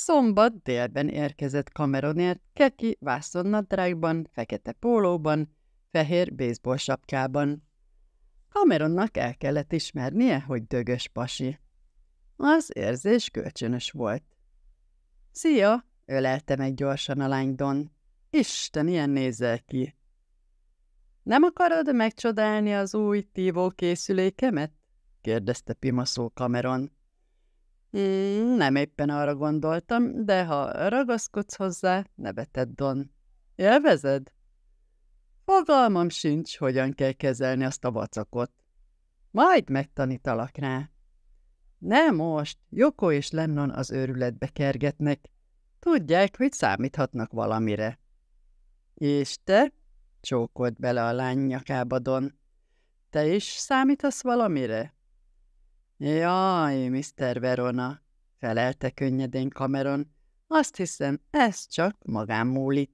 Szombat délben érkezett Cameronért keki vászonnadrágban, fekete pólóban, fehér baseball sapkában. Cameronnak el kellett ismernie, hogy dögös pasi. Az érzés kölcsönös volt. Szia! ölelte meg gyorsan a lány Don. Isten, ilyen nézel ki! Nem akarod megcsodálni az új tívókészülékemet? kérdezte Pimaszó Cameron. Mm, nem éppen arra gondoltam, de ha ragaszkodsz hozzá, nevetett Don. Jelvezed? Fogalmam sincs, hogyan kell kezelni azt a vacakot. Majd megtanítalak rá. Nem most, Joko és Lennon az őrületbe kergetnek. Tudják, hogy számíthatnak valamire. És te? Csókolt bele a lány nyakába Don. Te is számítasz valamire? Jaj, Mr. Verona, felelte könnyedén Cameron, azt hiszem, ez csak magán múlik.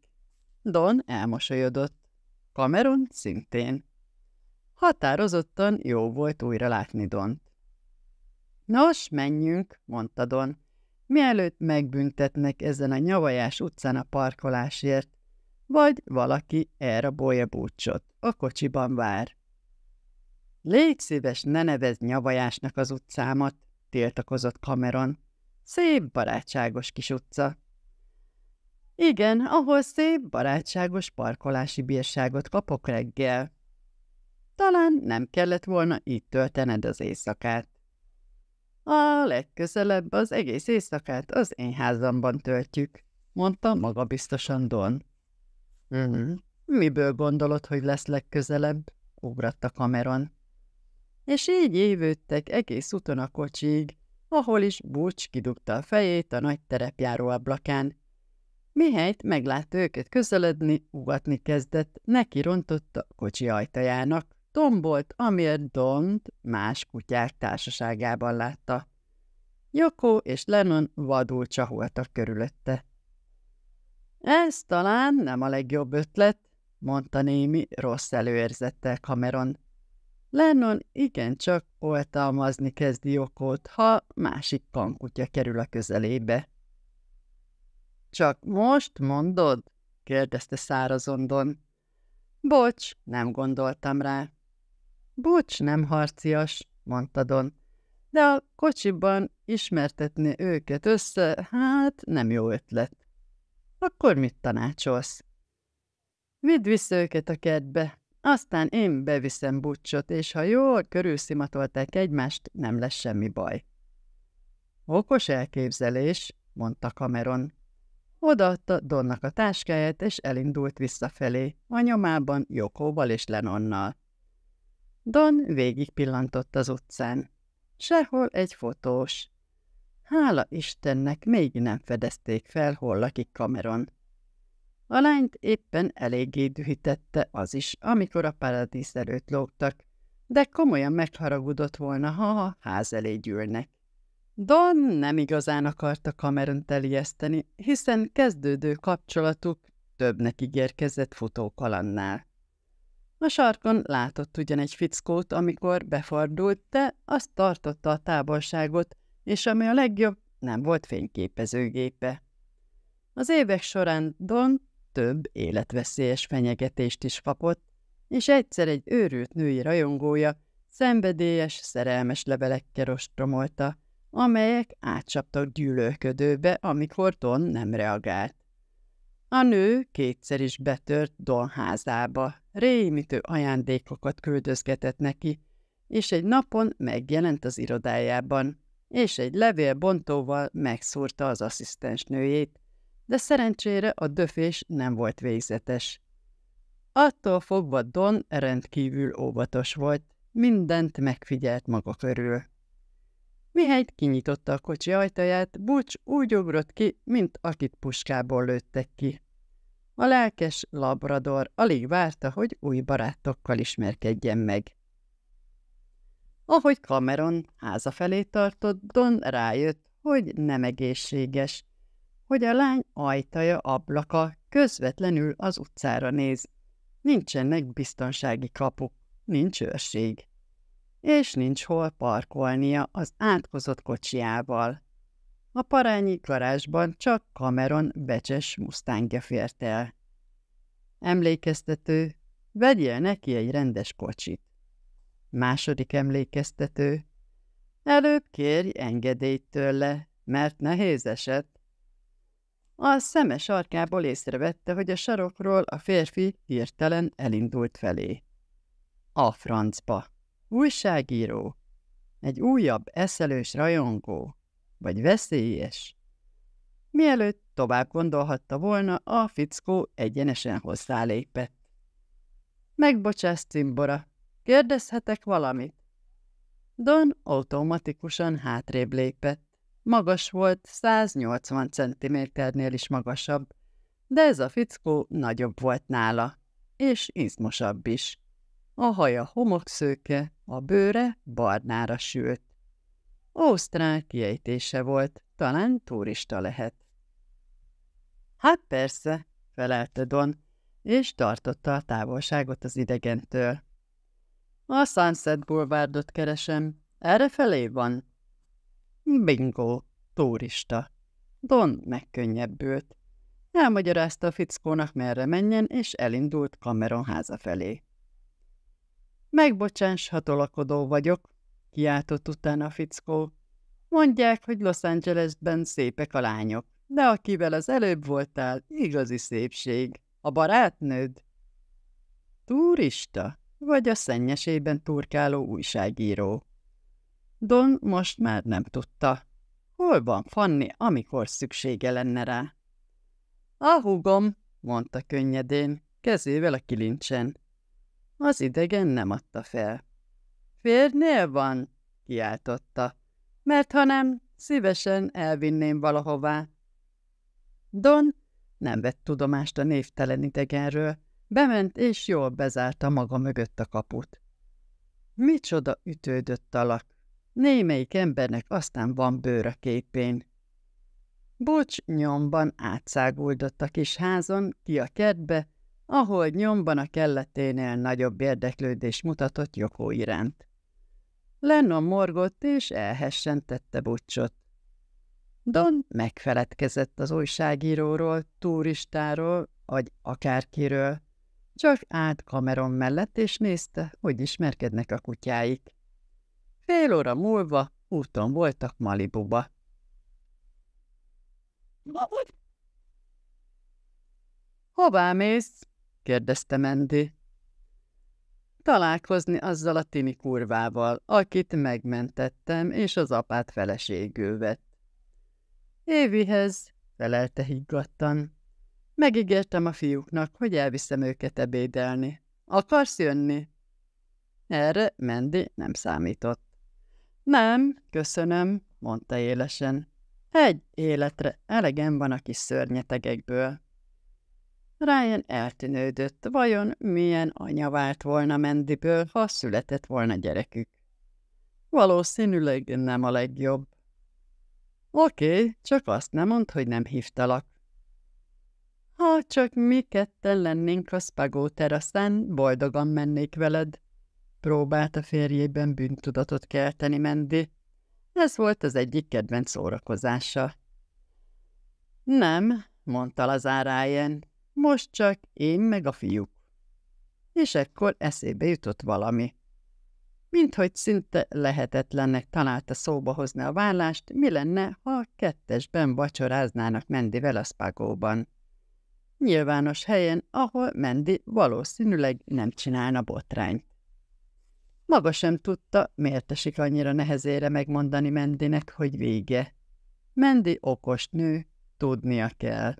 Don elmosolyodott. Cameron szintén. Határozottan jó volt újra látni Dont. Nos, menjünk, mondta Don, mielőtt megbüntetnek ezen a nyavajás utcán a parkolásért, vagy valaki elrabolja búcsot, a kocsiban vár. Légy szíves, ne nevezd nyavajásnak az utcámat, tiltakozott Cameron. Szép, barátságos kis utca. Igen, ahol szép, barátságos parkolási bírságot kapok reggel. Talán nem kellett volna itt töltened az éjszakát. A legközelebb az egész éjszakát az én házamban töltjük, mondta magabiztosan Don. Mm-hmm. Miből gondolod, hogy lesz legközelebb? ugratta Cameron és így évődtek egész úton a kocsig, ahol is Bucs kidugta a fejét a nagy terepjáró ablakán. Mihelyt meglátta őket közeledni, ugatni kezdett, neki rontotta a kocsi ajtajának, tombolt, amiért Dont más kutyák társaságában látta. Joko és Lennon vadul csaholtak körülötte. Ez talán nem a legjobb ötlet, mondta némi rossz előérzettel Cameron. Lennon igencsak oltalmazni kezdi okot, ha másik kankutya kerül a közelébe. Csak most mondod? kérdezte szárazondon. Bocs, nem gondoltam rá. Bocs, nem harcias, mondta Don, de a kocsiban ismertetni őket össze, hát nem jó ötlet. Akkor mit tanácsolsz? Vidd vissza őket a kertbe, aztán én beviszem bucsot, és ha jól körülszimatolták egymást, nem lesz semmi baj. Okos elképzelés, mondta Cameron. Odaadta Donnak a táskáját, és elindult visszafelé, a nyomában Jokóval és Lenonnal. Don végig pillantott az utcán. Sehol egy fotós. Hála Istennek, még nem fedezték fel hol lakik Cameron. A lányt éppen eléggé dühítette az is, amikor a paradisz előtt lógtak, de komolyan megharagudott volna, ha a ház elé gyűlnek. Don nem igazán akarta Cameront elijeszteni, hiszen kezdődő kapcsolatuk többnek ígérkezett futókalannál. A sarkon látott ugyan egy fickót, amikor befordult, de azt tartotta a távolságot, és ami a legjobb, nem volt fényképezőgépe. Az évek során Don több életveszélyes fenyegetést is kapott, és egyszer egy őrült női rajongója szenvedélyes, szerelmes levelekkel ostromolta, amelyek átcsaptak gyűlölködőbe, amikor Don nem reagált. A nő kétszer is betört Don házába, rémítő ajándékokat küldözgetett neki, és egy napon megjelent az irodájában, és egy levélbontóval megszúrta az asszisztensnőjét, de szerencsére a döfés nem volt végzetes. Attól fogva Don rendkívül óvatos volt, mindent megfigyelt maga körül. Mihelyt kinyitotta a kocsi ajtaját, Bucs úgy ugrott ki, mint akit puskából lőttek ki. A lelkes labrador alig várta, hogy új barátokkal ismerkedjen meg. Ahogy Cameron háza felé tartott, Don rájött, hogy nem egészséges, hogy a lány ajtaja, ablaka közvetlenül az utcára néz. Nincsenek biztonsági kapuk, nincs őrség. És nincs hol parkolnia az átkozott kocsiával. A parányi garázsban csak Cameron becses mustangja fért el. Emlékeztető, vegyél neki egy rendes kocsit. Második emlékeztető, előbb kérj engedélyt tőle, mert nehéz eset, a szeme sarkából észrevette, hogy a sarokról a férfi hirtelen elindult felé. A francba. Újságíró. Egy újabb eszelős rajongó. Vagy veszélyes. Mielőtt tovább gondolhatta volna, a fickó egyenesen hozzálépett. Megbocsász, cimbora, kérdezhetek valamit? Don automatikusan hátrébb lépett. Magas volt, 180 cm-nél is magasabb, de ez a fickó nagyobb volt nála, és izmosabb is. A haja homokszőke, a bőre barnára sült. Ósztrál kiejtése volt, talán turista lehet. Hát persze, felelte Don, és tartotta a távolságot az idegentől. A Sunset Boulevardot keresem, errefelé van, Bingo! turista. Don megkönnyebbült. Elmagyarázta a fickónak, merre menjen, és elindult Cameron háza felé. Megbocsáns, ha tolakodó vagyok, kiáltott utána a fickó. Mondják, hogy Los Angelesben szépek a lányok, de akivel az előbb voltál, igazi szépség. A barátnőd? Turista, vagy a szennyesében turkáló újságíró. Don most már nem tudta. Hol van Fanni, amikor szüksége lenne rá? A húgom, mondta könnyedén, kezével a kilincsen. Az idegen nem adta fel. Férnél van, kiáltotta, mert ha nem, szívesen elvinném valahová. Don nem vett tudomást a névtelen idegenről, bement és jól bezárta maga mögött a kaput. Micsoda ütődött alak! Némelyik embernek aztán van bőr a képén. Bocs nyomban átszáguldott a kis házon, ki a kertbe, ahol nyomban a kelleténél nagyobb érdeklődés mutatott Jokó iránt. Lennon morgott és elhessen tette Bucsot. Don megfeledkezett az újságíróról, turistáról, vagy akárkiről. Csak állt kameron mellett, és nézte, hogy ismerkednek a kutyáik. Fél óra múlva úton voltak Malibuba. Hová mész? kérdezte Mendi. Találkozni azzal a tini kurvával, akit megmentettem, és az apát feleségül vett. Évihez, felelte higgadtan. Megígértem a fiúknak, hogy elviszem őket ebédelni. Akarsz jönni? Erre Mendi nem számított. Nem, köszönöm, mondta élesen. Egy életre elegem van a kis szörnyetegekből. Ryan eltűnődött, vajon milyen anya vált volna Mendiből, ha született volna gyerekük. Valószínűleg nem a legjobb. Oké, csak azt nem mond, hogy nem hívtalak. Ha csak mi ketten lennénk a spagó teraszán, boldogan mennék veled próbált a férjében bűntudatot kelteni Mendi. Ez volt az egyik kedvenc szórakozása. Nem, mondta Lazár Ryan, most csak én meg a fiúk. És ekkor eszébe jutott valami. Minthogy szinte lehetetlennek találta szóba hozni a vállást, mi lenne, ha kettesben vacsoráznának Mendi Velaszpagóban. Nyilvános helyen, ahol Mendi valószínűleg nem csinálna botrányt. Maga sem tudta, miért esik annyira nehezére megmondani Mendinek, hogy vége. Mendi okos nő, tudnia kell.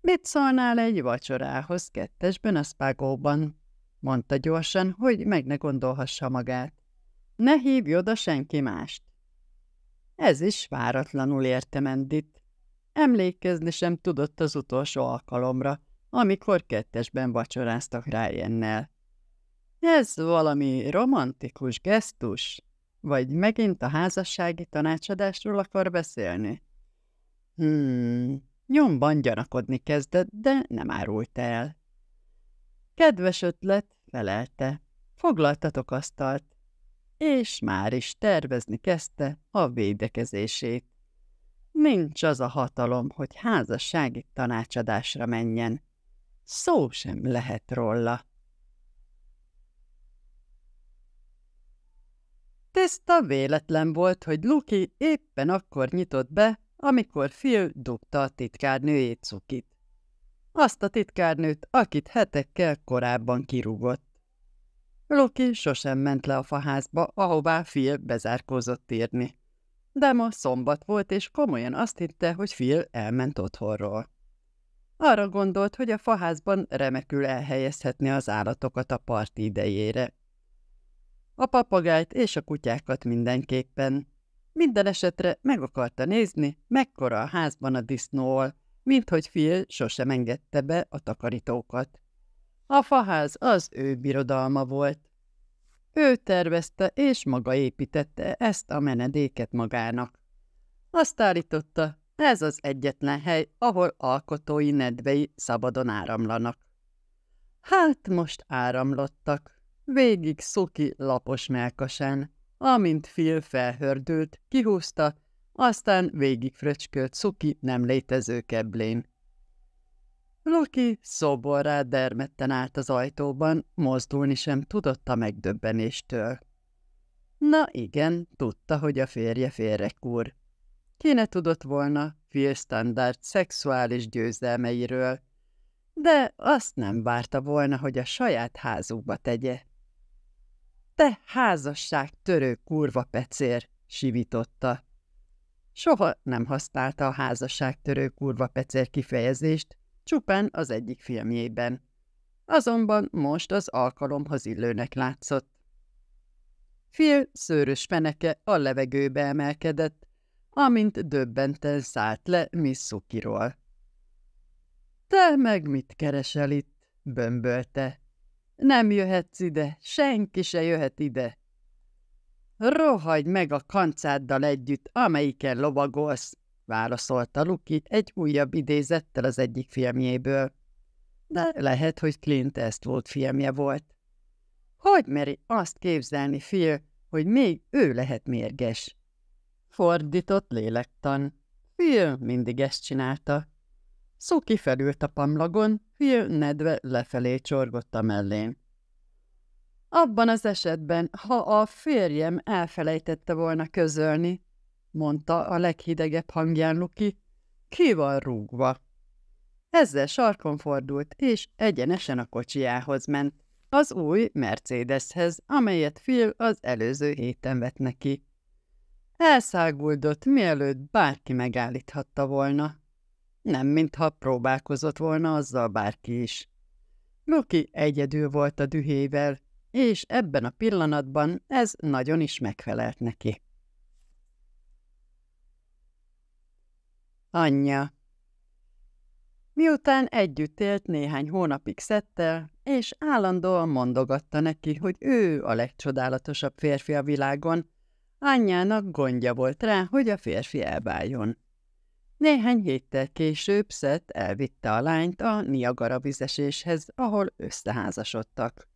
Mit szólnál egy vacsorához kettesben a spágóban? Mondta gyorsan, hogy meg ne gondolhassa magát. Ne hívj oda senki mást. Ez is váratlanul érte Mendit. Emlékezni sem tudott az utolsó alkalomra, amikor kettesben vacsoráztak Ryannel. Ez valami romantikus gesztus? Vagy megint a házassági tanácsadásról akar beszélni? Hmm, nyomban gyanakodni kezdett, de nem árult el. Kedves ötlet, felelte. Foglaltatok asztalt. És már is tervezni kezdte a védekezését. Nincs az a hatalom, hogy házassági tanácsadásra menjen. Szó sem lehet róla. Tiszta véletlen volt, hogy Luki éppen akkor nyitott be, amikor Phil dugta a titkárnőjét Cukit. Azt a titkárnőt, akit hetekkel korábban kirúgott. Luki sosem ment le a faházba, ahová Phil bezárkózott írni. De ma szombat volt, és komolyan azt hitte, hogy Phil elment otthonról. Arra gondolt, hogy a faházban remekül elhelyezhetné az állatokat a parti idejére, a papagájt és a kutyákat mindenképpen. Minden esetre meg akarta nézni, mekkora a házban a mint minthogy Phil sosem engedte be a takarítókat. A faház az ő birodalma volt. Ő tervezte és maga építette ezt a menedéket magának. Azt állította, ez az egyetlen hely, ahol alkotói nedvei szabadon áramlanak. Hát most áramlottak végig szuki lapos melkasán, amint Phil felhördült, kihúzta, aztán végig fröcskölt szuki nem létező keblén. Luki szoborrá dermedten állt az ajtóban, mozdulni sem tudott a megdöbbenéstől. Na igen, tudta, hogy a férje úr. Ki ne tudott volna Phil standard szexuális győzelmeiről, de azt nem várta volna, hogy a saját házukba tegye. Te házasság törő kurva pecér, sivította. Soha nem használta a házasság törő kurva pecér kifejezést, csupán az egyik filmjében. Azonban most az alkalomhoz illőnek látszott. Fél szőrös feneke a levegőbe emelkedett, amint döbbenten szállt le Missukiról. Te meg mit keresel itt? – bömbölte. Nem jöhetsz ide, senki se jöhet ide. Rohagy meg a kancáddal együtt, amelyiken lovagolsz, válaszolta Luki egy újabb idézettel az egyik filmjéből. De lehet, hogy Clint volt filmje volt. Hogy meri azt képzelni, Phil, hogy még ő lehet mérges? Fordított lélektan. Phil mindig ezt csinálta. Szó kifelült a pamlagon, hülye nedve lefelé csorgott a mellén. Abban az esetben, ha a férjem elfelejtette volna közölni, mondta a leghidegebb hangján Luki, ki van rúgva. Ezzel sarkon fordult, és egyenesen a kocsiához ment, az új Mercedeshez, amelyet Phil az előző héten vett neki. Elszáguldott, mielőtt bárki megállíthatta volna. Nem, mintha próbálkozott volna azzal bárki is. Loki egyedül volt a dühével, és ebben a pillanatban ez nagyon is megfelelt neki. Anyja Miután együtt élt néhány hónapig Szettel, és állandóan mondogatta neki, hogy ő a legcsodálatosabb férfi a világon, anyjának gondja volt rá, hogy a férfi elváljon. Néhány héttel később Szett elvitte a lányt a Niagara vizeséshez, ahol összeházasodtak.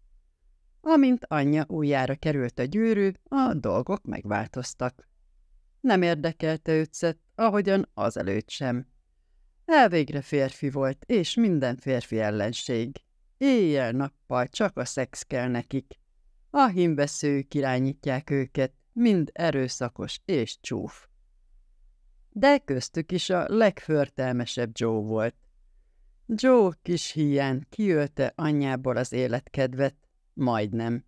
Amint anyja újjára került a gyűrű, a dolgok megváltoztak. Nem érdekelte őt Szett, ahogyan azelőtt sem. Elvégre férfi volt, és minden férfi ellenség. Éjjel-nappal csak a szex kell nekik. A hímveszők irányítják őket, mind erőszakos és csúf de köztük is a legförtelmesebb Joe volt. Joe kis híján kiölte anyjából az életkedvet, majdnem.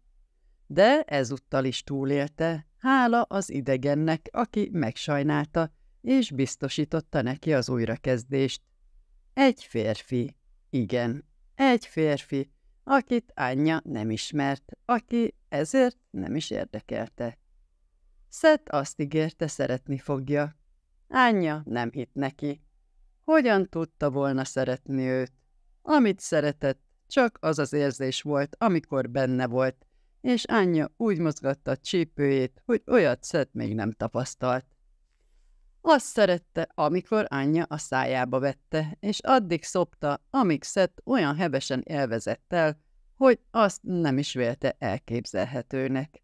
De ezúttal is túlélte, hála az idegennek, aki megsajnálta és biztosította neki az újrakezdést. Egy férfi, igen, egy férfi, akit anyja nem ismert, aki ezért nem is érdekelte. Szett azt ígérte, szeretni fogja, Ánya nem hitt neki. Hogyan tudta volna szeretni őt? Amit szeretett, csak az az érzés volt, amikor benne volt, és Ánja úgy mozgatta a csípőjét, hogy olyat szett még nem tapasztalt. Azt szerette, amikor anyja a szájába vette, és addig szopta, amíg Szett olyan hevesen élvezett el, hogy azt nem is vélte elképzelhetőnek.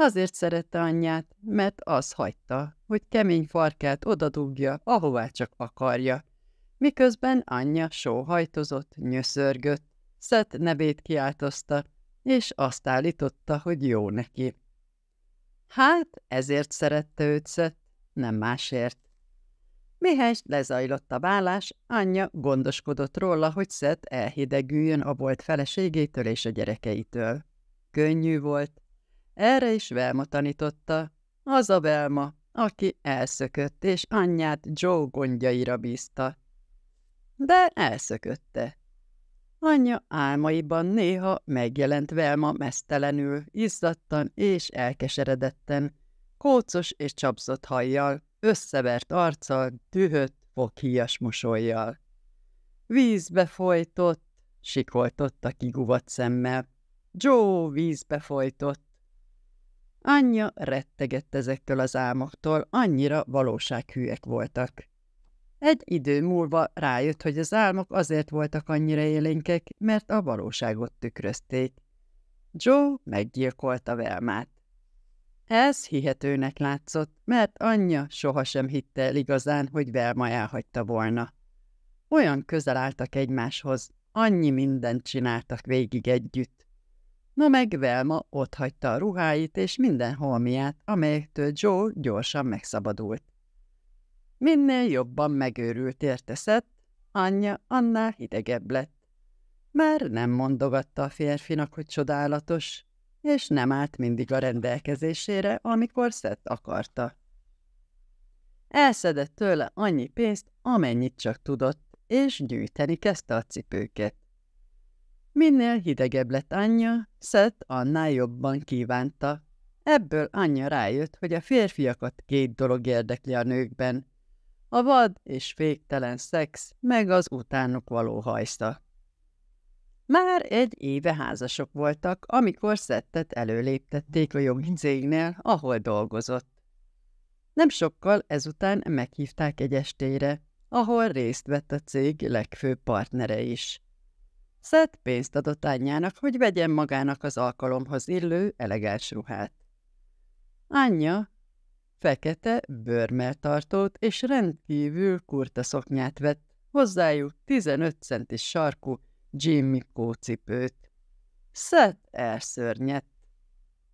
Azért szerette anyját, mert az hagyta, hogy kemény farkát odadugja, ahová csak akarja. Miközben anyja sóhajtozott, nyöszörgött, Szett nevét kiáltozta, és azt állította, hogy jó neki. Hát, ezért szerette őt Szett, nem másért. Mihelyst lezajlott a vállás, anyja gondoskodott róla, hogy Szett elhidegüljön a volt feleségétől és a gyerekeitől. Könnyű volt, erre is Velma tanította. Az a Velma, aki elszökött, és anyját Joe gondjaira bízta. De elszökötte. Anyja álmaiban néha megjelent Velma mesztelenül, izzadtan és elkeseredetten, kócos és csapszott hajjal, összevert arccal, dühött, fokhíjas mosolyjal. Vízbe folytott, sikoltotta kiguvat szemmel. Joe vízbe folytott, Anyja rettegett ezektől az álmoktól, annyira valósághűek voltak. Egy idő múlva rájött, hogy az álmok azért voltak annyira élénkek, mert a valóságot tükrözték. Joe meggyilkolta Velmát. Ez hihetőnek látszott, mert anyja sohasem hitte el igazán, hogy Velma elhagyta volna. Olyan közel álltak egymáshoz, annyi mindent csináltak végig együtt. No meg Velma ott hagyta a ruháit és minden holmiát, amelyektől Joe gyorsan megszabadult. Minél jobban megőrült érteszett, anyja annál hidegebb lett. Már nem mondogatta a férfinak, hogy csodálatos, és nem állt mindig a rendelkezésére, amikor Szett akarta. Elszedett tőle annyi pénzt, amennyit csak tudott, és gyűjteni kezdte a cipőket. Minél hidegebb lett anyja, Szett annál jobban kívánta. Ebből anyja rájött, hogy a férfiakat két dolog érdekli a nőkben. A vad és féktelen szex, meg az utánuk való hajszta. Már egy éve házasok voltak, amikor Szettet előléptették a jogi cégnél, ahol dolgozott. Nem sokkal ezután meghívták egy estére, ahol részt vett a cég legfőbb partnere is. Szed pénzt adott anyjának, hogy vegyen magának az alkalomhoz illő elegáns ruhát. Anyja fekete bőrmeltartót és rendkívül kurta szoknyát vett, hozzájuk 15 centis sarkú Jimmy kócipőt. Szed elszörnyett.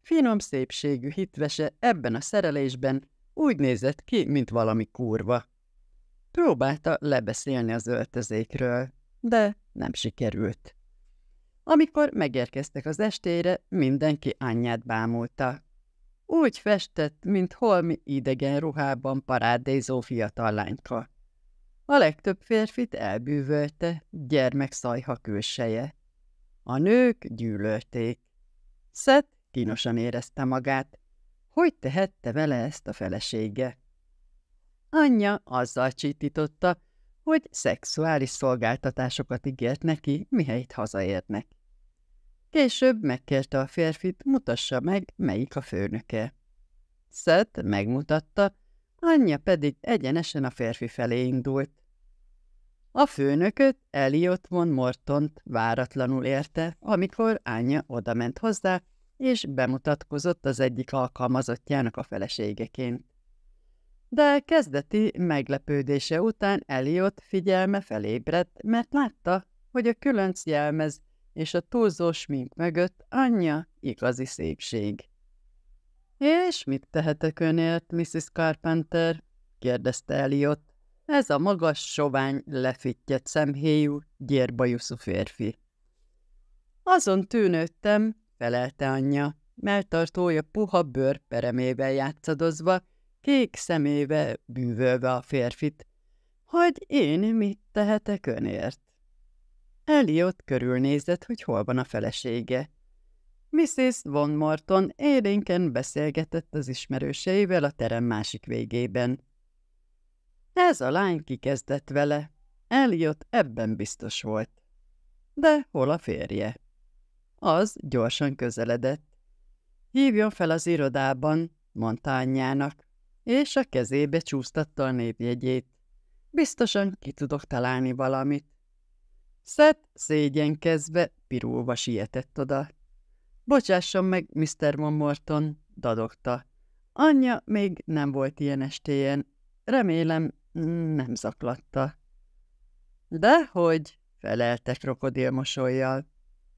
Finom szépségű hitvese ebben a szerelésben úgy nézett ki, mint valami kurva. Próbálta lebeszélni az öltözékről, de nem sikerült. Amikor megérkeztek az estére, mindenki anyját bámulta. Úgy festett, mint holmi idegen ruhában parádézó fiatal lányka. A legtöbb férfit elbűvölte szajha külseje. A nők gyűlölték. Szed kínosan érezte magát. Hogy tehette vele ezt a felesége? Anyja azzal csítította, hogy szexuális szolgáltatásokat ígért neki, mihelyt hazaérnek. Később megkérte a férfit, mutassa meg, melyik a főnöke. Seth megmutatta, anyja pedig egyenesen a férfi felé indult. A főnököt Eliot von Mortont váratlanul érte, amikor anyja odament hozzá, és bemutatkozott az egyik alkalmazottjának a feleségeként de kezdeti meglepődése után Eliot figyelme felébredt, mert látta, hogy a különc jelmez és a túlzó smink mögött anyja igazi szépség. És mit tehetek önért, Mrs. Carpenter? kérdezte Eliot. Ez a magas, sovány, lefittyett szemhéjú, gyérbajuszú férfi. Azon tűnődtem, felelte anyja, melltartója puha bőr peremével játszadozva, kék szemébe bűvölve a férfit, hogy én mit tehetek önért. Eliott körülnézett, hogy hol van a felesége. Mrs. Von Morton élénken beszélgetett az ismerőseivel a terem másik végében. Ez a lány kikezdett vele. Eliott ebben biztos volt. De hol a férje? Az gyorsan közeledett. Hívjon fel az irodában, mondta anyjának és a kezébe csúsztatta a névjegyét. Biztosan ki tudok találni valamit. Szett szégyenkezve pirulva sietett oda. Bocsásson meg, Mr. Momorton, dadogta. Anyja még nem volt ilyen estéjen. Remélem, nem zaklatta. Dehogy, felelte krokodil mosolyjal.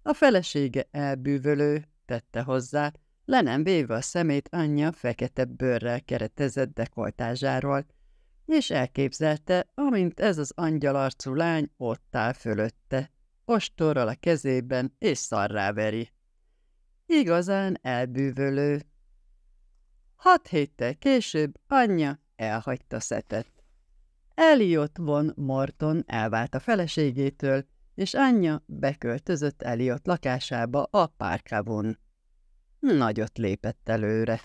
A felesége elbűvölő, tette hozzá, le nem véve a szemét anyja fekete bőrrel keretezett dekoltázsáról, és elképzelte, amint ez az angyalarcú lány ott áll fölötte, ostorral a kezében és szarráveri. Igazán elbűvölő. Hat héttel később anyja elhagyta szetet. Eliott von Morton elvált a feleségétől, és anyja beköltözött Eliott lakásába a párkávon. Nagyot lépett előre.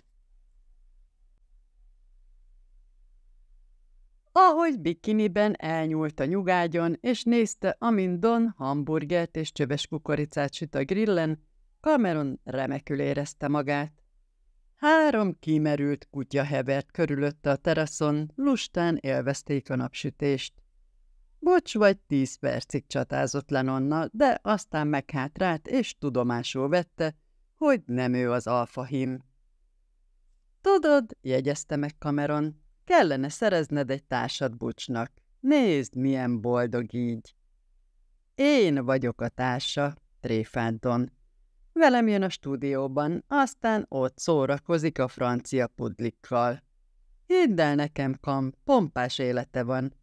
Ahogy bikiniben elnyúlt a nyugágyon, és nézte, amint Don hamburgert és csöves kukoricát süt a grillen, Cameron remekül érezte magát. Három kimerült kutya hevert körülötte a teraszon, lustán élvezték a napsütést. Bocs vagy tíz percig csatázott Lenonnal, de aztán meghátrált és tudomásul vette, hogy nem ő az alfahím. Tudod, jegyezte meg Cameron, kellene szerezned egy társad Bucsnak. Nézd, milyen boldog így. Én vagyok a társa, tréfánton. Velem jön a stúdióban, aztán ott szórakozik a francia pudlikkal. Hidd el nekem, Kam, pompás élete van.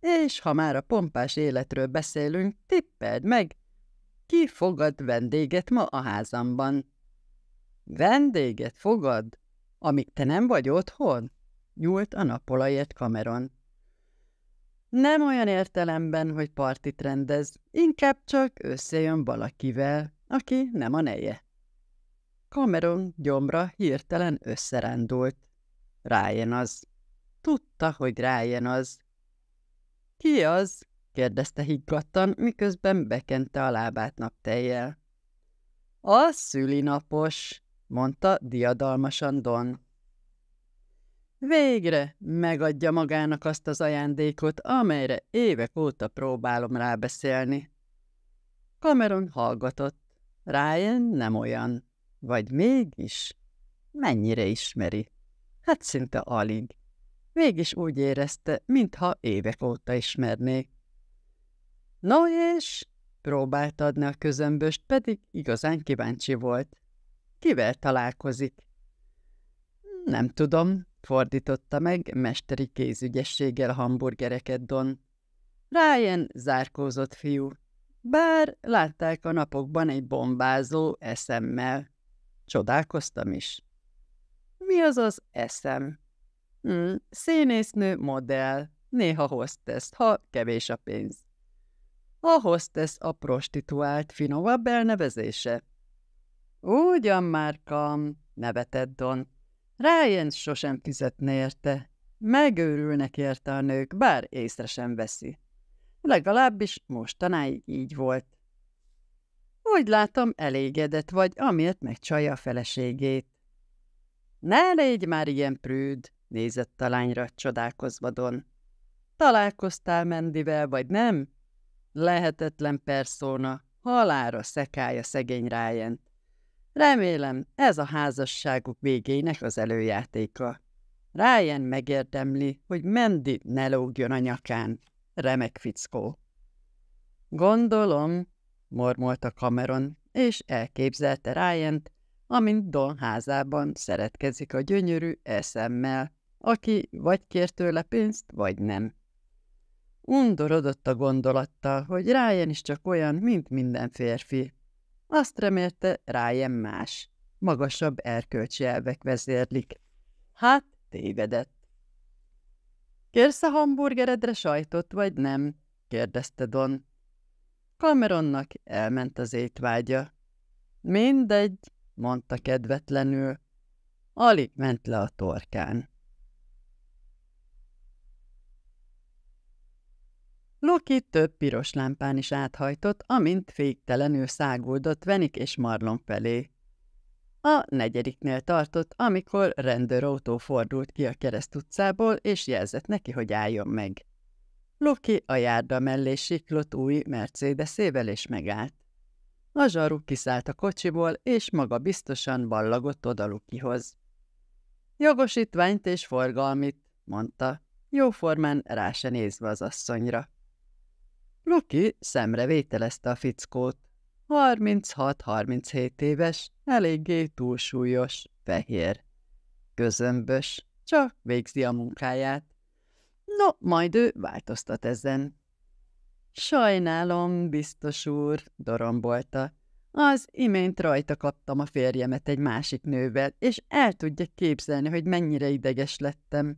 És ha már a pompás életről beszélünk, tippeld meg, ki fogad vendéget ma a házamban? Vendéget fogad, amíg te nem vagy otthon? Nyúlt a napolajért kameron. Nem olyan értelemben, hogy partit rendez, inkább csak összejön valakivel, aki nem a neje. Cameron gyomra hirtelen összerándult. Ryan az. Tudta, hogy Ryan az. Ki az? kérdezte higgadtan, miközben bekente a lábát naptejjel. A szülinapos, mondta diadalmasan Don. Végre megadja magának azt az ajándékot, amelyre évek óta próbálom rábeszélni. Cameron hallgatott. Ryan nem olyan. Vagy mégis? Mennyire ismeri? Hát szinte alig. Végis úgy érezte, mintha évek óta ismernék. No és? Próbált adni a közömböst, pedig igazán kíváncsi volt. Kivel találkozik? Nem tudom, fordította meg mesteri kézügyességgel hamburgereket Don. Ryan zárkózott fiú, bár látták a napokban egy bombázó eszemmel. Csodálkoztam is. Mi az az eszem? Hmm, színésznő modell, néha hostess, ha kevés a pénz a hostess a prostituált finomabb elnevezése. Ugyan már kam, nevetett Don. Ryan sosem fizetne érte. Megőrülnek érte a nők, bár észre sem veszi. Legalábbis mostanáig így volt. Úgy látom, elégedett vagy, amiért megcsalja a feleségét. Ne légy már ilyen prűd, nézett a lányra csodálkozva Don. Találkoztál Mendivel, vagy nem? Lehetetlen perszóna, halára szekálja szegény ryan Remélem, ez a házasságuk végének az előjátéka. Ryan megérdemli, hogy Mendi ne lógjon a nyakán. Remek fickó. Gondolom, mormolta Cameron, és elképzelte ryan amint Don házában szeretkezik a gyönyörű eszemmel, aki vagy kér tőle pénzt, vagy nem. Undorodott a gondolattal, hogy Ryan is csak olyan, mint minden férfi. Azt remélte, Ryan más. Magasabb erkölcsi elvek vezérlik. Hát, tévedett. Kérsz a hamburgeredre sajtot, vagy nem? kérdezte Don. Cameronnak elment az étvágya. Mindegy, mondta kedvetlenül. Alig ment le a torkán. Loki több piros lámpán is áthajtott, amint féktelenül száguldott Venik és Marlon felé. A negyediknél tartott, amikor rendőrautó fordult ki a kereszt utcából, és jelzett neki, hogy álljon meg. Loki a járda mellé siklott új Mercedes-ével és megállt. A zsaru kiszállt a kocsiból, és maga biztosan ballagott oda Lukihoz. Jogosítványt és forgalmit, mondta, jóformán rá se nézve az asszonyra. Luki szemrevételezte a fickót. 36-37 éves, eléggé túlsúlyos, fehér. Közömbös, csak végzi a munkáját. No, majd ő változtat ezen. Sajnálom, biztos úr, dorombolta. Az imént rajta kaptam a férjemet egy másik nővel, és el tudja képzelni, hogy mennyire ideges lettem.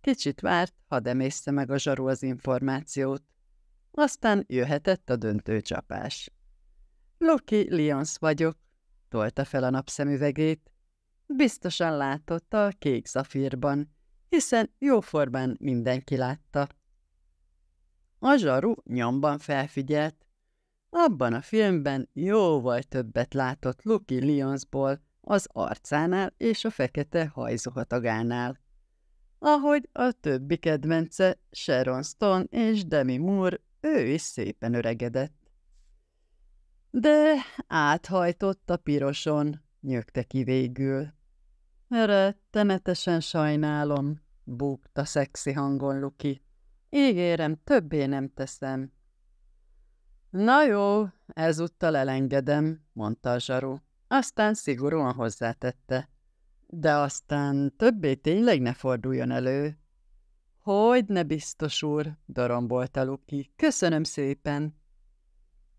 Kicsit várt, hadd emészte meg a zsaru az információt. Aztán jöhetett a döntő csapás. Loki Lyons vagyok, tolta fel a napszemüvegét. Biztosan látotta a kék zafírban, hiszen jóformán mindenki látta. A zsaru nyomban felfigyelt. Abban a filmben jóval többet látott Luki Lyonsból, az arcánál és a fekete hajzuhatagánál. Ahogy a többi kedvence Sharon Stone és Demi Moore ő is szépen öregedett. De áthajtott a piroson, nyögte ki végül. Rettenetesen sajnálom, búgta szexi hangon Luki. Ígérem, többé nem teszem. Na jó, ezúttal elengedem, mondta a zsaru. Aztán szigorúan hozzátette. De aztán többé tényleg ne forduljon elő. Hogy ne biztos úr, a Luki. Köszönöm szépen.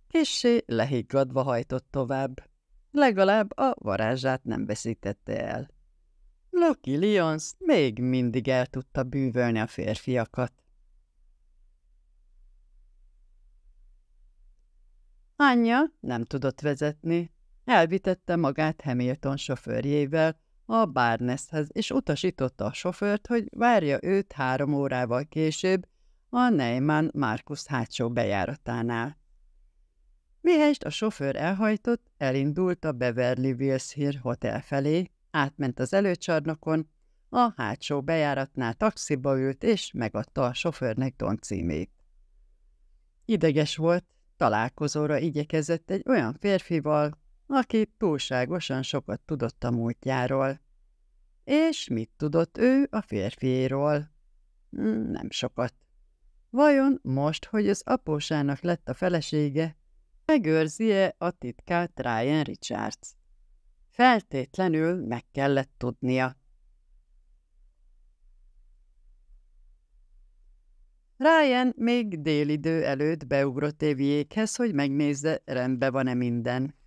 Kissé lehiggadva hajtott tovább. Legalább a varázsát nem veszítette el. Loki Lyons még mindig el tudta bűvölni a férfiakat. Anya nem tudott vezetni, elvitette magát Hamilton sofőrjével, a Barneshez, és utasította a sofőrt, hogy várja őt három órával később a Neyman Markus hátsó bejáratánál. Mihelyst a sofőr elhajtott, elindult a Beverly Wills Hill Hotel felé, átment az előcsarnokon, a hátsó bejáratnál taxiba ült, és megadta a sofőrnek Don címét. Ideges volt, találkozóra igyekezett egy olyan férfival, aki túlságosan sokat tudott a múltjáról. És mit tudott ő a férfiéről, hmm, Nem sokat. Vajon most, hogy az apósának lett a felesége, megőrzi-e a titkát Ryan Richards? Feltétlenül meg kellett tudnia. Ryan még délidő előtt beugrott évjékhez, hogy megnézze, rendben van-e minden.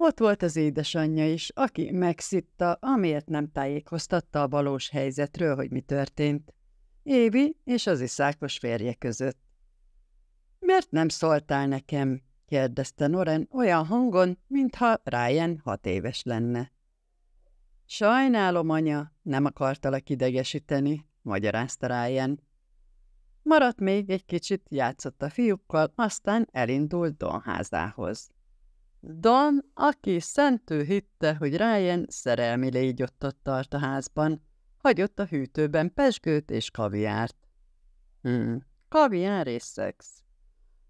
Ott volt az édesanyja is, aki megszitta, amiért nem tájékoztatta a valós helyzetről, hogy mi történt. Évi és az iszákos férje között. Miért nem szóltál nekem? kérdezte Noren olyan hangon, mintha Ryan hat éves lenne. Sajnálom, anya, nem akartalak idegesíteni, magyarázta Ryan. Maradt még egy kicsit, játszott a fiúkkal, aztán elindult Don házához. Don, aki szentő hitte, hogy Ryan szerelmi ott tart a házban, hagyott a hűtőben pesgőt és kaviárt. Hmm, kaviár és szex.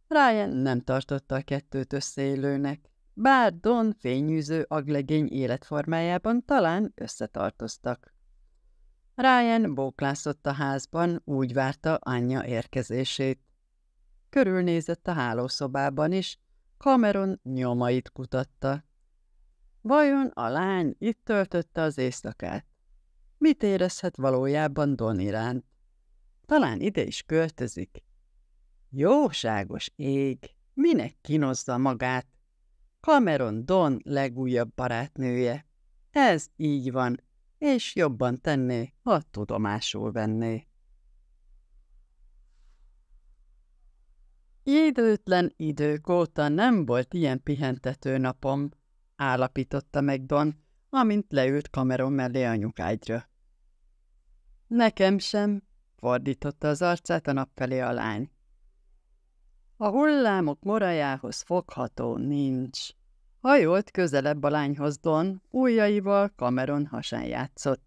Ryan nem tartotta a kettőt összeélőnek, bár Don fényűző aglegény életformájában talán összetartoztak. Ryan bóklászott a házban, úgy várta anyja érkezését. Körülnézett a hálószobában is, Cameron nyomait kutatta. Vajon a lány itt töltötte az éjszakát? Mit érezhet valójában Don iránt? Talán ide is költözik. Jóságos ég! Minek kinozza magát? Cameron Don legújabb barátnője. Ez így van, és jobban tenné, ha tudomásul venné. Időtlen idők óta nem volt ilyen pihentető napom, állapította meg Don, amint leült kamerom mellé anyukágyra. Nekem sem, fordította az arcát a nap felé a lány. A hullámok morajához fogható nincs. Hajolt közelebb a lányhoz Don, ujjaival Cameron hasán játszott.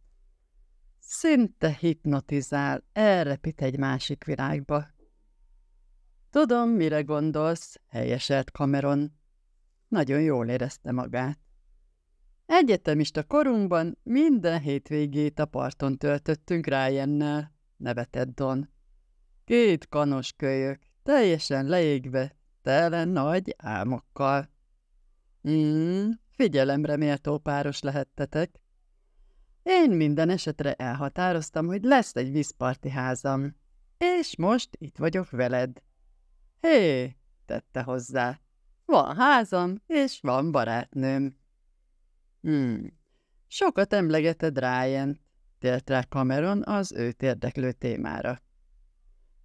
Szinte hipnotizál, elrepít egy másik világba, Tudom, mire gondolsz, helyeselt Cameron. Nagyon jól érezte magát. Egyetemista korunkban minden hétvégét a parton töltöttünk Ryan-nel, nevetett Don. Két kanos kölyök, teljesen leégve, tele nagy álmokkal. Hmm, figyelemre méltó páros lehettetek. Én minden esetre elhatároztam, hogy lesz egy vízparti házam, és most itt vagyok veled. Hé, tette hozzá, van házam, és van barátnőm. Hmm, sokat emlegeted Ryan, tért rá Cameron az őt érdeklő témára.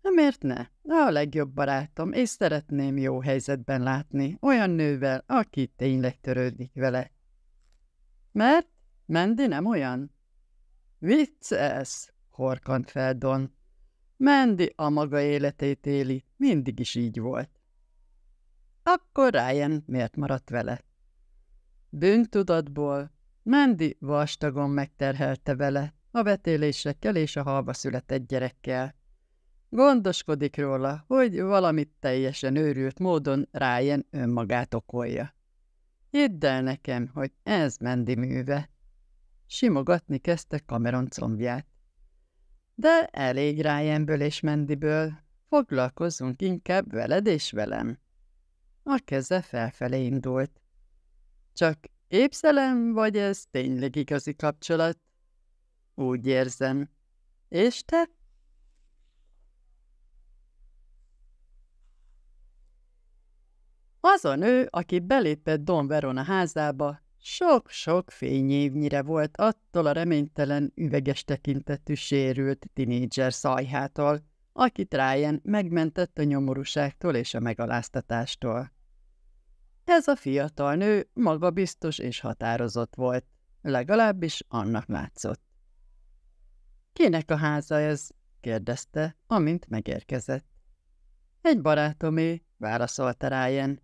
Miért ne? A legjobb barátom, és szeretném jó helyzetben látni olyan nővel, aki tényleg törődik vele. Mert Mendi nem olyan? Vicces, horkant fel Don. Mendi a maga életét éli, mindig is így volt. Akkor Ryan miért maradt vele? Bűntudatból Mendi vastagon megterhelte vele a vetélésekkel és a halba született gyerekkel. Gondoskodik róla, hogy valamit teljesen őrült módon Ryan önmagát okolja. Hidd el nekem, hogy ez Mendi műve. Simogatni kezdte Cameron combját. De elég Ryanből és Mendiből, Foglalkozzunk inkább veled és velem. A keze felfelé indult. Csak képzelem, vagy ez tényleg igazi kapcsolat? Úgy érzem. És te? Az a nő, aki belépett Don Verona házába, sok-sok fényévnyire volt attól a reménytelen, üveges tekintetű sérült tinédzser szajhától, akit Ryan megmentett a nyomorúságtól és a megaláztatástól. Ez a fiatal nő magabiztos és határozott volt, legalábbis annak látszott. Kinek a háza ez? kérdezte, amint megérkezett. Egy barátomé, válaszolta Ryan.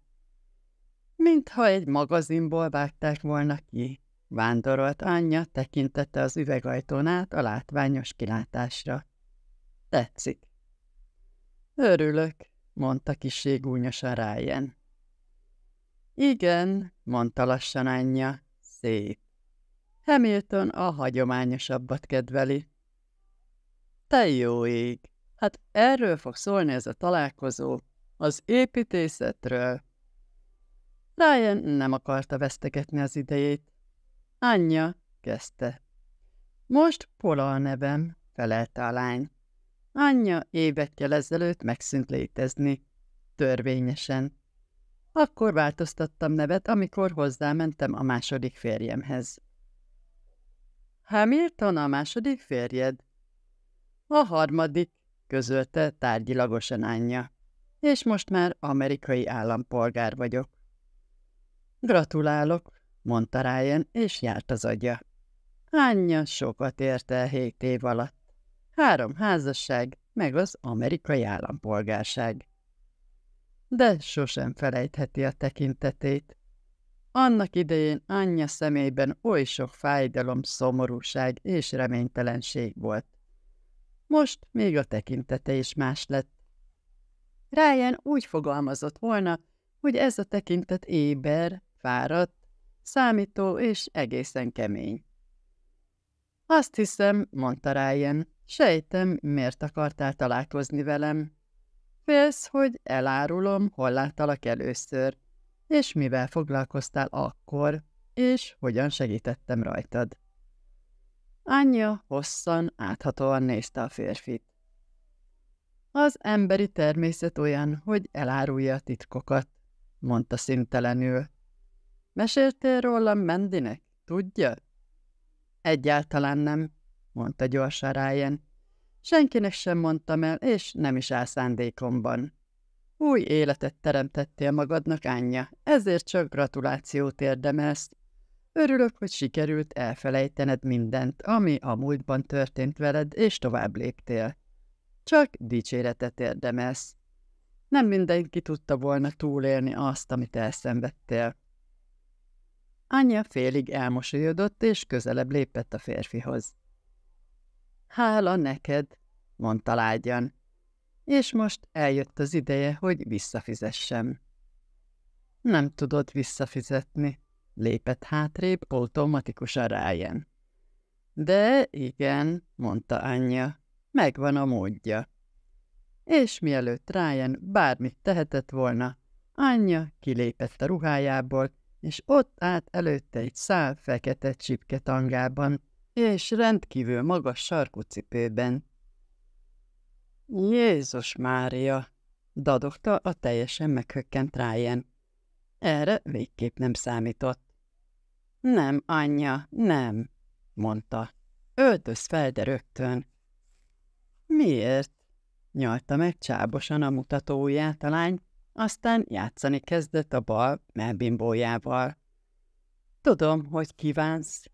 Mintha egy magazinból vágták volna ki, vándorolt anyja tekintette az üvegajtón át a látványos kilátásra. Tetszik. Örülök, mondta kissé gúnyosan Ryan. Igen, mondta lassan anyja, szép. Hamilton a hagyományosabbat kedveli. Te jó ég! Hát erről fog szólni ez a találkozó, az építészetről. Ryan nem akarta vesztegetni az idejét. Anyja, kezdte. Most Pola a nevem, felelte a lány. Anyja évekkel ezelőtt megszűnt létezni. Törvényesen. Akkor változtattam nevet, amikor hozzámentem a második férjemhez. Hamilton a második férjed? A harmadik, közölte tárgyilagosan anyja. És most már amerikai állampolgár vagyok. Gratulálok, mondta Ryan, és járt az agya. Anyja sokat ért el hét év alatt három házasság, meg az amerikai állampolgárság. De sosem felejtheti a tekintetét. Annak idején anyja szemében oly sok fájdalom, szomorúság és reménytelenség volt. Most még a tekintete is más lett. Ryan úgy fogalmazott volna, hogy ez a tekintet éber, fáradt, számító és egészen kemény. Azt hiszem, mondta Ryan, Sejtem, miért akartál találkozni velem. Félsz, hogy elárulom, hol láttalak először, és mivel foglalkoztál akkor, és hogyan segítettem rajtad. Anya hosszan, áthatóan nézte a férfit. Az emberi természet olyan, hogy elárulja a titkokat, mondta szintelenül. Meséltél rólam Mendinek, tudja? Egyáltalán nem, mondta gyorsan Ryan. Senkinek sem mondtam el, és nem is áll szándékomban. Új életet teremtettél magadnak, anyja, ezért csak gratulációt érdemelsz. Örülök, hogy sikerült elfelejtened mindent, ami a múltban történt veled, és tovább léptél. Csak dicséretet érdemelsz. Nem mindenki tudta volna túlélni azt, amit elszenvedtél. Anya félig elmosolyodott, és közelebb lépett a férfihoz. Hála neked, mondta lágyan, és most eljött az ideje, hogy visszafizessem. Nem tudod visszafizetni, lépett hátrébb automatikusan rájön. De igen, mondta anyja, megvan a módja. És mielőtt Ryan bármit tehetett volna, anyja kilépett a ruhájából, és ott állt előtte egy szál fekete csipke tangában, és rendkívül magas sarkucipőben. Jézus Mária! dadogta a teljesen meghökkent Ryan. Erre végképp nem számított. Nem, anyja, nem, mondta. Öltöz fel, de rögtön. Miért? Nyalta meg csábosan a mutatóját a lány, aztán játszani kezdett a bal melbimbójával. Tudom, hogy kívánsz,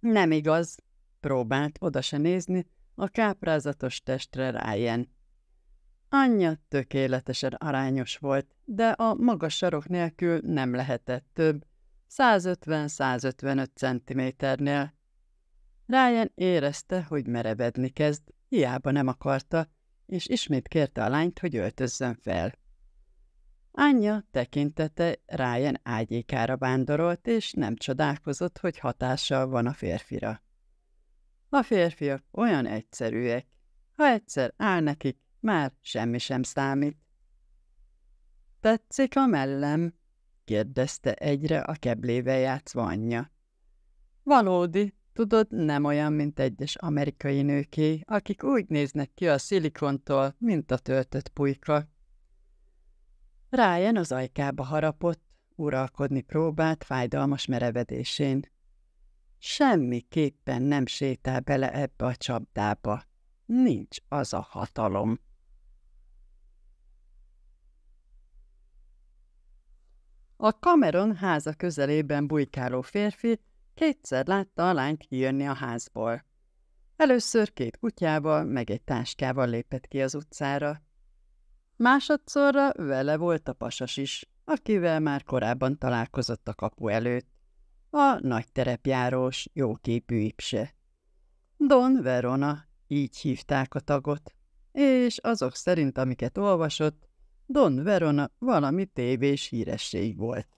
nem igaz, próbált oda se nézni a káprázatos testre rájön. Anyja tökéletesen arányos volt, de a magas sarok nélkül nem lehetett több, 150-155 centiméternél. Ryan érezte, hogy merevedni kezd, hiába nem akarta, és ismét kérte a lányt, hogy öltözzön fel. Anya tekintete Ryan ágyékára bándorolt, és nem csodálkozott, hogy hatással van a férfira. A férfiak olyan egyszerűek. Ha egyszer áll nekik, már semmi sem számít. Tetszik a mellem? kérdezte egyre a keblébe játszva anyja. Valódi, tudod, nem olyan, mint egyes amerikai nőké, akik úgy néznek ki a szilikontól, mint a töltött pulyka. Ryan az ajkába harapott, uralkodni próbált fájdalmas merevedésén. Semmiképpen nem sétál bele ebbe a csapdába. Nincs az a hatalom. A Cameron háza közelében bujkáló férfi kétszer látta a lányt kijönni a házból. Először két kutyával, meg egy táskával lépett ki az utcára. Másodszorra vele volt a pasas is, akivel már korábban találkozott a kapu előtt. A nagy terepjárós, jóképű ipse. Don Verona, így hívták a tagot, és azok szerint, amiket olvasott, Don Verona valami tévés híresség volt.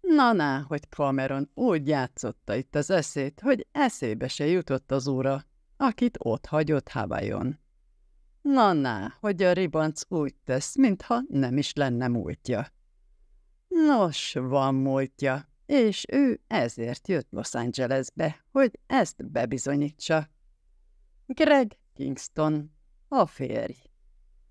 Na-na, hogy Cameron úgy játszotta itt az eszét, hogy eszébe se jutott az úra, akit ott hagyott Havajon. Na, na, hogy a ribanc úgy tesz, mintha nem is lenne múltja. Nos, van múltja, és ő ezért jött Los Angelesbe, hogy ezt bebizonyítsa. Greg Kingston, a férj.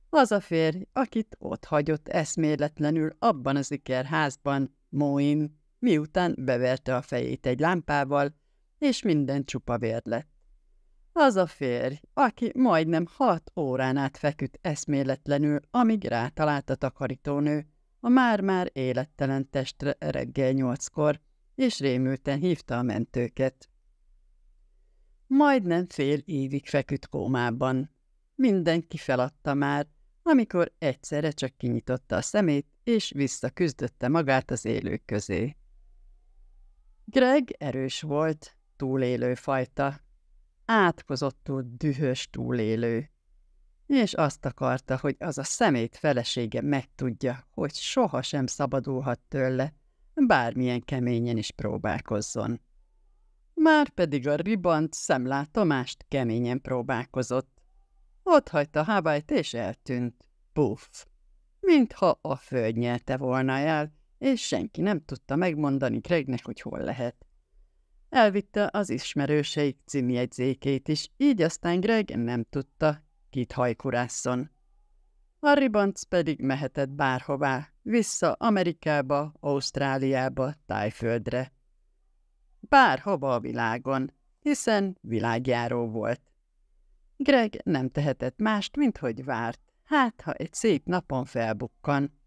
Az a férj, akit ott hagyott eszméletlenül abban az ikerházban, moin miután beverte a fejét egy lámpával, és minden csupa vér lett. Az a férj, aki majdnem hat órán át feküdt eszméletlenül, amíg rátalált a takarítónő, a már-már élettelen testre reggel nyolckor, és rémülten hívta a mentőket. Majdnem fél évig feküdt kómában. Mindenki feladta már, amikor egyszerre csak kinyitotta a szemét, és visszaküzdötte magát az élők közé. Greg erős volt, túlélő fajta, átkozottul dühös túlélő, és azt akarta, hogy az a szemét felesége megtudja, hogy sohasem szabadulhat tőle, bármilyen keményen is próbálkozzon. Már pedig a ribant szemlátomást keményen próbálkozott. Ott hagyta Hábájt és eltűnt. Puff! Mintha a föld nyelte volna el, és senki nem tudta megmondani Gregnek, hogy hol lehet. Elvitte az ismerősei címjegyzékét is, így aztán Greg nem tudta, kit hajkurászon. Harry Bantz pedig mehetett bárhová, vissza Amerikába, Ausztráliába, Tájföldre. Bárhova a világon, hiszen világjáró volt. Greg nem tehetett mást, mint hogy várt, hát ha egy szép napon felbukkan.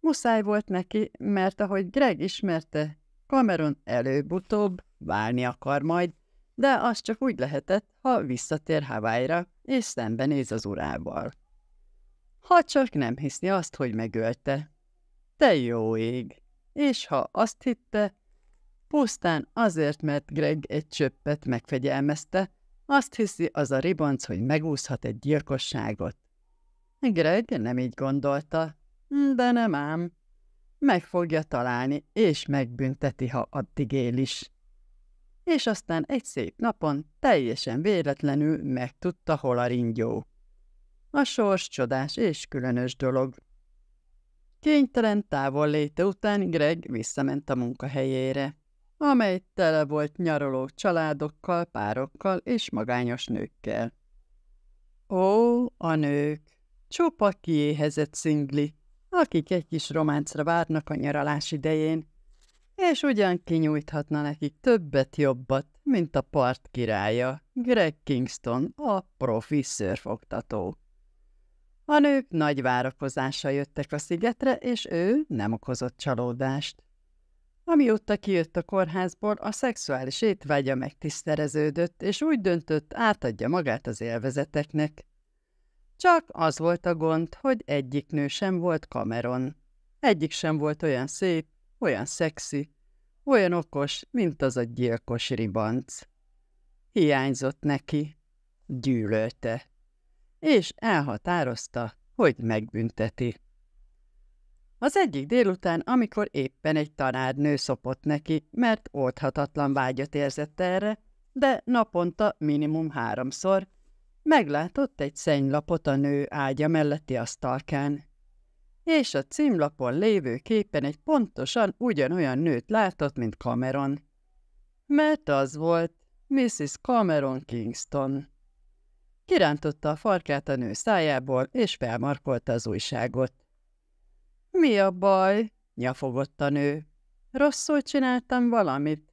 Muszáj volt neki, mert ahogy Greg ismerte, Cameron előbb-utóbb válni akar majd, de az csak úgy lehetett, ha visszatér Hawaii-ra, és szembenéz az urával. Ha csak nem hiszi azt, hogy megölte. Te jó ég! És ha azt hitte, pusztán azért, mert Greg egy csöppet megfegyelmezte, azt hiszi az a ribanc, hogy megúszhat egy gyilkosságot. Greg nem így gondolta, de nem ám. Meg fogja találni, és megbünteti, ha addig él is és aztán egy szép napon teljesen véletlenül megtudta, hol a ringyó. A sors csodás és különös dolog. Kénytelen távol léte után Greg visszament a munkahelyére, amely tele volt nyaraló családokkal, párokkal és magányos nőkkel. Ó, a nők! Csupa kiéhezett szingli, akik egy kis románcra várnak a nyaralás idején, és ugyan kinyújthatna nekik többet jobbat, mint a part királya, Greg Kingston, a profi szörfogtató. A nők nagy várakozással jöttek a szigetre, és ő nem okozott csalódást. Amióta kijött a kórházból, a szexuális étvágya megtisztereződött, és úgy döntött, átadja magát az élvezeteknek. Csak az volt a gond, hogy egyik nő sem volt Cameron. Egyik sem volt olyan szép, olyan szexi, olyan okos, mint az a gyilkos ribanc. Hiányzott neki, gyűlölte, és elhatározta, hogy megbünteti. Az egyik délután, amikor éppen egy tanárnő szopott neki, mert oldhatatlan vágyat érzett erre, de naponta minimum háromszor, meglátott egy szennylapot a nő ágya melletti asztalkán és a címlapon lévő képen egy pontosan ugyanolyan nőt látott, mint Cameron. Mert az volt Mrs. Cameron Kingston. Kirántotta a farkát a nő szájából, és felmarkolta az újságot. – Mi a baj? – nyafogott a nő. – Rosszul csináltam valamit.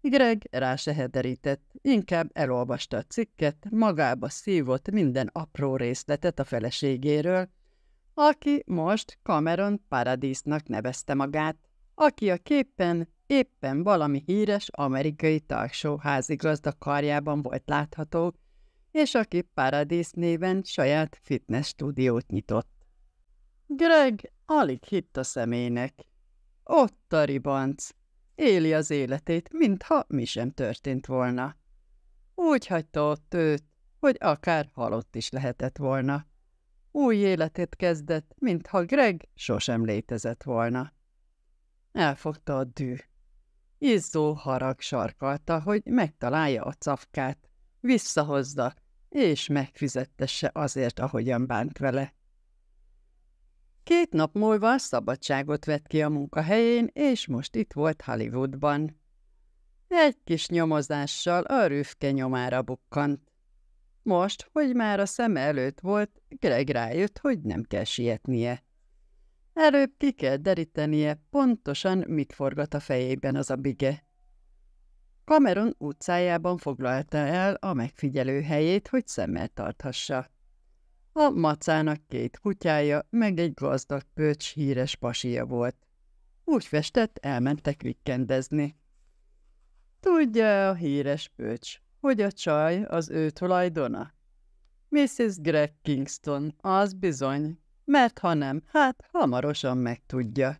Greg rá se hederített, inkább elolvasta a cikket, magába szívott minden apró részletet a feleségéről, aki most Cameron Paradisnak nevezte magát, aki a képen éppen valami híres amerikai talkshow karjában volt látható, és aki Paradis néven saját fitness stúdiót nyitott. Greg alig hitt a szemének. Ott a ribanc. Éli az életét, mintha mi sem történt volna. Úgy hagyta ott őt, hogy akár halott is lehetett volna új életét kezdett, mintha Greg sosem létezett volna. Elfogta a dű. Izzó harag sarkalta, hogy megtalálja a cafkát, visszahozza, és megfizettesse azért, ahogyan bánt vele. Két nap múlva szabadságot vett ki a munkahelyén, és most itt volt Hollywoodban. Egy kis nyomozással a rüfke nyomára bukkant. Most, hogy már a szeme előtt volt, Greg rájött, hogy nem kell sietnie. Előbb ki kell derítenie, pontosan mit forgat a fejében az a bige. Cameron utcájában foglalta el a megfigyelő helyét, hogy szemmel tarthassa. A macának két kutyája, meg egy gazdag pöcs híres pasia volt. Úgy festett, elmentek vikkendezni. Tudja, a híres pöcs, hogy a csaj az ő tulajdona. Mrs. Greg Kingston, az bizony, mert ha nem, hát hamarosan megtudja.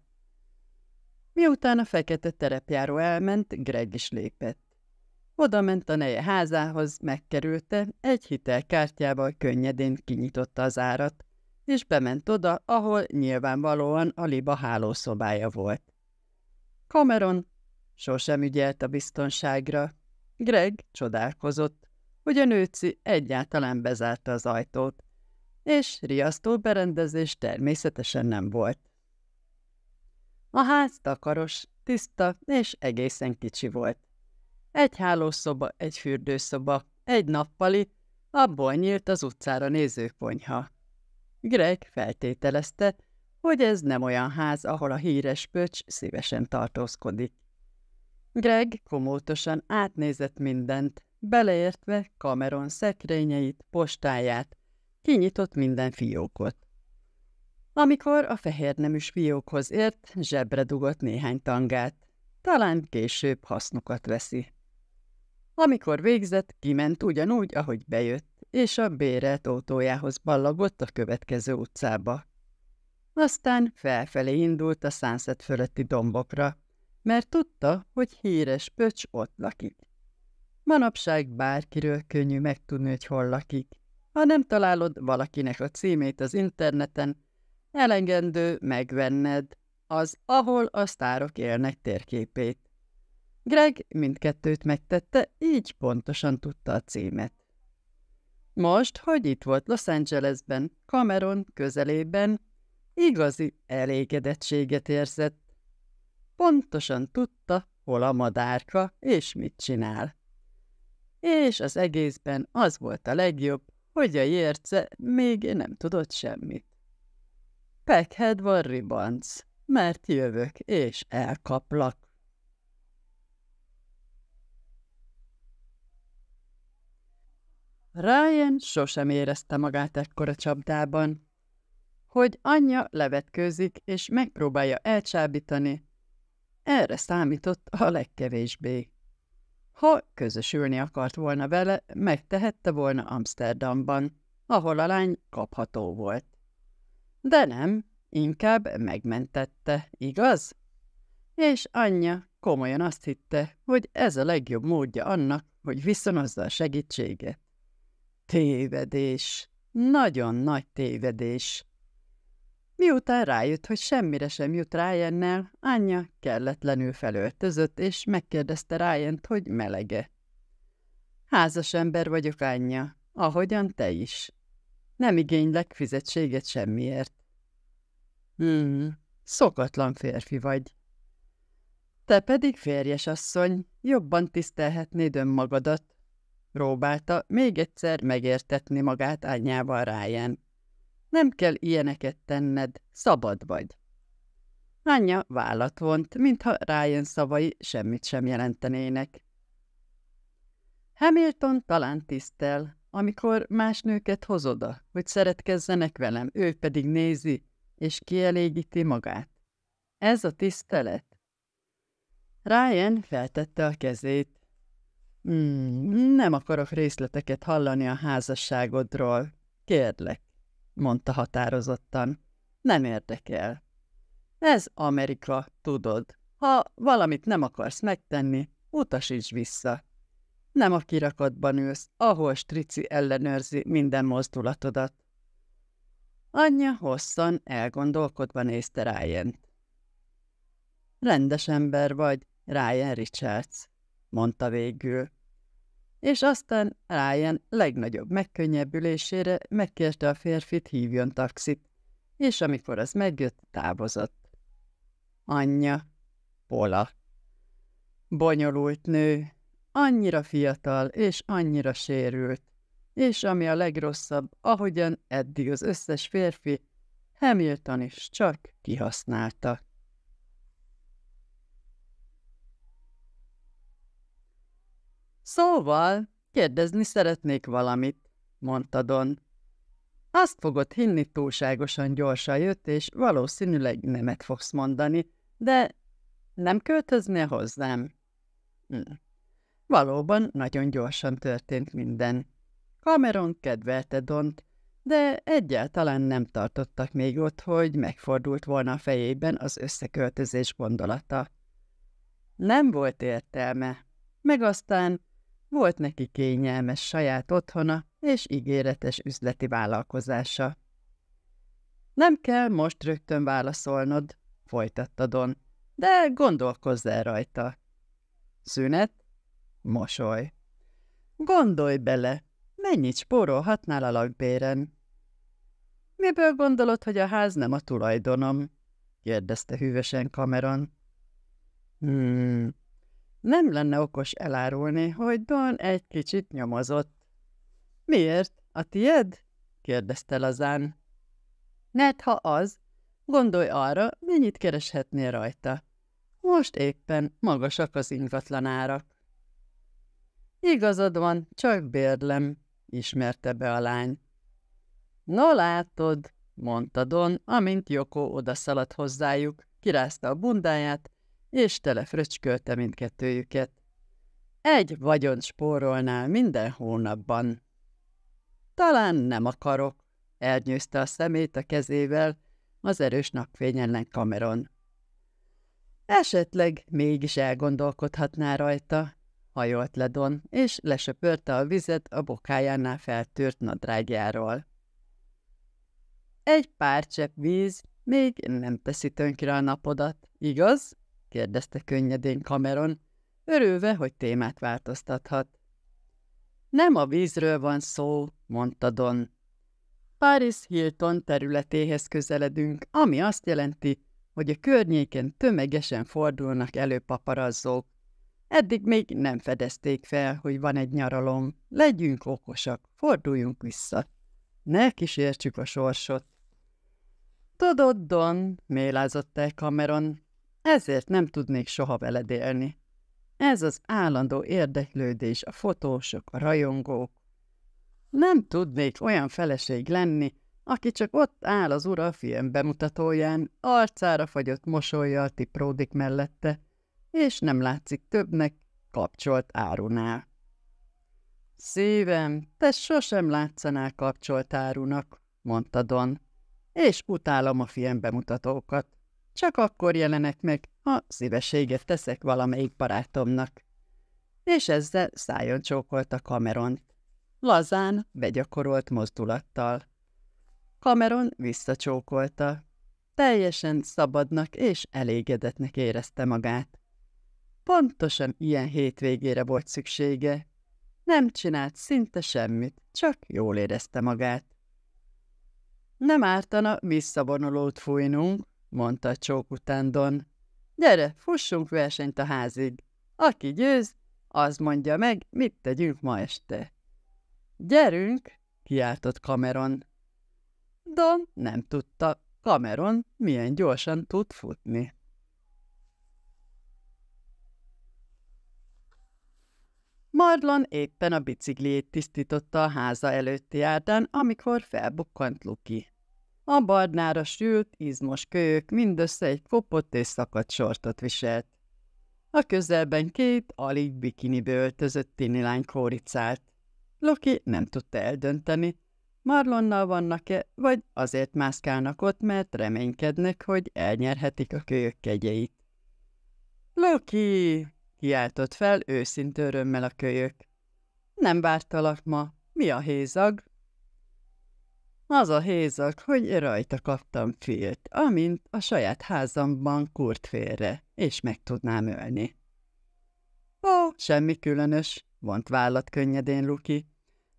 Miután a fekete terepjáró elment, Greg is lépett. Oda ment a neje házához, megkerülte, egy hitelkártyával könnyedén kinyitotta az árat, és bement oda, ahol nyilvánvalóan a liba hálószobája volt. Cameron sosem ügyelt a biztonságra, Greg csodálkozott, hogy a nőci egyáltalán bezárta az ajtót, és riasztó berendezés természetesen nem volt. A ház takaros, tiszta és egészen kicsi volt. Egy hálószoba, egy fürdőszoba, egy nappali, abból nyílt az utcára néző konyha. Greg feltételezte, hogy ez nem olyan ház, ahol a híres pöcs szívesen tartózkodik. Greg komótosan átnézett mindent, beleértve Cameron szekrényeit, postáját, kinyitott minden fiókot. Amikor a fehér neműs fiókhoz ért, zsebre dugott néhány tangát. Talán később hasznukat veszi. Amikor végzett, kiment ugyanúgy, ahogy bejött, és a bérelt autójához ballagott a következő utcába. Aztán felfelé indult a szánszet fölötti dombokra, mert tudta, hogy híres pöcs ott lakik. Manapság bárkiről könnyű megtudni, hogy hol lakik. Ha nem találod valakinek a címét az interneten, elengedő megvenned az Ahol a sztárok élnek térképét. Greg mindkettőt megtette, így pontosan tudta a címet. Most, hogy itt volt Los Angelesben, Cameron közelében, igazi elégedettséget érzett, Pontosan tudta, hol a madárka és mit csinál. És az egészben az volt a legjobb, hogy a jérce még nem tudott semmit. Pekhed van ribanc, mert jövök és elkaplak. Ryan sosem érezte magát ekkora csapdában, hogy anyja levetkőzik és megpróbálja elcsábítani, erre számított a legkevésbé. Ha közösülni akart volna vele, megtehette volna Amsterdamban, ahol a lány kapható volt. De nem, inkább megmentette, igaz? És anyja komolyan azt hitte, hogy ez a legjobb módja annak, hogy viszonozza a segítséget. Tévedés! Nagyon nagy tévedés! Miután rájött, hogy semmire sem jut Ryannel, anyja kelletlenül felöltözött, és megkérdezte ryan hogy melege. Házas ember vagyok, anyja, ahogyan te is. Nem igénylek fizetséget semmiért. Hmm, szokatlan férfi vagy. Te pedig, férjes asszony, jobban tisztelhetnéd önmagadat. Próbálta még egyszer megértetni magát anyjával Ryan. Nem kell ilyeneket tenned, szabad vagy. Anya vállat vont, mintha Ryan szavai semmit sem jelentenének. Hamilton talán tisztel, amikor más nőket hoz oda, hogy szeretkezzenek velem, ő pedig nézi, és kielégíti magát. Ez a tisztelet. Ryan feltette a kezét. Mm, nem akarok részleteket hallani a házasságodról. Kérlek mondta határozottan. Nem érdekel. Ez Amerika, tudod. Ha valamit nem akarsz megtenni, utasíts vissza. Nem a kirakatban ülsz, ahol Strici ellenőrzi minden mozdulatodat. Anyja hosszan, elgondolkodva nézte ryan -t. Rendes ember vagy, Ryan Richards, mondta végül és aztán Ryan legnagyobb megkönnyebbülésére megkérte a férfit hívjon taxit, és amikor az megjött, távozott. Anyja, Pola. Bonyolult nő, annyira fiatal és annyira sérült, és ami a legrosszabb, ahogyan eddig az összes férfi, Hamilton is csak kihasználta. Szóval, kérdezni szeretnék valamit, mondta Don. Azt fogod hinni, túlságosan gyorsan jött, és valószínűleg nemet fogsz mondani, de nem költöznél hozzám? Hm. Valóban nagyon gyorsan történt minden. Cameron kedvelte Dont, de egyáltalán nem tartottak még ott, hogy megfordult volna a fejében az összeköltözés gondolata. Nem volt értelme, meg aztán volt neki kényelmes saját otthona és ígéretes üzleti vállalkozása. Nem kell most rögtön válaszolnod, folytatta Don, de gondolkozz el rajta. Szünet? Mosoly. Gondolj bele, mennyit spórolhatnál a lakbéren? Miből gondolod, hogy a ház nem a tulajdonom? kérdezte hűvösen Cameron. Hmm, nem lenne okos elárulni, hogy Don egy kicsit nyomozott. Miért? A tied? kérdezte lazán. Ned, ha az, gondolj arra, mennyit kereshetnél rajta. Most éppen magasak az árak. Igazad van, csak bérlem, ismerte be a lány. No látod, mondta Don, amint Joko odaszaladt hozzájuk, kirázta a bundáját, és telefröcskölte mindkettőjüket. Egy vagyon spórolnál minden hónapban. Talán nem akarok, elnyőzte a szemét a kezével az erős napfény ellen Cameron. Esetleg mégis elgondolkodhatná rajta, hajolt ledon, és lesöpörte a vizet a bokájánál feltört nadrágjáról. Egy pár csepp víz még nem teszi tönkre a napodat, igaz? kérdezte könnyedén Cameron, örülve, hogy témát változtathat. Nem a vízről van szó, mondta Don. Paris Hilton területéhez közeledünk, ami azt jelenti, hogy a környéken tömegesen fordulnak elő paparazzók. Eddig még nem fedezték fel, hogy van egy nyaralom. Legyünk okosak, forduljunk vissza. Ne kísértsük a sorsot. Tudod, Don, mélázott el Cameron, ezért nem tudnék soha veled élni. Ez az állandó érdeklődés, a fotósok, a rajongók. Nem tudnék olyan feleség lenni, aki csak ott áll az ura a film bemutatóján, arcára fagyott mosolyjal tipródik mellette, és nem látszik többnek kapcsolt árunál. Szívem, te sosem látszanál kapcsolt árunak, mondta Don, és utálom a film bemutatókat. Csak akkor jelenek meg, ha szívességet teszek valamelyik barátomnak. És ezzel szájon csókolta Cameron. Lazán, begyakorolt mozdulattal. Cameron visszacsókolta. Teljesen szabadnak és elégedetnek érezte magát. Pontosan ilyen hétvégére volt szüksége. Nem csinált szinte semmit, csak jól érezte magát. Nem ártana visszavonulót fújnunk, mondta a csók után Don. Gyere, fussunk versenyt a házig. Aki győz, az mondja meg, mit tegyünk ma este. Gyerünk, kiáltott Cameron. Don nem tudta, Cameron milyen gyorsan tud futni. Marlon éppen a bicikliét tisztította a háza előtti járdán, amikor felbukkant Luki. A barnára sült, izmos kölyök mindössze egy kopott és szakadt sortot viselt. A közelben két alig bikinibe öltözött lány kóricált. Loki nem tudta eldönteni, Marlonnal vannak-e, vagy azért mászkálnak ott, mert reménykednek, hogy elnyerhetik a kölyök kegyeit. Loki! kiáltott fel őszintő örömmel a kölyök. Nem vártalak ma. Mi a hézag? Az a hézak, hogy rajta kaptam félt, amint a saját házamban kurt félre, és meg tudnám ölni. Ó, semmi különös, vont vállat könnyedén Luki.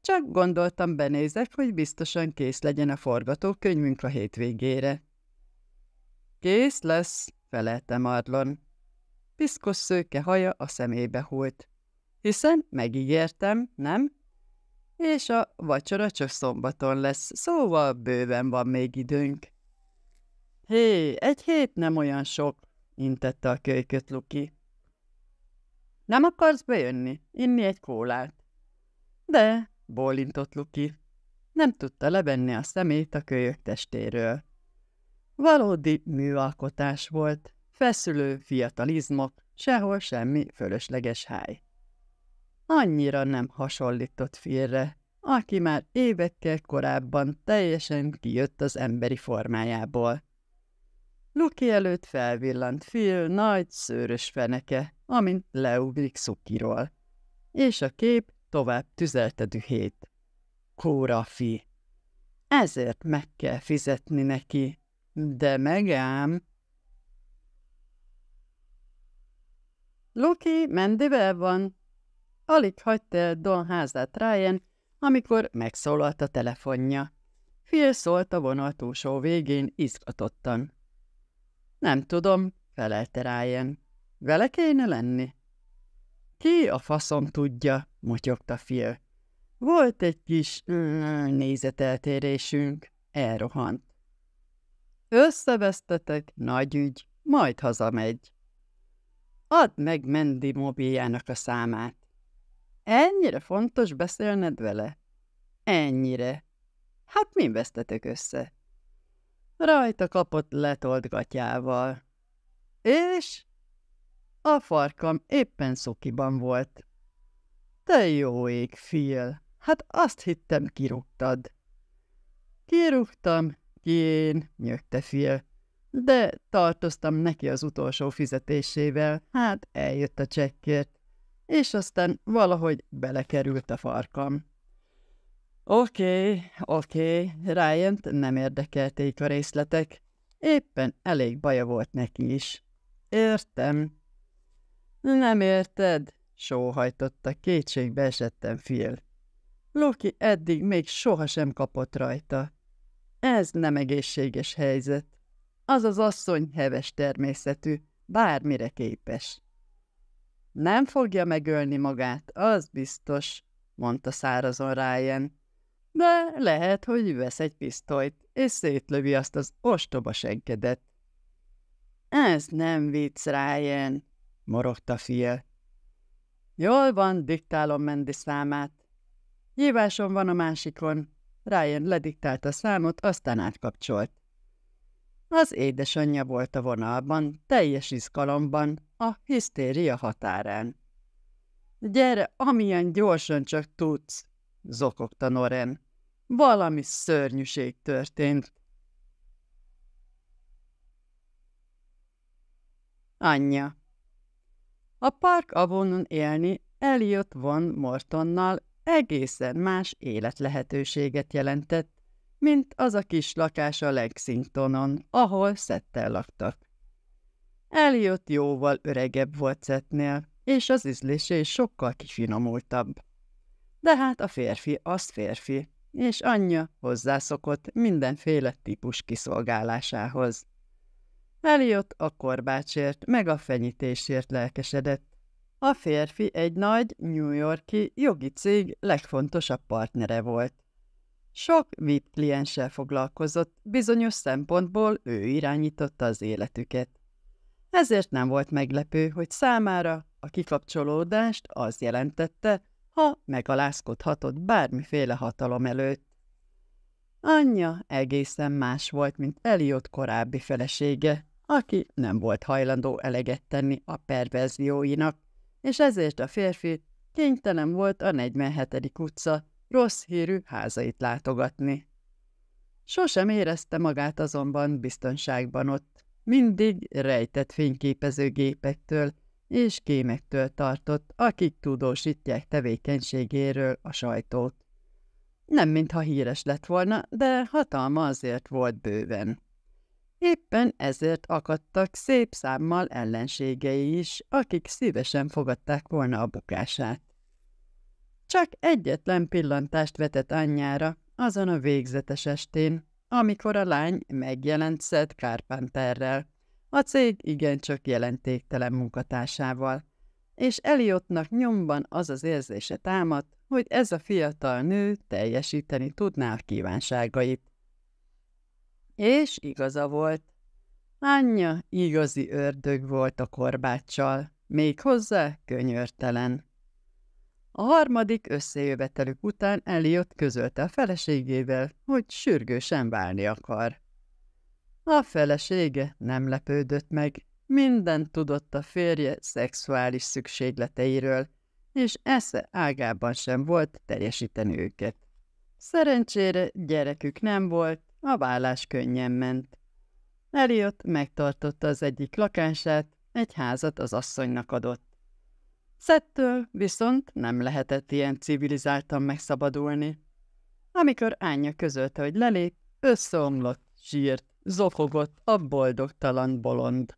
Csak gondoltam, benézek, hogy biztosan kész legyen a forgatókönyvünk a hétvégére. Kész lesz, felelte Marlon. Piszkos szőke haja a szemébe hult. Hiszen megígértem, nem? és a vacsora csak szombaton lesz, szóval bőven van még időnk. Hé, egy hét nem olyan sok, intette a kölyköt Luki. Nem akarsz bejönni, inni egy kólát? De, bólintott Luki. Nem tudta levenni a szemét a kölyök testéről. Valódi műalkotás volt, feszülő, fiatalizmok, sehol semmi fölösleges háj annyira nem hasonlított félre, aki már évekkel korábban teljesen kijött az emberi formájából. Luki előtt felvillant Phil nagy szőrös feneke, amint leugrik Szukiról. És a kép tovább tüzelte dühét. fi. Ezért meg kell fizetni neki, de megám! Luki mendivel van, Alig hagyta el Don házát Ryan, amikor megszólalt a telefonja. Phil szólt a vonal túlsó végén izgatottan. Nem tudom, felelte Ryan. Vele kéne lenni? Ki a faszom tudja, motyogta Phil. Volt egy kis mm, nézeteltérésünk, elrohant. Összevesztetek, nagy ügy, majd hazamegy. Add meg Mendi mobiljának a számát. Ennyire fontos beszélned vele? Ennyire. Hát mi vesztetek össze? Rajta kapott letolt gatyával. És? A farkam éppen szokiban volt. Te jó ég, Phil, hát azt hittem kirúgtad. Kirúgtam, én, nyögte Phil, de tartoztam neki az utolsó fizetésével, hát eljött a csekkért és aztán valahogy belekerült a farkam. Oké, okay, oké, okay, ryan nem érdekelték a részletek. Éppen elég baja volt neki is. Értem. Nem érted? Sóhajtotta kétségbe esettem fél. Loki eddig még sohasem kapott rajta. Ez nem egészséges helyzet. Az az asszony heves természetű, bármire képes. Nem fogja megölni magát, az biztos, mondta szárazon Ryan. De lehet, hogy vesz egy pisztolyt, és szétlövi azt az ostoba senkedet. Ez nem vicc, Ryan, morogta fia. Jól van, diktálom Mendi számát. Hívásom van a másikon. Ryan lediktálta a számot, aztán átkapcsolt. Az édesanyja volt a vonalban, teljes izgalomban, a hisztéria határán. Gyere, amilyen gyorsan csak tudsz, zokogta Noren. Valami szörnyűség történt. Anyja A park avonon élni Elliot von Mortonnal egészen más életlehetőséget jelentett, mint az a kis lakás a Lexingtonon, ahol szettel laktak. Eljött jóval öregebb volt Cetnél, és az ízlése is sokkal kifinomultabb. De hát a férfi az férfi, és anyja hozzászokott mindenféle típus kiszolgálásához. Eljött a korbácsért, meg a fenyítésért lelkesedett. A férfi egy nagy, New Yorki jogi cég legfontosabb partnere volt. Sok VIP klienssel foglalkozott, bizonyos szempontból ő irányította az életüket. Ezért nem volt meglepő, hogy számára a kikapcsolódást az jelentette, ha megalázkodhatott bármiféle hatalom előtt. Anyja egészen más volt, mint eliott korábbi felesége, aki nem volt hajlandó eleget tenni a perverzióinak, és ezért a férfi kénytelen volt a 47. utca rossz hírű házait látogatni. Sosem érezte magát azonban biztonságban ott, mindig rejtett fényképezőgépektől és kémektől tartott, akik tudósítják tevékenységéről a sajtót. Nem mintha híres lett volna, de hatalma azért volt bőven. Éppen ezért akadtak szép számmal ellenségei is, akik szívesen fogadták volna a bukását. Csak egyetlen pillantást vetett anyjára azon a végzetes estén, amikor a lány megjelent Seth Carpenterrel, a cég igencsak jelentéktelen munkatársával, és Eliottnak nyomban az az érzése támadt, hogy ez a fiatal nő teljesíteni tudná a kívánságait. És igaza volt. Anyja igazi ördög volt a korbáccsal, még hozzá könyörtelen. A harmadik összejövetelük után Eliott közölte a feleségével, hogy sürgősen válni akar. A felesége nem lepődött meg, minden tudott a férje szexuális szükségleteiről, és esze ágában sem volt teljesíteni őket. Szerencsére gyerekük nem volt, a vállás könnyen ment. Eliott megtartotta az egyik lakását, egy házat az asszonynak adott. Szettől viszont nem lehetett ilyen civilizáltan megszabadulni. Amikor Ánya közölte, hogy lelép, összeomlott, sírt, zokogott a boldogtalan bolond.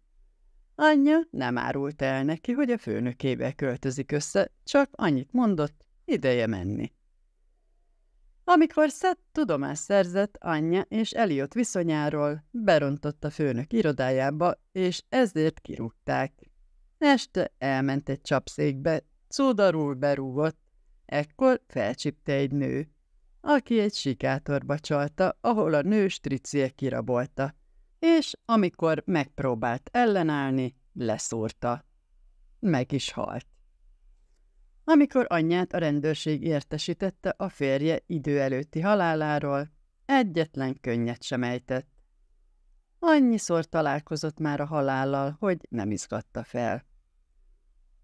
Anya nem árult el neki, hogy a főnökébe költözik össze, csak annyit mondott, ideje menni. Amikor Szett tudomást szerzett anyja és Eliott viszonyáról, berontott a főnök irodájába, és ezért kirúgták. Este elment egy csapszékbe, szódarul berúgott, ekkor felcsipte egy nő, aki egy sikátorba csalta, ahol a nő stricie kirabolta, és amikor megpróbált ellenállni, leszúrta. Meg is halt. Amikor anyját a rendőrség értesítette a férje idő előtti haláláról, egyetlen könnyet sem ejtett. Annyiszor találkozott már a halállal, hogy nem izgatta fel.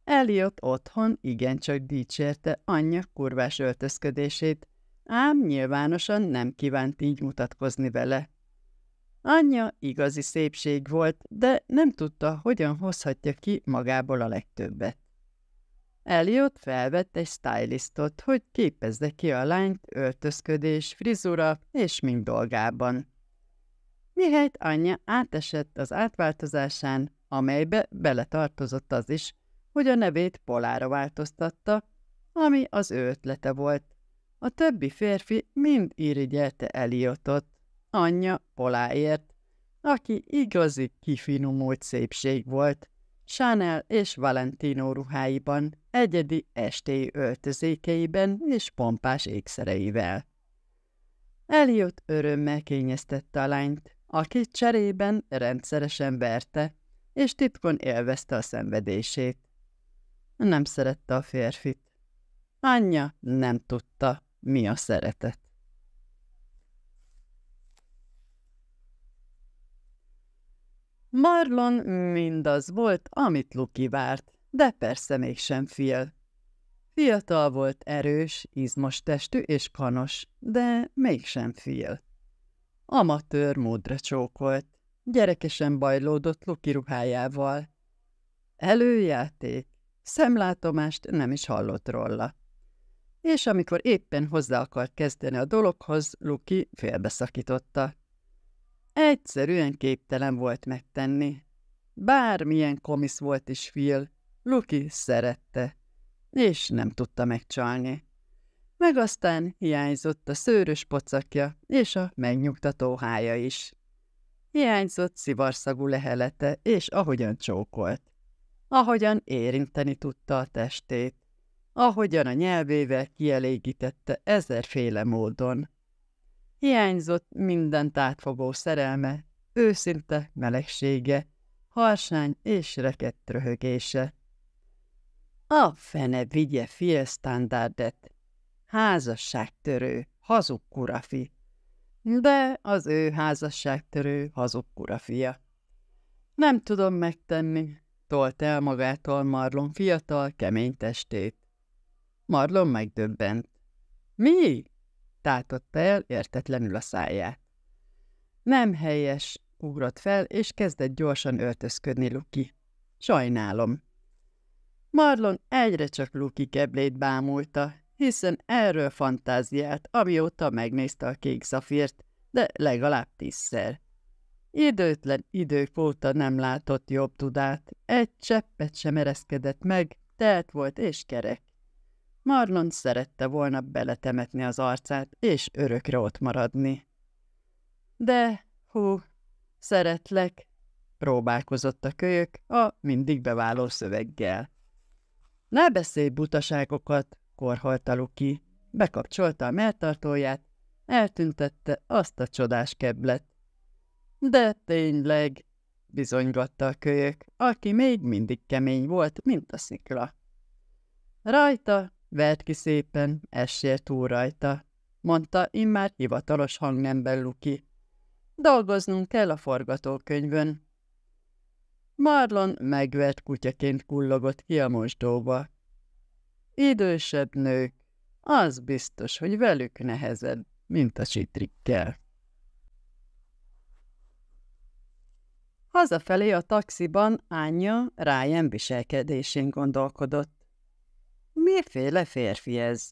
Eliott otthon igencsak dicsérte anyja kurvás öltözködését, ám nyilvánosan nem kívánt így mutatkozni vele. Anyja igazi szépség volt, de nem tudta, hogyan hozhatja ki magából a legtöbbet. Eliott felvett egy stylistot, hogy képezze ki a lányt öltözködés, frizura és mind dolgában. Mihelyt anyja átesett az átváltozásán, amelybe beletartozott az is, hogy a nevét Polára változtatta, ami az ő ötlete volt. A többi férfi mind irigyelte Eliotot, anyja Poláért, aki igazi kifinomult szépség volt, Chanel és Valentino ruháiban, egyedi estéi öltözékeiben és pompás ékszereivel. Eliot örömmel kényeztette a lányt, aki cserében rendszeresen verte, és titkon élvezte a szenvedését. Nem szerette a férfit. Anyja nem tudta, mi a szeretet. Marlon mindaz volt, amit Luki várt, de persze mégsem fiel. Fiatal volt, erős, izmos testű és kanos, de mégsem fiel. Amatőr módra csókolt, gyerekesen bajlódott Luki ruhájával. Előjáték, Szemlátomást nem is hallott róla. És amikor éppen hozzá akart kezdeni a dologhoz, Luki félbeszakította. Egyszerűen képtelen volt megtenni. Bármilyen komisz volt is Phil, Luki szerette, és nem tudta megcsalni. Meg aztán hiányzott a szőrös pocakja és a megnyugtató hája is. Hiányzott szivarszagú lehelete, és ahogyan csókolt ahogyan érinteni tudta a testét, ahogyan a nyelvével kielégítette ezerféle módon. Hiányzott minden átfogó szerelme, őszinte melegsége, harsány és rekett röhögése. A fene vigye fiesztándardet, házasságtörő, hazug kurafi, de az ő házasságtörő hazug kurafia. Nem tudom megtenni, tolt el magától Marlon fiatal, kemény testét. Marlon megdöbbent. Mi? tátotta el értetlenül a száját. Nem helyes, ugrott fel, és kezdett gyorsan öltözködni Luki. Sajnálom. Marlon egyre csak Luki keblét bámulta, hiszen erről fantáziált, amióta megnézte a kék szafírt, de legalább tízszer. Időtlen idők óta nem látott jobb tudát, egy cseppet sem ereszkedett meg, telt volt és kerek. Marlon szerette volna beletemetni az arcát, és örökre ott maradni. De, hú, szeretlek, próbálkozott a kölyök a mindig beváló szöveggel. Ne beszélj butaságokat, korholta Luki, bekapcsolta a melltartóját, eltüntette azt a csodás keblet, de tényleg, bizonygatta a kölyök, aki még mindig kemény volt, mint a szikla. Rajta, vert ki szépen, esél túl rajta, mondta immár hivatalos hangnemben Luki. Dolgoznunk kell a forgatókönyvön. Marlon megvert kutyaként kullogott ki a mosdóba. Idősebb nők, az biztos, hogy velük nehezebb, mint a sitrikkel. Hazafelé a taxiban Anya Ryan viselkedésén gondolkodott. Miféle férfi ez?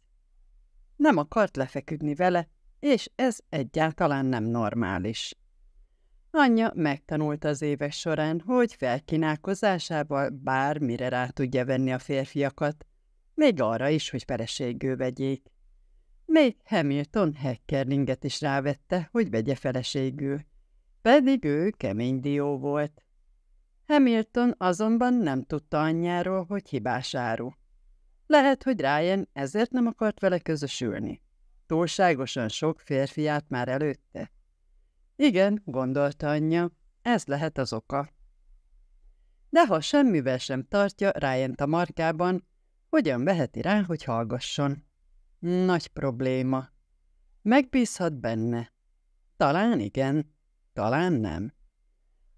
Nem akart lefeküdni vele, és ez egyáltalán nem normális. Anya megtanult az éves során, hogy felkinálkozásával bármire rá tudja venni a férfiakat, még arra is, hogy feleségül vegyék. Még Hamilton Heckerlinget is rávette, hogy vegye feleségül. Pedig ő kemény dió volt. Hamilton azonban nem tudta anyjáról, hogy hibás áru. Lehet, hogy Ryan ezért nem akart vele közösülni. Túlságosan sok férfiát már előtte. Igen, gondolta anyja, ez lehet az oka. De ha semmivel sem tartja ryan a markában, hogyan veheti rá, hogy hallgasson? Nagy probléma. Megbízhat benne. Talán igen. Talán nem.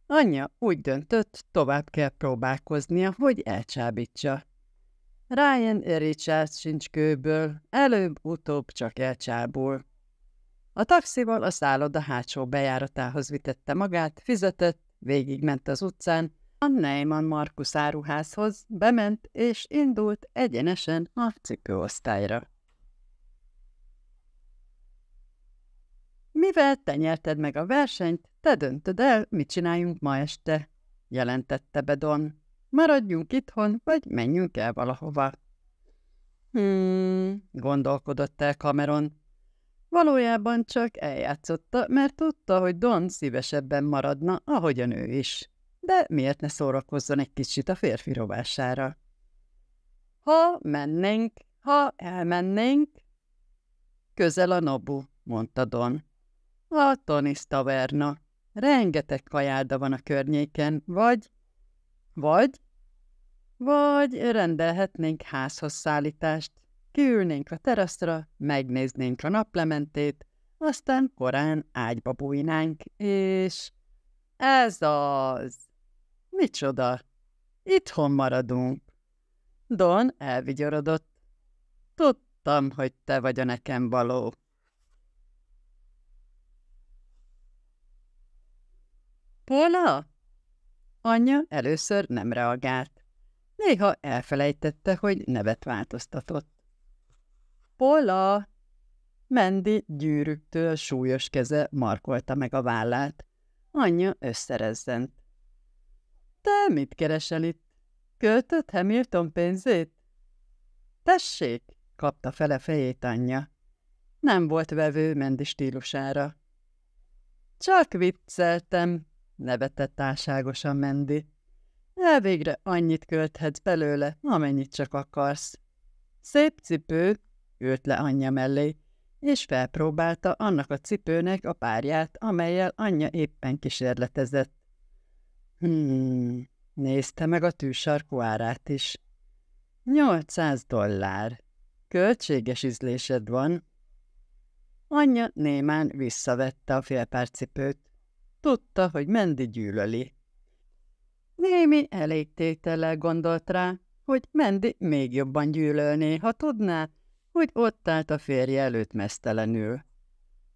Anyja úgy döntött, tovább kell próbálkoznia, hogy elcsábítsa. Ryan Richards sincs kőből, előbb-utóbb csak elcsábul. A taxival a szálloda hátsó bejáratához vitette magát, fizetett, végigment az utcán, a Neyman Markus áruházhoz, bement és indult egyenesen a cipőosztályra. Mivel te nyerted meg a versenyt, te döntöd el, mit csináljunk ma este, jelentette be Don. Maradjunk itthon, vagy menjünk el valahova. Hmm, gondolkodott el Cameron. Valójában csak eljátszotta, mert tudta, hogy Don szívesebben maradna, ahogyan ő is. De miért ne szórakozzon egy kicsit a férfi rovására? Ha mennénk, ha elmennénk. Közel a Nobu, mondta Don. A Tonis Taverna. Rengeteg kajáda van a környéken, vagy... Vagy? Vagy rendelhetnénk házhoz szállítást. Kiülnénk a teraszra, megnéznénk a naplementét, aztán korán ágyba bújnánk, és... Ez az! Micsoda! Itthon maradunk! Don elvigyorodott. Tudtam, hogy te vagy a nekem való. Paula? Anyja először nem reagált. Néha elfelejtette, hogy nevet változtatott. Paula! Mendi gyűrűktől súlyos keze markolta meg a vállát. Anyja összerezzent. Te mit keresel itt? Költött Hamilton pénzét? Tessék, kapta fele fejét anyja. Nem volt vevő Mendi stílusára. Csak vicceltem, nevetett álságosan Mendi. Elvégre annyit költhetsz belőle, amennyit csak akarsz. Szép cipő, ült le anyja mellé, és felpróbálta annak a cipőnek a párját, amelyel anyja éppen kísérletezett. Hmm, nézte meg a tűsarkó árát is. 800 dollár. Költséges ízlésed van. Anyja némán visszavette a félpár cipőt. Tudta, hogy Mendi gyűlöli. Némi elégtétellel gondolt rá, hogy Mendi még jobban gyűlölné, ha tudná, hogy ott állt a férje előtt mesztelenül.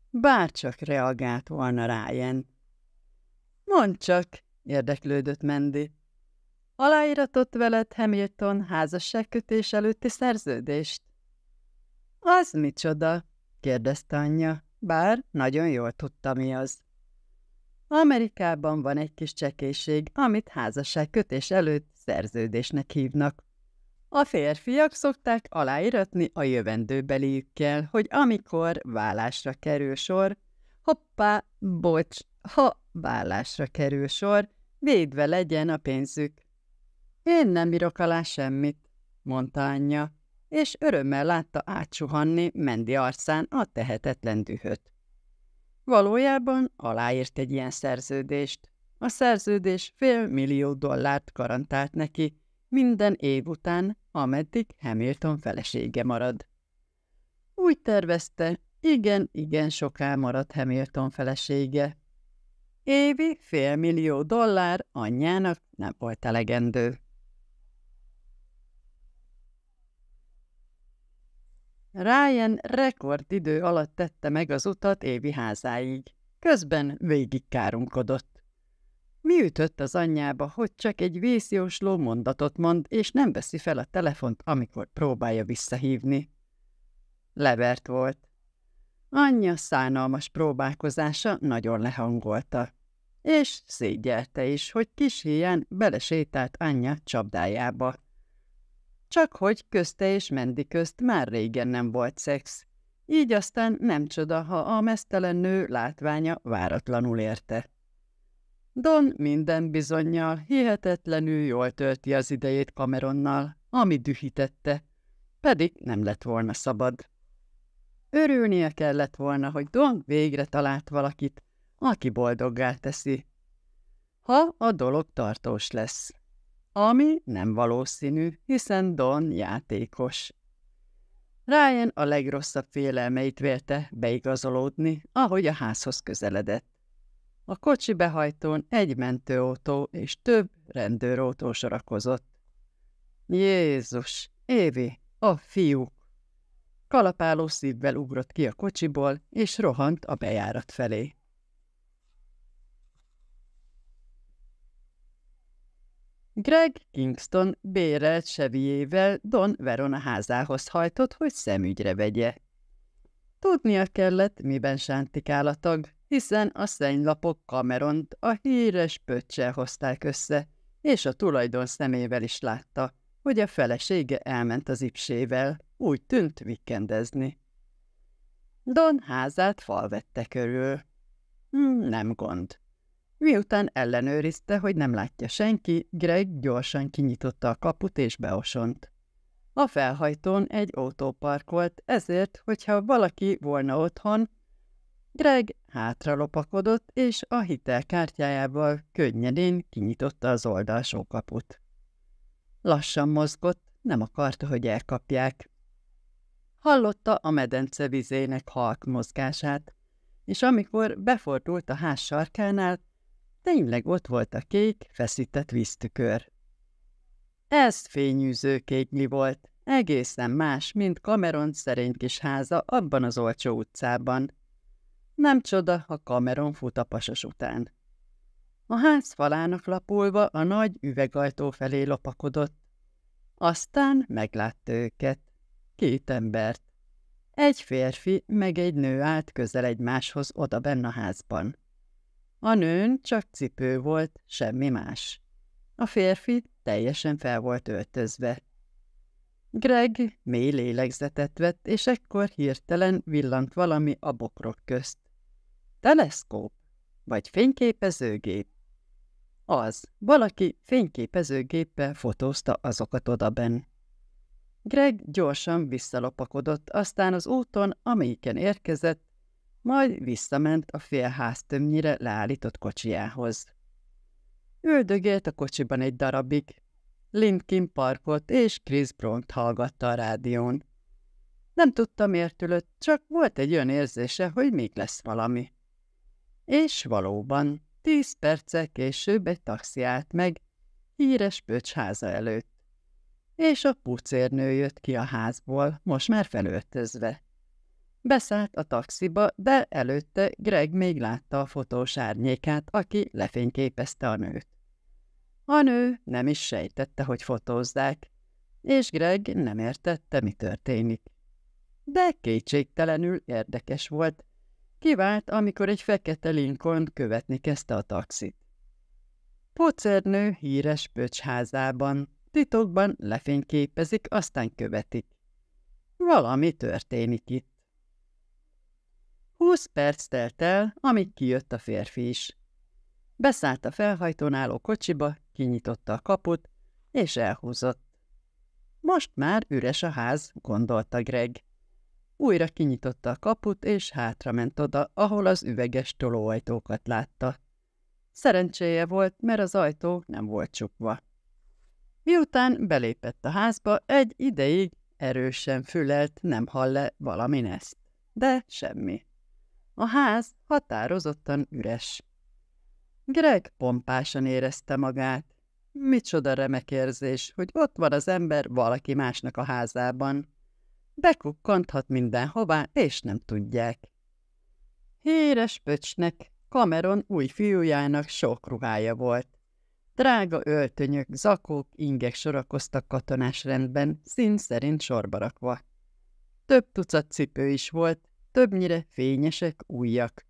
Bárcsak reagált volna Ryan. Mondd csak, érdeklődött Mendi. Aláíratott veled Hamilton házasságkötés előtti szerződést? Az micsoda? kérdezte anyja, bár nagyon jól tudta mi az. Amerikában van egy kis csekéség, amit házasság kötés előtt szerződésnek hívnak. A férfiak szokták aláíratni a jövendőbeliükkel, hogy amikor vállásra kerül sor, hoppá, bocs, ha vállásra kerül sor, védve legyen a pénzük. Én nem bírok alá semmit, mondta anyja, és örömmel látta átsuhanni Mendi arcán a tehetetlen dühöt. Valójában aláírt egy ilyen szerződést. A szerződés fél millió dollárt garantált neki, minden év után, ameddig Hamilton felesége marad. Úgy tervezte, igen, igen soká maradt Hamilton felesége. Évi fél millió dollár anyjának nem volt elegendő. Ryan rekordidő alatt tette meg az utat Évi házáig. Közben végig káromkodott. Mi ütött az anyjába, hogy csak egy vészjósló mondatot mond, és nem veszi fel a telefont, amikor próbálja visszahívni? Levert volt. Anyja szánalmas próbálkozása nagyon lehangolta, és szégyelte is, hogy kis híján belesétált anyja csapdájába. Csak hogy közte és Mendi közt már régen nem volt szex. Így aztán nem csoda, ha a mesztelen nő látványa váratlanul érte. Don minden bizonyal hihetetlenül jól tölti az idejét Cameronnal, ami dühítette, pedig nem lett volna szabad. Örülnie kellett volna, hogy Don végre talált valakit, aki boldoggá teszi. Ha a dolog tartós lesz ami nem valószínű, hiszen Don játékos. Ryan a legrosszabb félelmeit vélte beigazolódni, ahogy a házhoz közeledett. A kocsi behajtón egy mentőautó és több rendőrautó sorakozott. Jézus, Évi, a fiú Kalapáló szívvel ugrott ki a kocsiból, és rohant a bejárat felé. Greg Kingston bérelt sevijével Don Verona házához hajtott, hogy szemügyre vegye. Tudnia kellett, miben sántikál a tag, hiszen a szennylapok Cameront a híres pöccsel hozták össze, és a tulajdon szemével is látta, hogy a felesége elment az ipsével, úgy tűnt vikendezni. Don házát fal vette körül. Hmm, nem gond. Miután ellenőrizte, hogy nem látja senki, Greg gyorsan kinyitotta a kaput és beosont. A felhajtón egy autó parkolt, ezért, hogyha valaki volna otthon, Greg hátra lopakodott, és a hitelkártyájával könnyedén kinyitotta az oldalsó kaput. Lassan mozgott, nem akarta, hogy elkapják. Hallotta a medence vizének halk mozgását, és amikor befordult a ház sarkánál, Tényleg ott volt a kék, feszített víztükör. Ez fényűző kékli volt, egészen más, mint Cameron szerény kis háza abban az olcsó utcában. Nem csoda, ha Cameron fut a pasas után. A ház falának lapulva a nagy üvegajtó felé lopakodott. Aztán meglátta őket. Két embert. Egy férfi meg egy nő állt közel egymáshoz oda benne a házban. A nőn csak cipő volt, semmi más. A férfi teljesen fel volt öltözve. Greg mély lélegzetet vett, és ekkor hirtelen villant valami a bokrok közt. Teleszkóp? Vagy fényképezőgép? Az, valaki fényképezőgéppel fotózta azokat odaben. Greg gyorsan visszalopakodott, aztán az úton, amelyiken érkezett, majd visszament a félház tömnyire leállított kocsiához. Üldögélt a kocsiban egy darabig. Lindkin parkot és Chris Bront hallgatta a rádión. Nem tudta miért ülött, csak volt egy olyan érzése, hogy még lesz valami. És valóban, tíz perccel később egy taxi állt meg, híres pöcs háza előtt. És a pucérnő jött ki a házból, most már felöltözve. Beszállt a taxiba, de előtte Greg még látta a fotós árnyékát, aki lefényképezte a nőt. A nő nem is sejtette, hogy fotózzák, és Greg nem értette, mi történik. De kétségtelenül érdekes volt. Kivált, amikor egy fekete Lincoln követni kezdte a taxit. Pocernő híres pöcsházában, titokban lefényképezik, aztán követik. Valami történik itt. Húsz perc telt el, amíg kijött a férfi is. Beszállt a felhajtón álló kocsiba, kinyitotta a kaput, és elhúzott. Most már üres a ház, gondolta Greg. Újra kinyitotta a kaput, és hátrament oda, ahol az üveges tolóajtókat látta. Szerencséje volt, mert az ajtó nem volt csukva. Miután belépett a házba, egy ideig erősen fülelt, nem hall le valamin ezt. De semmi. A ház határozottan üres. Greg pompásan érezte magát. Micsoda remek érzés, hogy ott van az ember valaki másnak a házában. Bekukkanthat mindenhová, és nem tudják. Híres pöcsnek, Cameron új fiújának sok ruhája volt. Drága öltönyök, zakók, ingek sorakoztak katonás rendben, szín szerint sorba rakva. Több tucat cipő is volt, többnyire fényesek újak,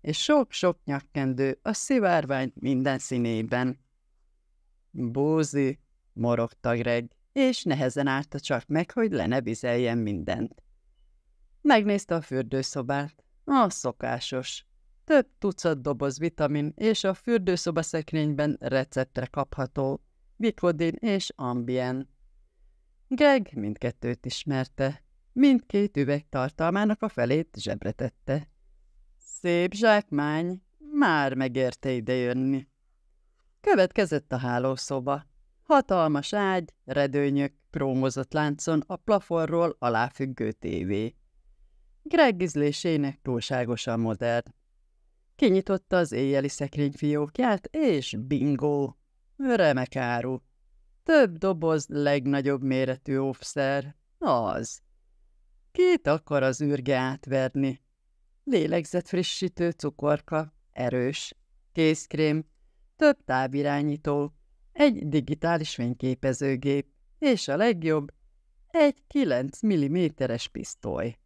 és sok-sok nyakkendő a szivárvány minden színében. Búzi, morogta Greg, és nehezen állta csak meg, hogy le ne vizeljen mindent. Megnézte a fürdőszobát. A szokásos. Több tucat doboz vitamin, és a fürdőszobaszekrényben receptre kapható. Vicodin és Ambien. Greg mindkettőt ismerte. Mindkét üveg tartalmának a felét zsebre tette. Szép zsákmány, már megérte idejönni. Következett a hálószoba. Hatalmas ágy, redőnyök, krómozott láncon a plafonról aláfüggő tévé. Greg ízlésének túlságosan modern. Kinyitotta az éjjeli szekrény fiókját, és bingo! Remek áru! Több doboz legnagyobb méretű óvszer, az – Két akar az űrge átverni. Lélegzetfrissítő cukorka, erős, kézkrém, több távirányító, egy digitális fényképezőgép, és a legjobb, egy 9 mm-es pisztoly.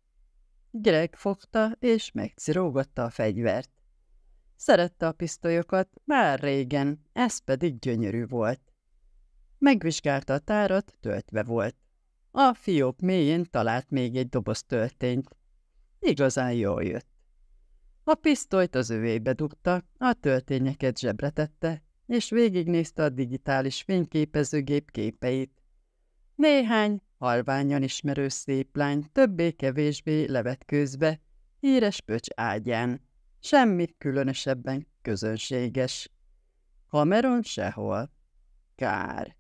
Greg fogta és megcirógatta a fegyvert. Szerette a pisztolyokat már régen, ez pedig gyönyörű volt. Megvizsgálta a tárat, töltve volt. A fiók mélyén talált még egy doboz töltényt. Igazán jól jött. A pisztolyt az övébe dugta, a töltényeket zsebre tette, és végignézte a digitális fényképezőgép képeit. Néhány, halványan ismerő szép lány többé-kevésbé levet közbe, híres pöcs ágyán. Semmi különösebben közönséges. Cameron sehol. Kár.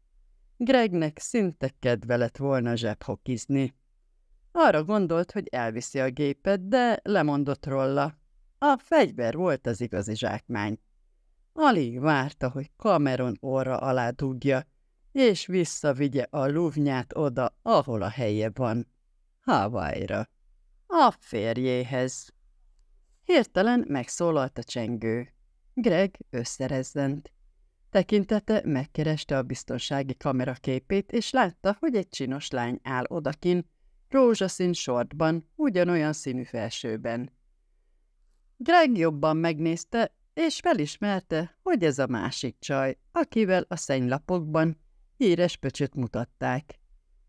Gregnek szinte kedve lett volna zsebhokizni. Arra gondolt, hogy elviszi a gépet, de lemondott róla. A fegyver volt az igazi zsákmány. Alig várta, hogy Cameron orra alá dugja, és visszavigye a luvnyát oda, ahol a helye van. Havajra. A férjéhez. Hirtelen megszólalt a csengő. Greg összerezzent. Tekintete megkereste a biztonsági kamera képét, és látta, hogy egy csinos lány áll odakin, rózsaszín sortban, ugyanolyan színű felsőben. Greg jobban megnézte, és felismerte, hogy ez a másik csaj, akivel a szennylapokban híres pöcsöt mutatták.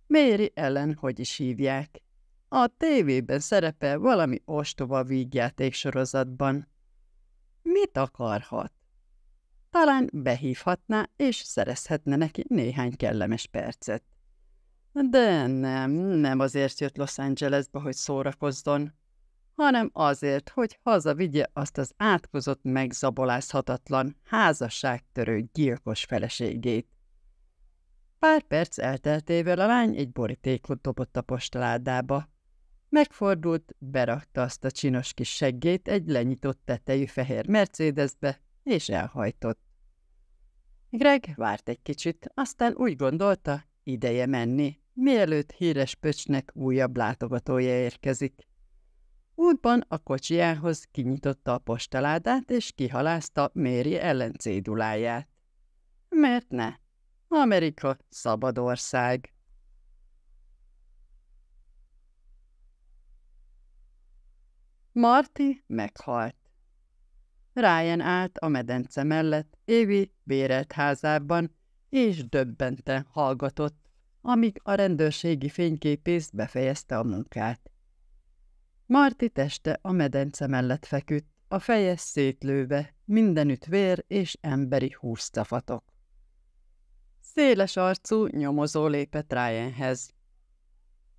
Méri ellen hogy is hívják. A tévében szerepel valami ostoba vígjáték sorozatban. Mit akarhat? talán behívhatná, és szerezhetne neki néhány kellemes percet. De nem, nem azért jött Los Angelesbe, hogy szórakozzon, hanem azért, hogy hazavigye azt az átkozott, megzabolázhatatlan, házasságtörő, gyilkos feleségét. Pár perc elteltével a lány egy borítékot dobott a postaládába. Megfordult, berakta azt a csinos kis seggét egy lenyitott tetejű fehér Mercedesbe, és elhajtott. Greg várt egy kicsit, aztán úgy gondolta, ideje menni, mielőtt híres pöcsnek újabb látogatója érkezik. Útban a kocsiához kinyitotta a postaládát, és kihalázta Méri ellencéduláját. Mert ne? Amerika szabad ország. Marti meghalt. Ryan állt a medence mellett, Évi bérelt házában, és döbbente hallgatott, amíg a rendőrségi fényképész befejezte a munkát. Marti teste a medence mellett feküdt, a feje szétlőve, mindenütt vér és emberi húsztafatok. Széles arcú nyomozó lépett Ryanhez.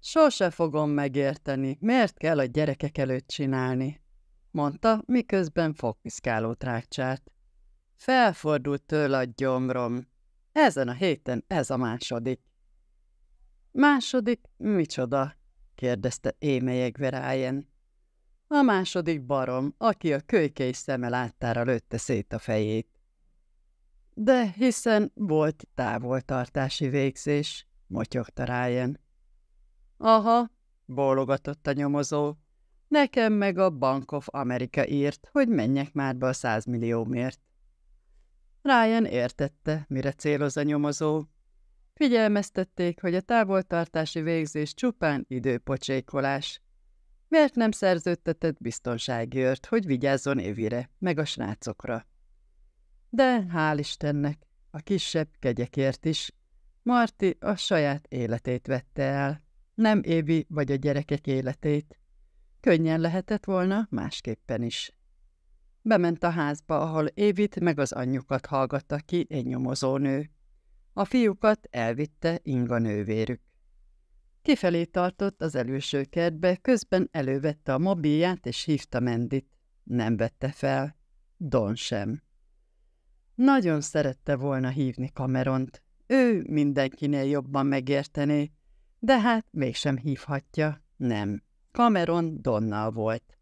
Sose fogom megérteni, miért kell a gyerekek előtt csinálni, mondta, miközben fogpiszkáló trágcsát. Felfordult tőle a gyomrom. Ezen a héten ez a második. Második micsoda? kérdezte émelyegve Ryan. A második barom, aki a kölykei szeme láttára lőtte szét a fejét. De hiszen volt távoltartási végzés, motyogta Ryan. Aha, bólogatott a nyomozó. Nekem meg a Bank of America írt, hogy menjek már be a százmilliómért. Ryan értette, mire céloz a nyomozó. Figyelmeztették, hogy a távoltartási végzés csupán időpocsékolás. Miért nem szerződtetett biztonsági ört, hogy vigyázzon évire, meg a srácokra? De hál' Istennek, a kisebb kegyekért is, Marti a saját életét vette el, nem Évi vagy a gyerekek életét. Könnyen lehetett volna, másképpen is. Bement a házba, ahol Évit meg az anyjukat hallgatta ki egy nyomozónő. A fiúkat elvitte Inga nővérük. Kifelé tartott az előső kertbe, közben elővette a mobilját és hívta Mendit. Nem vette fel. Don sem. Nagyon szerette volna hívni Kameront. Ő mindenkinél jobban megértené, de hát mégsem hívhatja, nem. Cameron Donnal volt.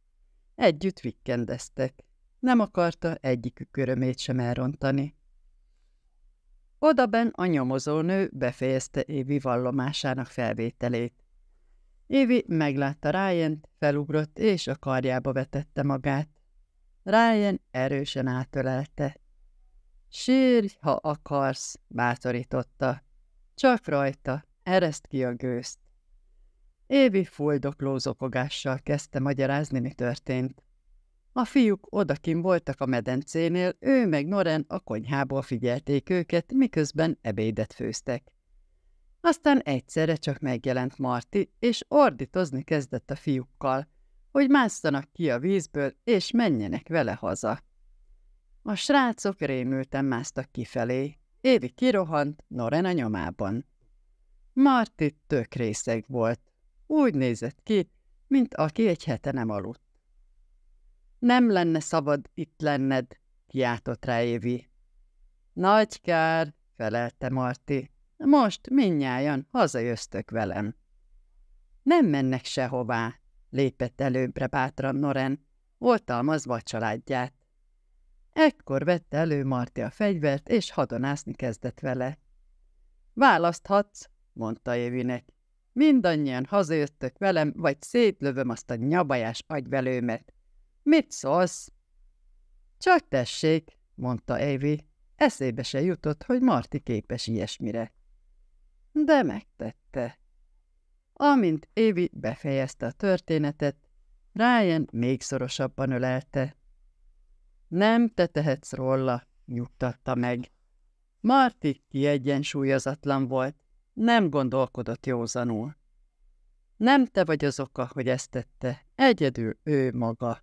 Együtt vikkendeztek. Nem akarta egyikük örömét sem elrontani. Odaben a nyomozónő befejezte Évi vallomásának felvételét. Évi meglátta ryan felugrott és a karjába vetette magát. Ryan erősen átölelte. Sírj, ha akarsz, bátorította. Csak rajta, ereszt ki a gőzt. Évi fuldokló zokogással kezdte magyarázni, mi történt. A fiúk odakin voltak a medencénél, ő meg Noren a konyhából figyelték őket, miközben ebédet főztek. Aztán egyszerre csak megjelent Marti, és ordítozni kezdett a fiúkkal, hogy másztanak ki a vízből, és menjenek vele haza. A srácok rémülten másztak kifelé. Évi kirohant, Noren a nyomában. Marti tök részeg volt. Úgy nézett ki, mint aki egy hete nem aludt. Nem lenne szabad itt lenned, kiáltott rá Évi. Nagy kár, felelte Marti. Most minnyáján hazajöztök velem. Nem mennek sehová, lépett előbbre bátran Noren, oltalmazva a családját. Ekkor vette elő Marti a fegyvert, és hadonászni kezdett vele. Választhatsz, mondta Évinek. Mindannyian hazajöttök velem, vagy szétlövöm azt a nyabajás agyvelőmet. Mit szólsz? Csak tessék, mondta Évi. Eszébe se jutott, hogy Marti képes ilyesmire. De megtette. Amint Évi befejezte a történetet, Ryan még szorosabban ölelte. Nem te tehetsz róla, nyugtatta meg. Marti kiegyensúlyozatlan volt, nem gondolkodott józanul. Nem te vagy az oka, hogy ezt tette, egyedül ő maga.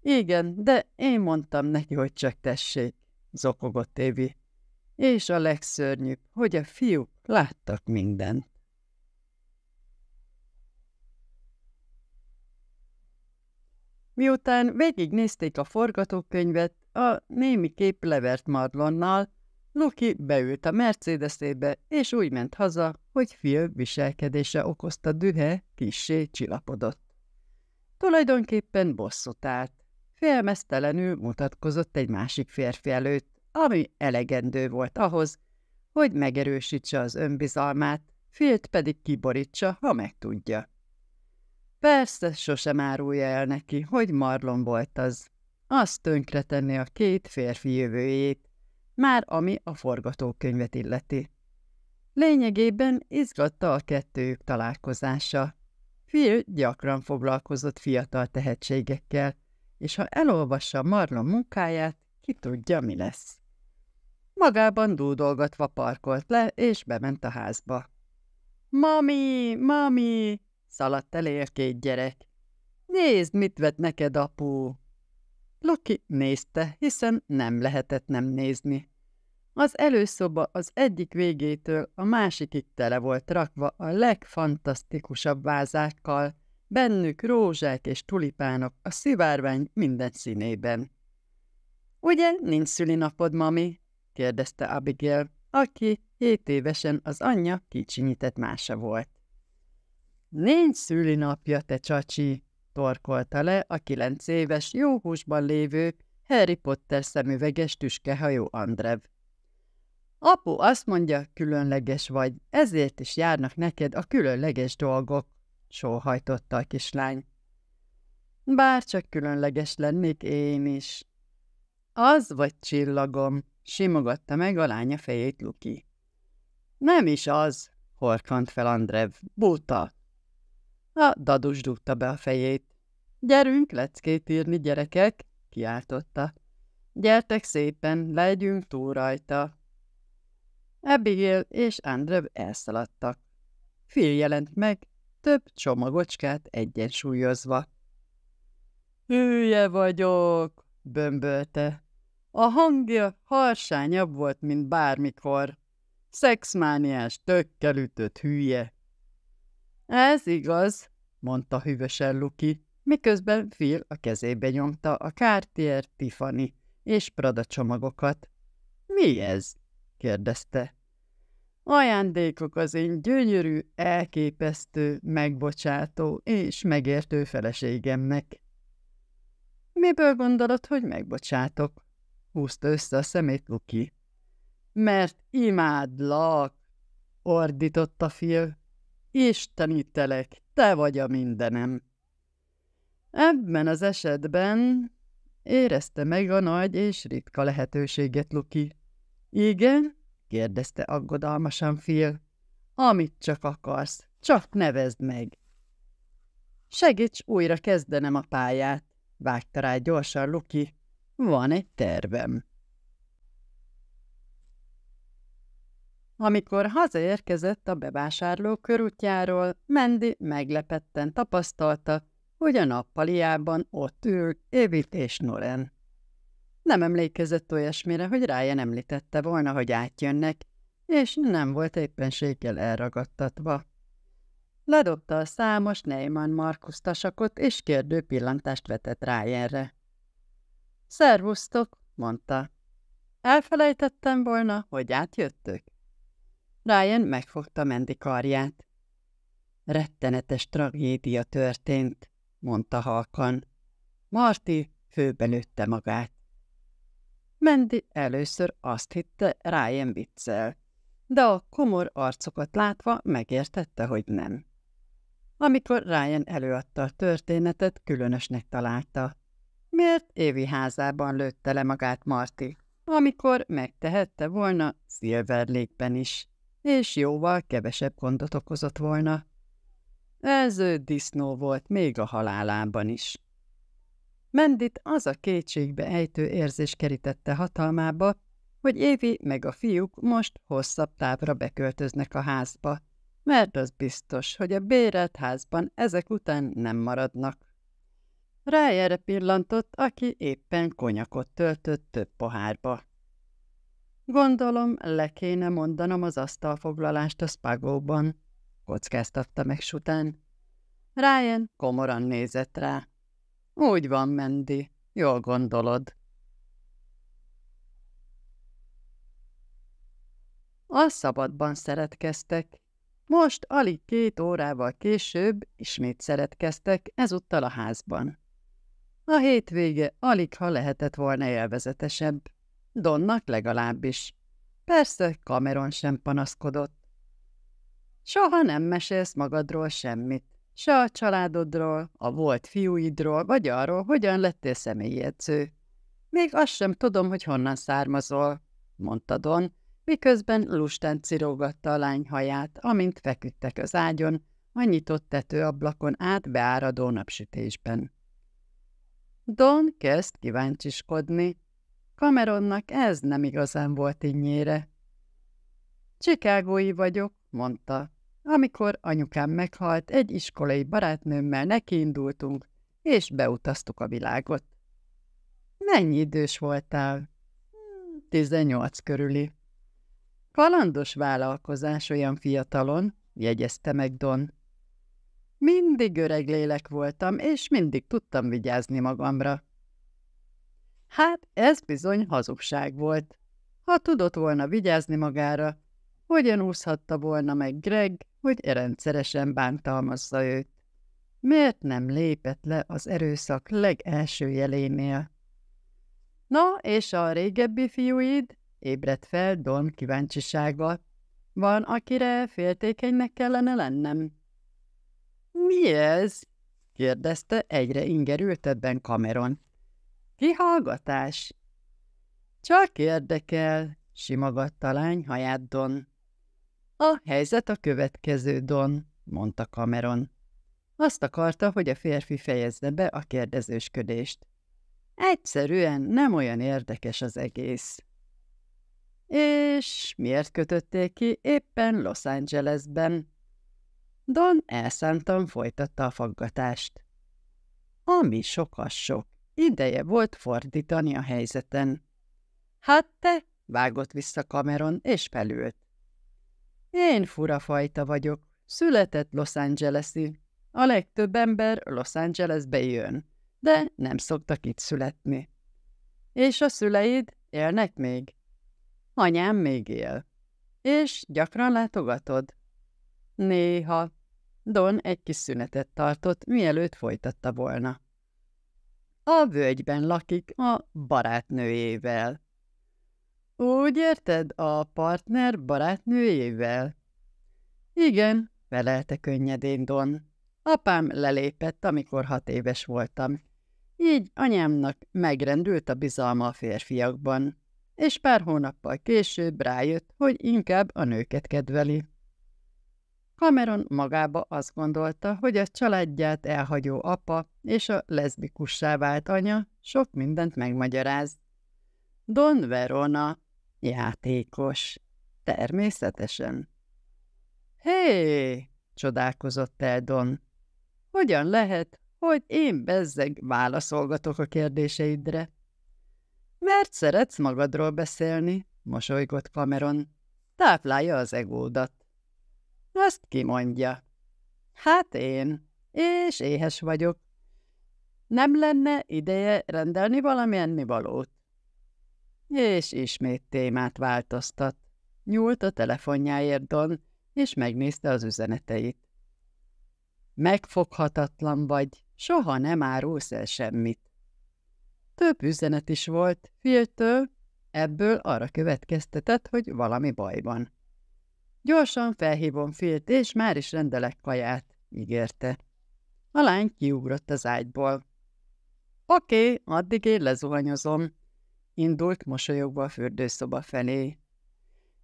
Igen, de én mondtam neki, hogy csak tessék, zokogott Évi. És a legszörnyűbb, hogy a fiúk láttak mindent. Miután végignézték a forgatókönyvet, a némi kép levert Marlonnal, Loki beült a Mercedesébe, és úgy ment haza, hogy Phil viselkedése okozta dühe, kissé csillapodott. Tulajdonképpen bosszút állt. Félmeztelenül mutatkozott egy másik férfi előtt, ami elegendő volt ahhoz, hogy megerősítse az önbizalmát, félt pedig kiborítsa, ha megtudja. Persze sosem árulja el neki, hogy Marlon volt az. Azt tönkretenni a két férfi jövőjét, már ami a forgatókönyvet illeti. Lényegében izgatta a kettőjük találkozása. Phil gyakran foglalkozott fiatal tehetségekkel, és ha elolvassa Marlon munkáját, ki tudja, mi lesz. Magában dúdolgatva parkolt le, és bement a házba. – Mami, mami! – szaladt elér két gyerek. – Nézd, mit vett neked apu! Loki nézte, hiszen nem lehetett nem nézni. Az előszoba az egyik végétől a másikig tele volt rakva a legfantasztikusabb vázákkal, bennük rózsák és tulipánok a szivárvány minden színében. – Ugye nincs szülinapod, mami? – kérdezte Abigail, aki hét évesen az anyja kicsinyített mása volt. – Nincs szülinapja, te csacsi! torkolta le a kilenc éves, jó húsban lévő Harry Potter szemüveges tüskehajó Andrev. Apu azt mondja, különleges vagy, ezért is járnak neked a különleges dolgok, sóhajtotta a kislány. Bár csak különleges lennék én is. Az vagy csillagom, simogatta meg a lánya fejét Luki. Nem is az, horkant fel Andrev, buta, a dadus dugta be a fejét. Gyerünk leckét írni, gyerekek! kiáltotta. Gyertek szépen, legyünk túl rajta! Abigail és Andrew elszaladtak. Phil jelent meg, több csomagocskát egyensúlyozva. Hülye vagyok, bömbölte. A hangja harsányabb volt, mint bármikor. Szexmániás, tökkel ütött hülye. Ez igaz, mondta hűvösen Luki, miközben Phil a kezébe nyomta a Cartier, Tiffany és Prada csomagokat. Mi ez? kérdezte. Ajándékok az én gyönyörű, elképesztő, megbocsátó és megértő feleségemnek. Miből gondolod, hogy megbocsátok? húzta össze a szemét Luki. Mert imádlak, ordította Phil. Istenítelek, te vagy a mindenem. Ebben az esetben érezte meg a nagy és ritka lehetőséget Luki. Igen? kérdezte aggodalmasan Phil. Amit csak akarsz, csak nevezd meg. Segíts újra kezdenem a pályát, vágta rá gyorsan Luki. Van egy tervem. Amikor hazaérkezett a bevásárló körútjáról, Mendi meglepetten tapasztalta, hogy a nappaliában ott ül Évit és Noren. Nem emlékezett olyasmire, hogy Ryan említette volna, hogy átjönnek, és nem volt éppenséggel elragadtatva. Ledobta a számos Neyman Markus tasakot, és kérdő pillantást vetett Ryanre. Szervusztok, mondta. Elfelejtettem volna, hogy átjöttök. Ryan megfogta Mendi karját. Rettenetes tragédia történt, mondta halkan. Marti főbelőtte magát. Mendi először azt hitte, Ryan viccel, de a komor arcokat látva megértette, hogy nem. Amikor Ryan előadta a történetet, különösnek találta. Miért Évi házában lőtte le magát Marti, amikor megtehette volna Silver is? és jóval kevesebb gondot okozott volna. Ez ő disznó volt még a halálában is. Mendit az a kétségbe ejtő érzés kerítette hatalmába, hogy Évi meg a fiúk most hosszabb távra beköltöznek a házba, mert az biztos, hogy a bérelt házban ezek után nem maradnak. Rájára pillantott, aki éppen konyakot töltött több pohárba. Gondolom, le kéne mondanom az asztalfoglalást a spagóban, kockáztatta meg sután. Ryan komoran nézett rá. Úgy van, Mendi, jól gondolod. A szabadban szeretkeztek. Most alig két órával később ismét szeretkeztek, ezúttal a házban. A hétvége alig ha lehetett volna élvezetesebb. Donnak legalábbis. Persze Cameron sem panaszkodott. Soha nem mesélsz magadról semmit, se a családodról, a volt fiúidról, vagy arról, hogyan lettél személyjegyző. Még azt sem tudom, hogy honnan származol, mondta Don, miközben lustán cirógatta a lány haját, amint feküdtek az ágyon, a nyitott tetőablakon át beáradó napsütésben. Don kezd kíváncsiskodni, Cameronnak ez nem igazán volt innyére. Csikágói vagyok, mondta. Amikor anyukám meghalt, egy iskolai barátnőmmel nekiindultunk, és beutaztuk a világot. Mennyi idős voltál? 18 körüli. Kalandos vállalkozás olyan fiatalon, jegyezte meg Don. Mindig öreg lélek voltam, és mindig tudtam vigyázni magamra. Hát ez bizony hazugság volt. Ha tudott volna vigyázni magára, hogyan úszhatta volna meg Greg, hogy rendszeresen bántalmazza őt? Miért nem lépett le az erőszak legelső jelénél? Na, és a régebbi fiúid? Ébredt fel Don kíváncsisága. Van, akire féltékenynek kellene lennem? Mi ez? kérdezte egyre ingerültebben Cameron. Kihallgatás? Csak érdekel, simogatta a lány haját Don. A helyzet a következő, Don, mondta Cameron. Azt akarta, hogy a férfi fejezze be a kérdezősködést. Egyszerűen nem olyan érdekes az egész. És miért kötötték ki éppen Los Angelesben? Don elszántan folytatta a faggatást. Ami sokas sok. Ideje volt fordítani a helyzeten. Hát te, vágott vissza Cameron, és felült. Én fura fajta vagyok. Született Los Angeles-i. A legtöbb ember Los Angelesbe jön, de nem szoktak itt születni. És a szüleid élnek még? Anyám még él. És gyakran látogatod? Néha. Don egy kis szünetet tartott, mielőtt folytatta volna. A völgyben lakik a barátnőjével. Úgy érted, a partner barátnőjével? Igen, felelte könnyedén Don. Apám lelépett, amikor hat éves voltam. Így anyámnak megrendült a bizalma a férfiakban, és pár hónappal később rájött, hogy inkább a nőket kedveli. Cameron magába azt gondolta, hogy a családját elhagyó apa és a leszbikussá vált anya sok mindent megmagyaráz. Don Verona, játékos, természetesen. Hé, csodálkozott el Don. Hogyan lehet, hogy én bezzeg válaszolgatok a kérdéseidre? Mert szeretsz magadról beszélni, mosolygott Cameron. Táplálja az egódat. Azt mondja? Hát én, és éhes vagyok. Nem lenne ideje rendelni valamilyen ennivalót? És ismét témát változtat. Nyúlt a telefonjáért Don, és megnézte az üzeneteit. Megfoghatatlan vagy, soha nem árulsz el semmit. Több üzenet is volt, Filtől, ebből arra következtetett, hogy valami baj van. Gyorsan felhívom Filt, és már is rendelek kaját, ígérte. A lány kiugrott az ágyból. Oké, okay, addig én lezuhanyozom, indult mosolyogva a fürdőszoba felé.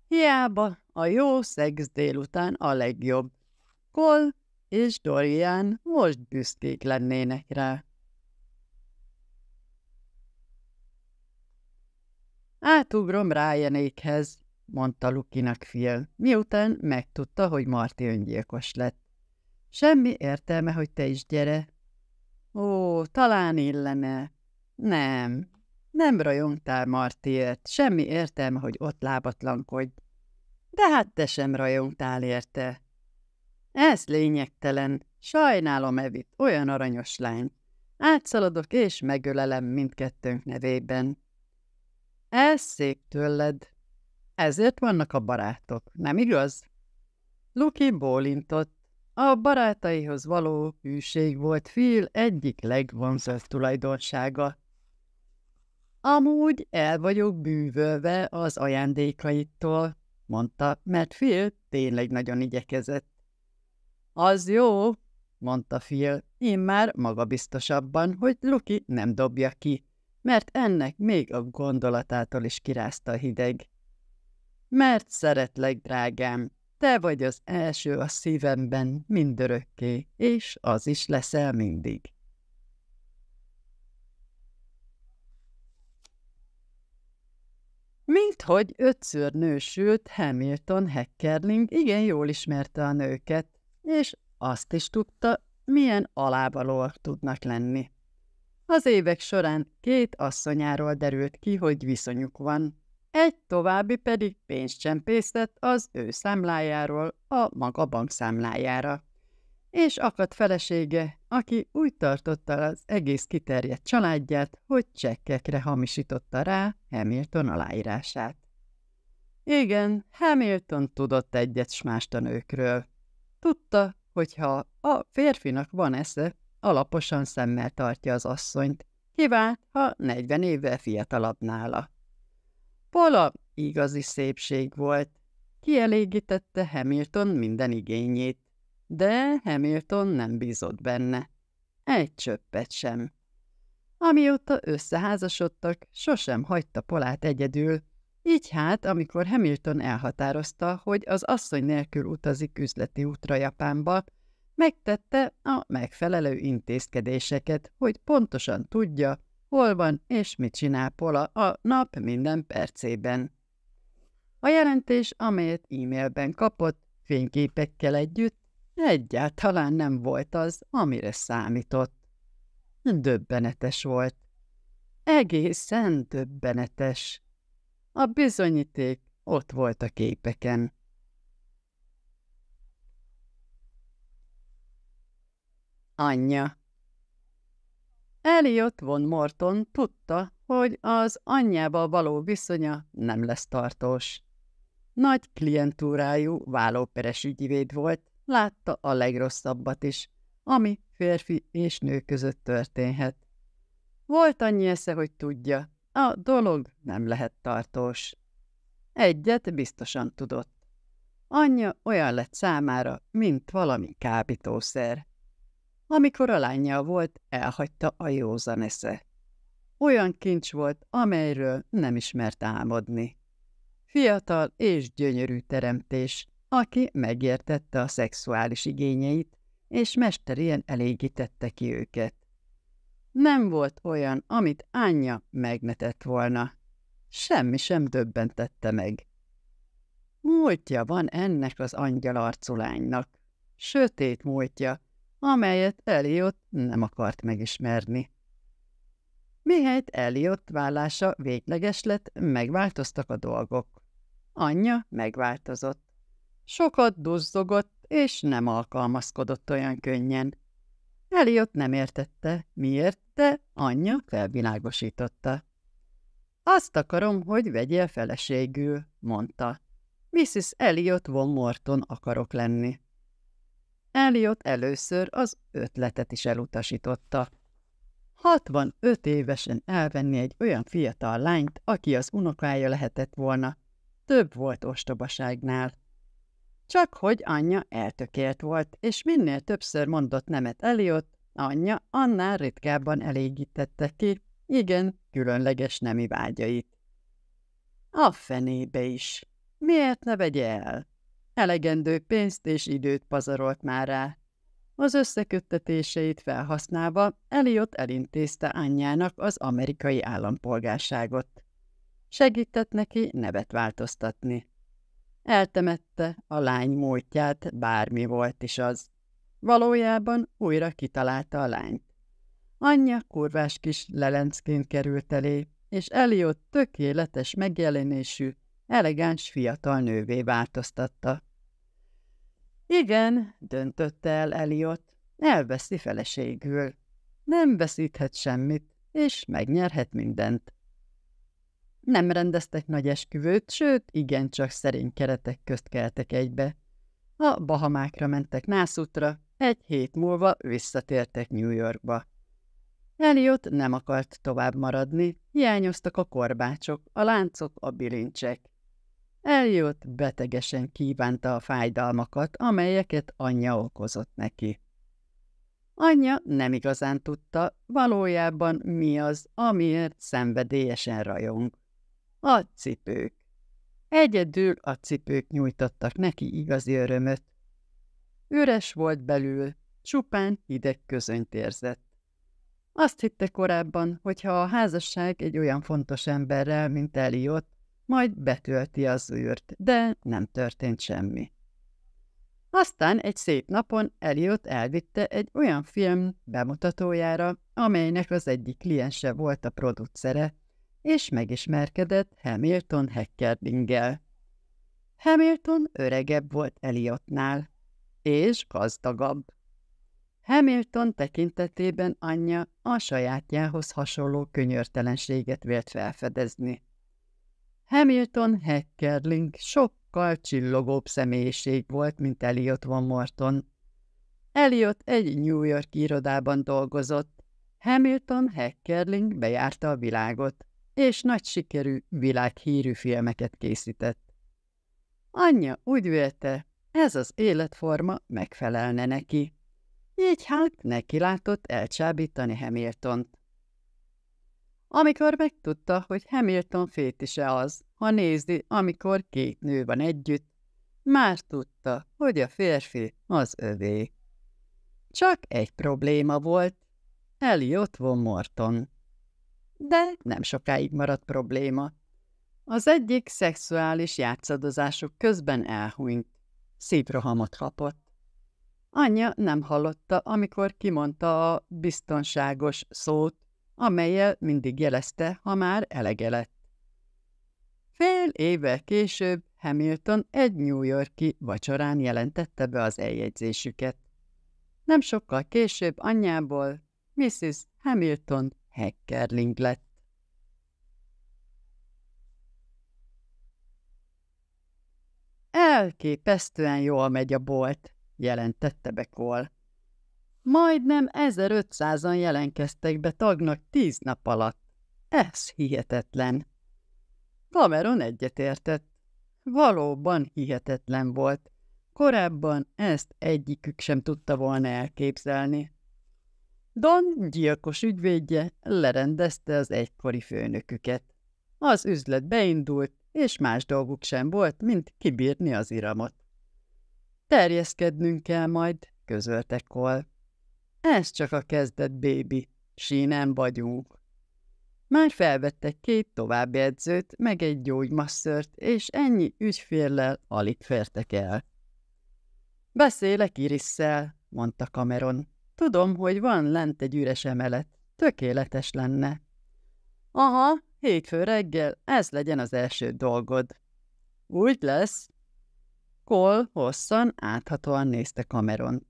Hiába, a jó szex délután a legjobb. Kol és Dorian most büszkék lennének rá. Átugrom Ryanékhez mondta Lukinak Phil, miután megtudta, hogy Marti öngyilkos lett. Semmi értelme, hogy te is gyere. Ó, talán illene. Nem, nem rajongtál Martiért, semmi értelme, hogy ott lábatlankodj. De hát te sem rajongtál érte. Ez lényegtelen. Sajnálom Evit, olyan aranyos lány. Átszaladok és megölelem mindkettőnk nevében. Ez szép tőled, ezért vannak a barátok, nem igaz? Luki bólintott. A barátaihoz való hűség volt Phil egyik legvonzóbb tulajdonsága. Amúgy el vagyok bűvölve az ajándékaittól, mondta, mert Phil tényleg nagyon igyekezett. Az jó, mondta Phil, én már magabiztosabban, hogy Luki nem dobja ki, mert ennek még a gondolatától is kirázta a hideg mert szeretlek, drágám, te vagy az első a szívemben mindörökké, és az is leszel mindig. Mint hogy ötször nősült Hamilton Heckerling igen jól ismerte a nőket, és azt is tudta, milyen alávalóak tudnak lenni. Az évek során két asszonyáról derült ki, hogy viszonyuk van, egy további pedig pénzt csempésztett az ő számlájáról a maga bankszámlájára. És akadt felesége, aki úgy tartotta az egész kiterjedt családját, hogy csekkekre hamisította rá Hamilton aláírását. Igen, Hamilton tudott egyet s mást a nőkről. Tudta, hogyha a férfinak van esze, alaposan szemmel tartja az asszonyt, kivált, ha 40 évvel fiatalabb nála. Pola igazi szépség volt. Kielégítette Hamilton minden igényét, de Hamilton nem bízott benne. Egy csöppet sem. Amióta összeházasodtak, sosem hagyta Polát egyedül, így hát, amikor Hamilton elhatározta, hogy az asszony nélkül utazik üzleti útra Japánba, megtette a megfelelő intézkedéseket, hogy pontosan tudja, Hol van és mit csinál Pola a nap minden percében. A jelentés, amelyet e-mailben kapott, fényképekkel együtt, egyáltalán nem volt az, amire számított. Döbbenetes volt. Egészen döbbenetes. A bizonyíték ott volt a képeken. Anya. Eliott von Morton tudta, hogy az anyjával való viszonya nem lesz tartós. Nagy klientúrájú vállóperes ügyvéd volt, látta a legrosszabbat is, ami férfi és nő között történhet. Volt annyi esze, hogy tudja, a dolog nem lehet tartós. Egyet biztosan tudott. Anyja olyan lett számára, mint valami kábítószer. Amikor a lánya volt, elhagyta a józan esze. Olyan kincs volt, amelyről nem ismert álmodni. Fiatal és gyönyörű teremtés, aki megértette a szexuális igényeit, és mesterien elégítette ki őket. Nem volt olyan, amit anyja megnetett volna. Semmi sem döbbentette meg. Múltja van ennek az angyal arculánynak. Sötét múltja, amelyet Eliot nem akart megismerni. Mihelyt Eliot vállása végleges lett, megváltoztak a dolgok. Anyja megváltozott. Sokat duzzogott, és nem alkalmazkodott olyan könnyen. Eliot nem értette, miért, de anyja felvilágosította. Azt akarom, hogy vegyél feleségül, mondta. Mrs. Eliot von Morton akarok lenni. Elliot először az ötletet is elutasította. 65 évesen elvenni egy olyan fiatal lányt, aki az unokája lehetett volna, több volt ostobaságnál. Csak hogy anyja eltökélt volt, és minél többször mondott nemet Eliot, anyja annál ritkábban elégítette ki, igen, különleges nemi vágyait. A fenébe is. Miért ne vegye el? Elegendő pénzt és időt pazarolt már rá. Az összeköttetéseit felhasználva Eliot elintézte anyjának az amerikai állampolgárságot. Segített neki nevet változtatni. Eltemette a lány múltját, bármi volt is az. Valójában újra kitalálta a lányt. Anyja kurvás kis lelencként került elé, és Eliot tökéletes megjelenésű, elegáns fiatal nővé változtatta. Igen, döntött el Eliot, elveszi feleségül. Nem veszíthet semmit, és megnyerhet mindent. Nem rendeztek nagy esküvőt, sőt, igencsak szerény keretek közt keltek egybe. A Bahamákra mentek nászútra, egy hét múlva visszatértek New Yorkba. Eliot nem akart tovább maradni, hiányoztak a korbácsok, a láncok, a bilincsek. Eljött betegesen kívánta a fájdalmakat, amelyeket anyja okozott neki. Anyja nem igazán tudta, valójában mi az, amiért szenvedélyesen rajong. A cipők. Egyedül a cipők nyújtottak neki igazi örömöt. Üres volt belül, csupán hideg közönyt érzett. Azt hitte korábban, hogy ha a házasság egy olyan fontos emberrel, mint Eliott, majd betölti az űrt, de nem történt semmi. Aztán egy szép napon Eliot elvitte egy olyan film bemutatójára, amelynek az egyik kliense volt a producere, és megismerkedett Hamilton Heckerdinggel. Hamilton öregebb volt Eliotnál, és gazdagabb. Hamilton tekintetében anyja a sajátjához hasonló könyörtelenséget vélt felfedezni. Hamilton Heckerling sokkal csillogóbb személyiség volt, mint Elliot Van Morton. Elliot egy New York irodában dolgozott, Hamilton Heckerling bejárta a világot, és nagy sikerű, világhírű filmeket készített. Anyja úgy vélte, ez az életforma megfelelne neki. Így hát neki látott elcsábítani Hamiltont. Amikor megtudta, hogy Hamilton fétise az, ha nézi, amikor két nő van együtt, már tudta, hogy a férfi az övé. Csak egy probléma volt, eljött von Morton. De nem sokáig maradt probléma. Az egyik szexuális játszadozások közben elhúnyt, Szívrohamot kapott. Anyja nem hallotta, amikor kimondta a biztonságos szót, amelyel mindig jelezte, ha már elege lett. Fél évvel később Hamilton egy New Yorki vacsorán jelentette be az eljegyzésüket. Nem sokkal később anyjából Mrs. Hamilton Heckerling lett. Elképesztően jól megy a bolt, jelentette be Cole. Majdnem 1500-an jelenkeztek be tagnak tíz nap alatt. Ez hihetetlen. Cameron egyetértett. Valóban hihetetlen volt. Korábban ezt egyikük sem tudta volna elképzelni. Don gyilkos ügyvédje lerendezte az egykori főnöküket. Az üzlet beindult, és más dolguk sem volt, mint kibírni az iramot. Terjeszkednünk kell majd, közölte Cole. Ez csak a kezdet, bébi, sínen vagyunk. Már felvettek két további edzőt, meg egy gyógymasszört, és ennyi ügyféllel alig fértek el. Beszélek Irisszel, mondta Cameron. Tudom, hogy van lent egy üres emelet. Tökéletes lenne. Aha, hétfő reggel, ez legyen az első dolgod. Úgy lesz. Kol hosszan, áthatóan nézte Cameront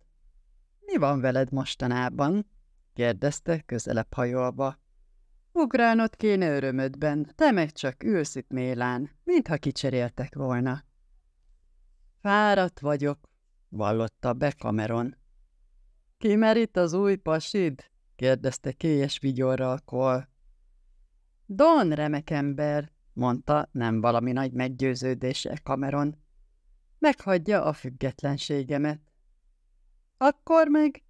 van veled mostanában? kérdezte közelebb hajolva. Ugránod kéne örömödben, te meg csak ülsz itt Mélán, mintha kicseréltek volna. Fáradt vagyok, vallotta be Cameron. Ki merít az új pasid? kérdezte kélyes vigyorral Kol. Don remek ember, mondta nem valami nagy meggyőződése Cameron. Meghagyja a függetlenségemet. Akkor meg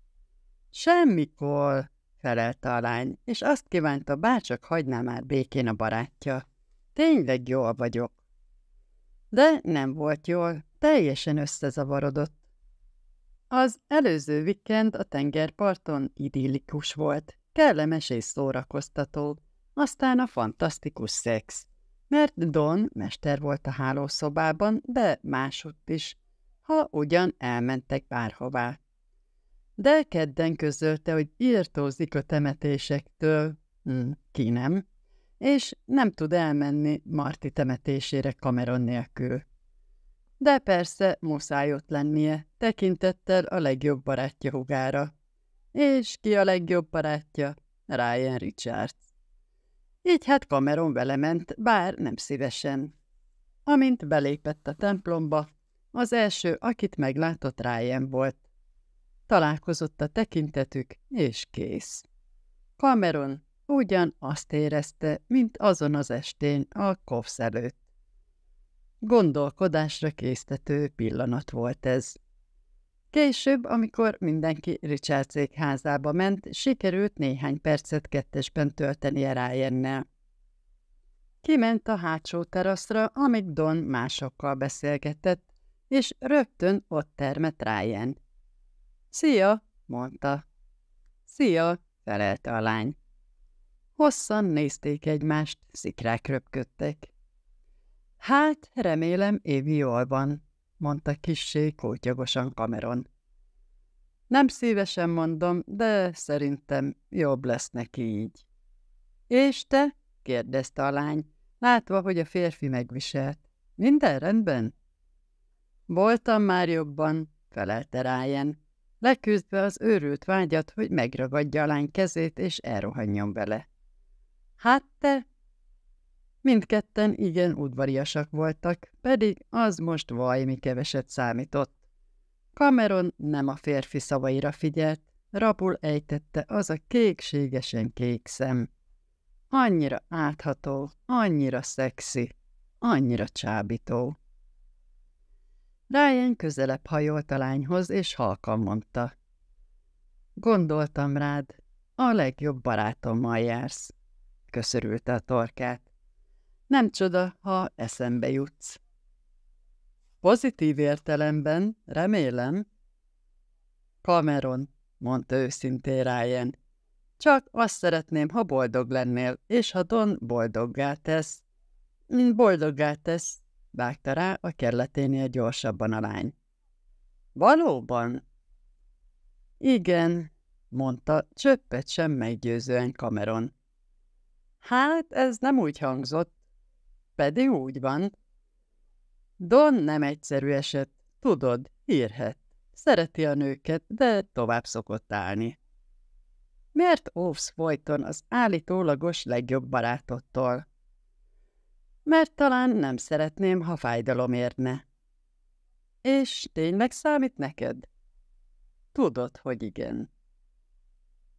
semmikor, felelte a lány, és azt kívánta, bárcsak hagyná már békén a barátja. Tényleg jól vagyok. De nem volt jól, teljesen összezavarodott. Az előző vikend a tengerparton idillikus volt, kellemes és szórakoztató, aztán a fantasztikus szex. Mert Don mester volt a hálószobában, de másutt is, ha ugyan elmentek bárhová de kedden közölte, hogy írtózik a temetésektől, hm, ki nem, és nem tud elmenni Marti temetésére Cameron nélkül. De persze muszáj ott lennie, tekintettel a legjobb barátja hugára. És ki a legjobb barátja? Ryan Richards. Így hát Cameron vele ment, bár nem szívesen. Amint belépett a templomba, az első, akit meglátott Ryan volt találkozott a tekintetük, és kész. Cameron ugyan azt érezte, mint azon az estén a kovsz előtt. Gondolkodásra késztető pillanat volt ez. Később, amikor mindenki Richard házába ment, sikerült néhány percet kettesben Ryan-nel. Kiment a hátsó teraszra, amíg Don másokkal beszélgetett, és rögtön ott termett Ryan. Szia, mondta. Szia, felelte a lány. Hosszan nézték egymást, szikrák röpködtek. Hát, remélem, Évi jól van, mondta kissé kótyagosan Cameron. Nem szívesen mondom, de szerintem jobb lesz neki így. És te? kérdezte a lány, látva, hogy a férfi megviselt. Minden rendben? Voltam már jobban, felelte Ryan leküzdve az őrült vágyat, hogy megragadja a lány kezét és elrohanjon vele. Hát te? Mindketten igen udvariasak voltak, pedig az most valami keveset számított. Cameron nem a férfi szavaira figyelt, rabul ejtette az a kékségesen kék szem. Annyira átható, annyira szexi, annyira csábító. Ryan közelebb hajolt a lányhoz, és halkan mondta. Gondoltam rád, a legjobb barátommal jársz, köszörülte a torkát. Nem csoda, ha eszembe jutsz. Pozitív értelemben, remélem. Cameron, mondta őszintén Ryan. Csak azt szeretném, ha boldog lennél, és ha Don boldoggá tesz. Mint boldoggá tesz, vágta rá a kelleténél gyorsabban a lány. Valóban? Igen, mondta, csöppet sem meggyőzően Cameron. Hát, ez nem úgy hangzott. Pedig úgy van. Don nem egyszerű eset, tudod, hírhet. Szereti a nőket, de tovább szokott állni. Miért óvsz folyton az állítólagos legjobb barátottól? mert talán nem szeretném, ha fájdalom érne. És tényleg számít neked? Tudod, hogy igen.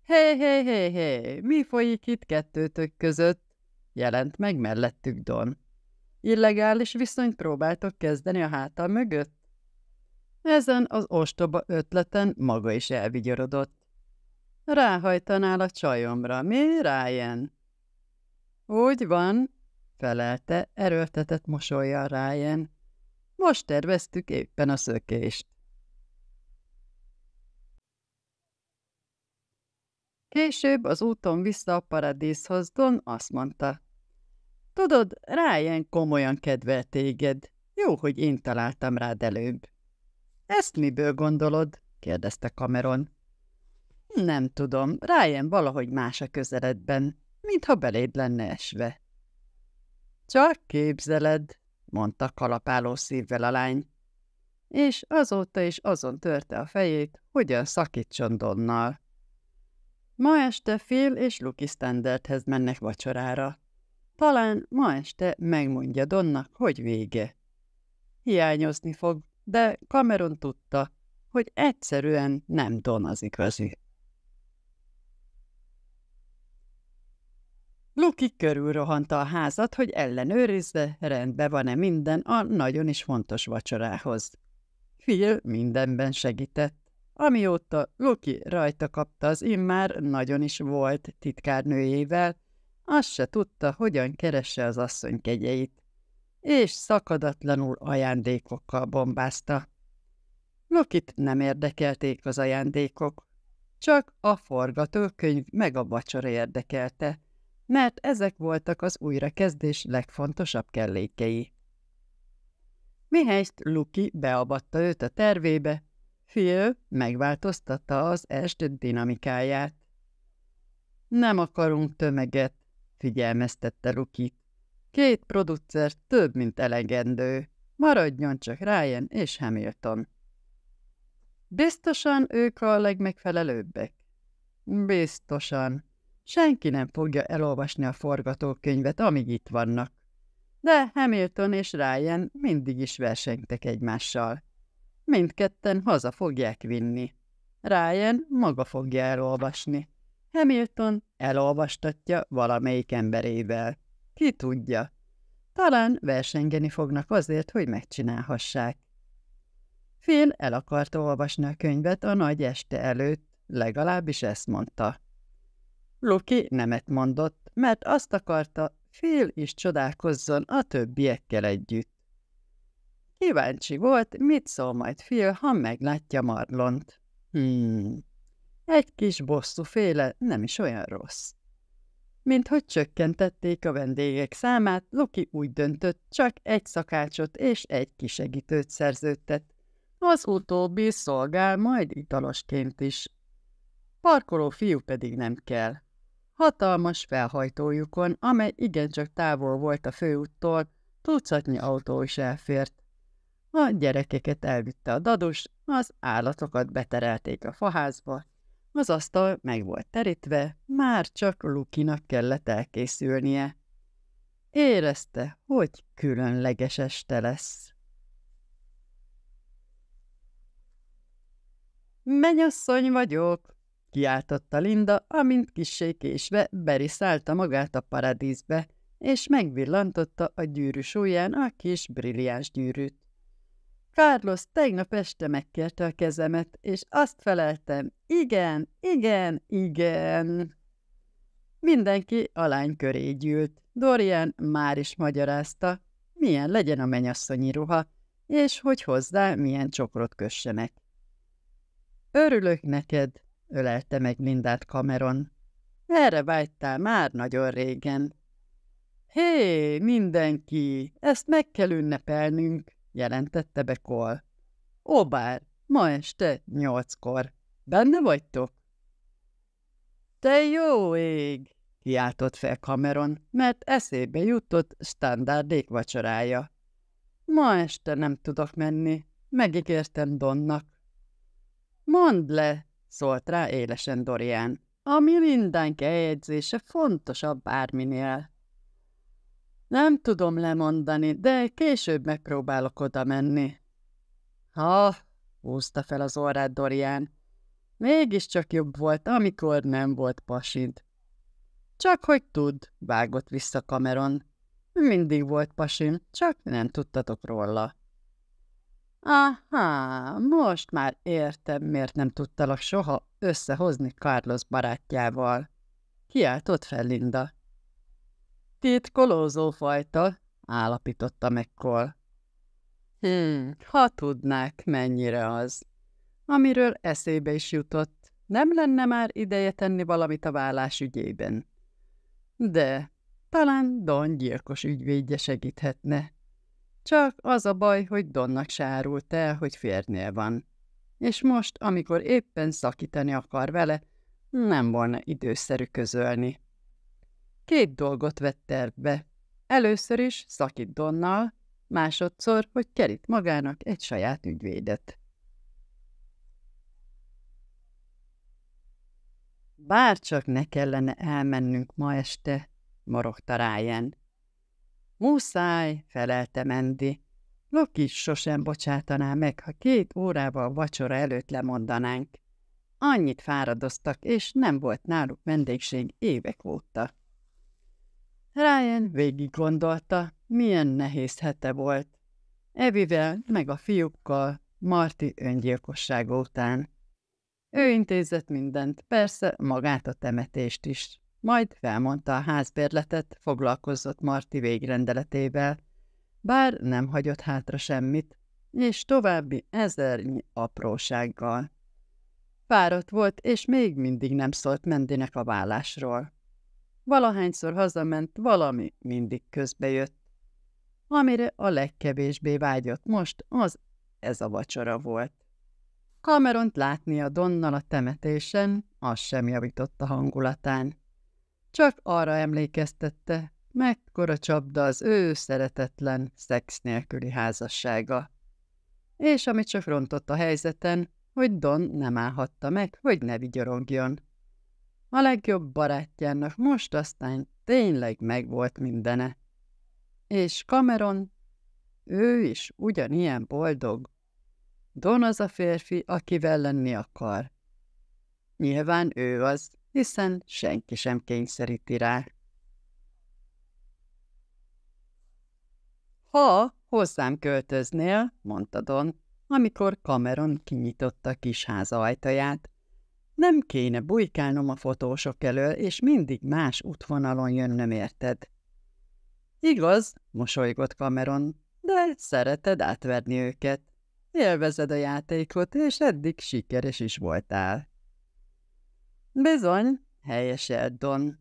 Hé, hé, hé, hé, mi folyik itt kettőtök között? Jelent meg mellettük Don. Illegális viszonyt próbáltok kezdeni a hátam mögött? Ezen az ostoba ötleten maga is elvigyorodott. Ráhajtanál a csajomra, mi, Ryan? Úgy van, felelte, erőltetett mosolya Ryan. Most terveztük éppen a szökést. Később az úton vissza a paradíszhoz Don azt mondta. Tudod, Ryan komolyan kedvel téged. Jó, hogy én találtam rád előbb. Ezt miből gondolod? kérdezte Cameron. Nem tudom, Ryan valahogy más a közeledben, mintha beléd lenne esve. Csak képzeled, mondta kalapáló szívvel a lány. És azóta is azon törte a fejét, hogyan szakítson Donnal. Ma este Phil és Lucky Standardhez mennek vacsorára. Talán ma este megmondja Donnak, hogy vége. Hiányozni fog, de Cameron tudta, hogy egyszerűen nem Don az igazi. Luki rohanta a házat, hogy ellenőrizze, rendben van-e minden a nagyon is fontos vacsorához. Phil mindenben segített. Amióta Luki rajta kapta az immár, nagyon is volt titkárnőjével, azt se tudta, hogyan keresse az asszony kegyeit, és szakadatlanul ajándékokkal bombázta. Lokit nem érdekelték az ajándékok, csak a forgatókönyv meg a vacsora érdekelte mert ezek voltak az újrakezdés legfontosabb kellékei. Mihelyt Luki beabatta őt a tervébe, Phil megváltoztatta az est dinamikáját. Nem akarunk tömeget, figyelmeztette Luki. Két producer több, mint elegendő. Maradjon csak Ryan és Hamilton. Biztosan ők a legmegfelelőbbek. Biztosan, senki nem fogja elolvasni a forgatókönyvet, amíg itt vannak. De Hamilton és Ryan mindig is versenytek egymással. Mindketten haza fogják vinni. Ryan maga fogja elolvasni. Hamilton elolvastatja valamelyik emberével. Ki tudja? Talán versengeni fognak azért, hogy megcsinálhassák. Phil el akarta olvasni a könyvet a nagy este előtt, legalábbis ezt mondta. Loki nemet mondott, mert azt akarta, fél is csodálkozzon a többiekkel együtt. Kíváncsi volt, mit szól majd fél, ha meglátja Marlont. Hmm, egy kis bosszú féle nem is olyan rossz. Mint hogy csökkentették a vendégek számát, Loki úgy döntött, csak egy szakácsot és egy kisegítőt szerződtet. Az utóbbi szolgál majd italosként is. Parkoló fiú pedig nem kell hatalmas felhajtójukon, amely igencsak távol volt a főúttól, tucatnyi autó is elfért. A gyerekeket elvitte a dadus, az állatokat beterelték a faházba, az asztal meg volt terítve, már csak Lukinak kellett elkészülnie. Érezte, hogy különleges este lesz. Menyasszony vagyok, kiáltotta Linda, amint kissé késve beriszálta magát a paradízbe, és megvillantotta a gyűrű súlyán a kis brilliáns gyűrűt. Carlos tegnap este megkérte a kezemet, és azt feleltem, igen, igen, igen. Mindenki a lány köré gyűlt. Dorian már is magyarázta, milyen legyen a menyasszonyi ruha, és hogy hozzá milyen csokrot kössenek. Örülök neked, ölelte meg Lindát Cameron. Erre vágytál már nagyon régen. Hé, mindenki, ezt meg kell ünnepelnünk, jelentette be Cole. Ó bár, ma este nyolckor. Benne vagytok? Te jó ég! kiáltott fel Cameron, mert eszébe jutott standardék vacsorája. Ma este nem tudok menni, megígértem Donnak. Mondd le, szólt rá élesen Dorian. Ami mindenki jegyzése fontosabb bárminél. Nem tudom lemondani, de később megpróbálok oda menni. Ha, húzta fel az orrát Dorian. Mégiscsak jobb volt, amikor nem volt pasint. Csak hogy tud, vágott vissza Cameron. Mindig volt pasin, csak nem tudtatok róla. Aha, most már értem, miért nem tudtalak soha összehozni Carlos barátjával. Kiáltott fel Linda. Titkolózó fajta, állapította meg Cole. Hmm, ha tudnák, mennyire az. Amiről eszébe is jutott, nem lenne már ideje tenni valamit a vállás ügyében. De talán Don gyilkos ügyvédje segíthetne. Csak az a baj, hogy Donnak se árult el, hogy férnél van. És most, amikor éppen szakítani akar vele, nem volna időszerű közölni. Két dolgot vett tervbe. Először is szakít Donnal, másodszor, hogy kerít magának egy saját ügyvédet. Bárcsak ne kellene elmennünk ma este, morogta Ryan. Muszáj, felelte Mendi. Loki sosem bocsátaná meg, ha két órával vacsora előtt lemondanánk. Annyit fáradoztak, és nem volt náluk vendégség évek óta. Ryan végig gondolta, milyen nehéz hete volt. Evivel, meg a fiúkkal, Marti öngyilkosság után. Ő intézett mindent, persze magát a temetést is. Majd felmondta a házbérletet, foglalkozott Marti végrendeletével, bár nem hagyott hátra semmit, és további ezernyi aprósággal. Fáradt volt, és még mindig nem szólt Mendinek a vállásról. Valahányszor hazament, valami mindig közbejött. Amire a legkevésbé vágyott most, az ez a vacsora volt. Cameront látni a Donnal a temetésen, az sem javított a hangulatán. Csak arra emlékeztette, mekkora csapda az ő szeretetlen, szex nélküli házassága. És amit csak rontott a helyzeten, hogy Don nem állhatta meg, hogy ne vigyorogjon. A legjobb barátjának most aztán tényleg megvolt mindene. És Cameron, ő is ugyanilyen boldog. Don az a férfi, akivel lenni akar. Nyilván ő az, hiszen senki sem kényszeríti rá. Ha hozzám költöznél, mondta Don, amikor Cameron kinyitotta kis háza ajtaját. Nem kéne bujkálnom a fotósok elől, és mindig más útvonalon jönnöm érted. Igaz, mosolygott Cameron, de szereted átverni őket. Élvezed a játékot, és eddig sikeres is voltál. Bizony, helyeselt Don.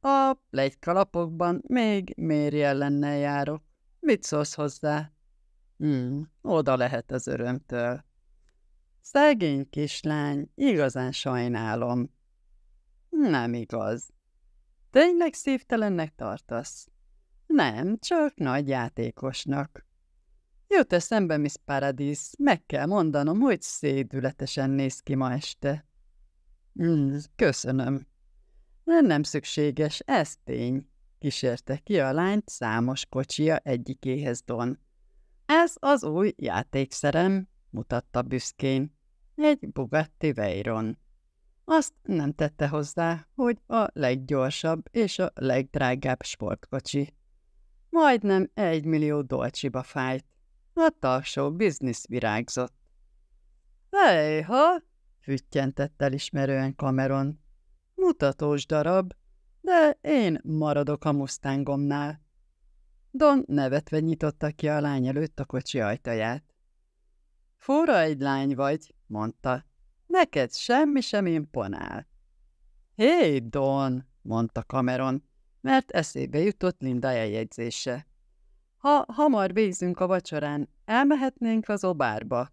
A plegykalapokban még mérjellennel járok. Mit szólsz hozzá? Hmm, oda lehet az örömtől. Szegény kislány, igazán sajnálom. Nem igaz. Tényleg szívtelennek tartasz? Nem, csak nagy játékosnak. Jut eszembe Miss Paradis, meg kell mondanom, hogy szédületesen néz ki ma este. Hmm, köszönöm. Nem, nem szükséges, ez tény, kísérte ki a lányt számos kocsia egyikéhez Don. Ez az új játékszerem, mutatta büszkén. Egy Bugatti Veyron. Azt nem tette hozzá, hogy a leggyorsabb és a legdrágább sportkocsi. Majdnem egy millió dolcsiba fájt. A tarsó biznisz virágzott. ha? füttyentett elismerően Cameron. Mutatós darab, de én maradok a mustangomnál. Don nevetve nyitotta ki a lány előtt a kocsi ajtaját. Fóra egy lány vagy, mondta. Neked semmi sem imponál. Hé, hey, Don, mondta Cameron, mert eszébe jutott Linda eljegyzése. Ha hamar végzünk a vacsorán, elmehetnénk az obárba.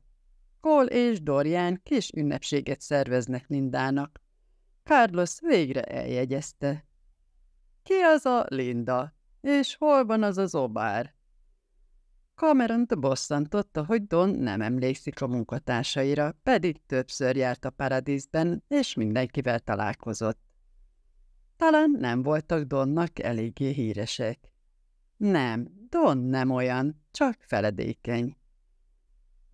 Cole és Dorian kis ünnepséget szerveznek Lindának. Carlos végre eljegyezte. Ki az a Linda, és hol van az az obár? Cameron bosszantotta, hogy Don nem emlékszik a munkatársaira, pedig többször járt a paradízben, és mindenkivel találkozott. Talán nem voltak Donnak eléggé híresek. Nem, Don nem olyan, csak feledékeny.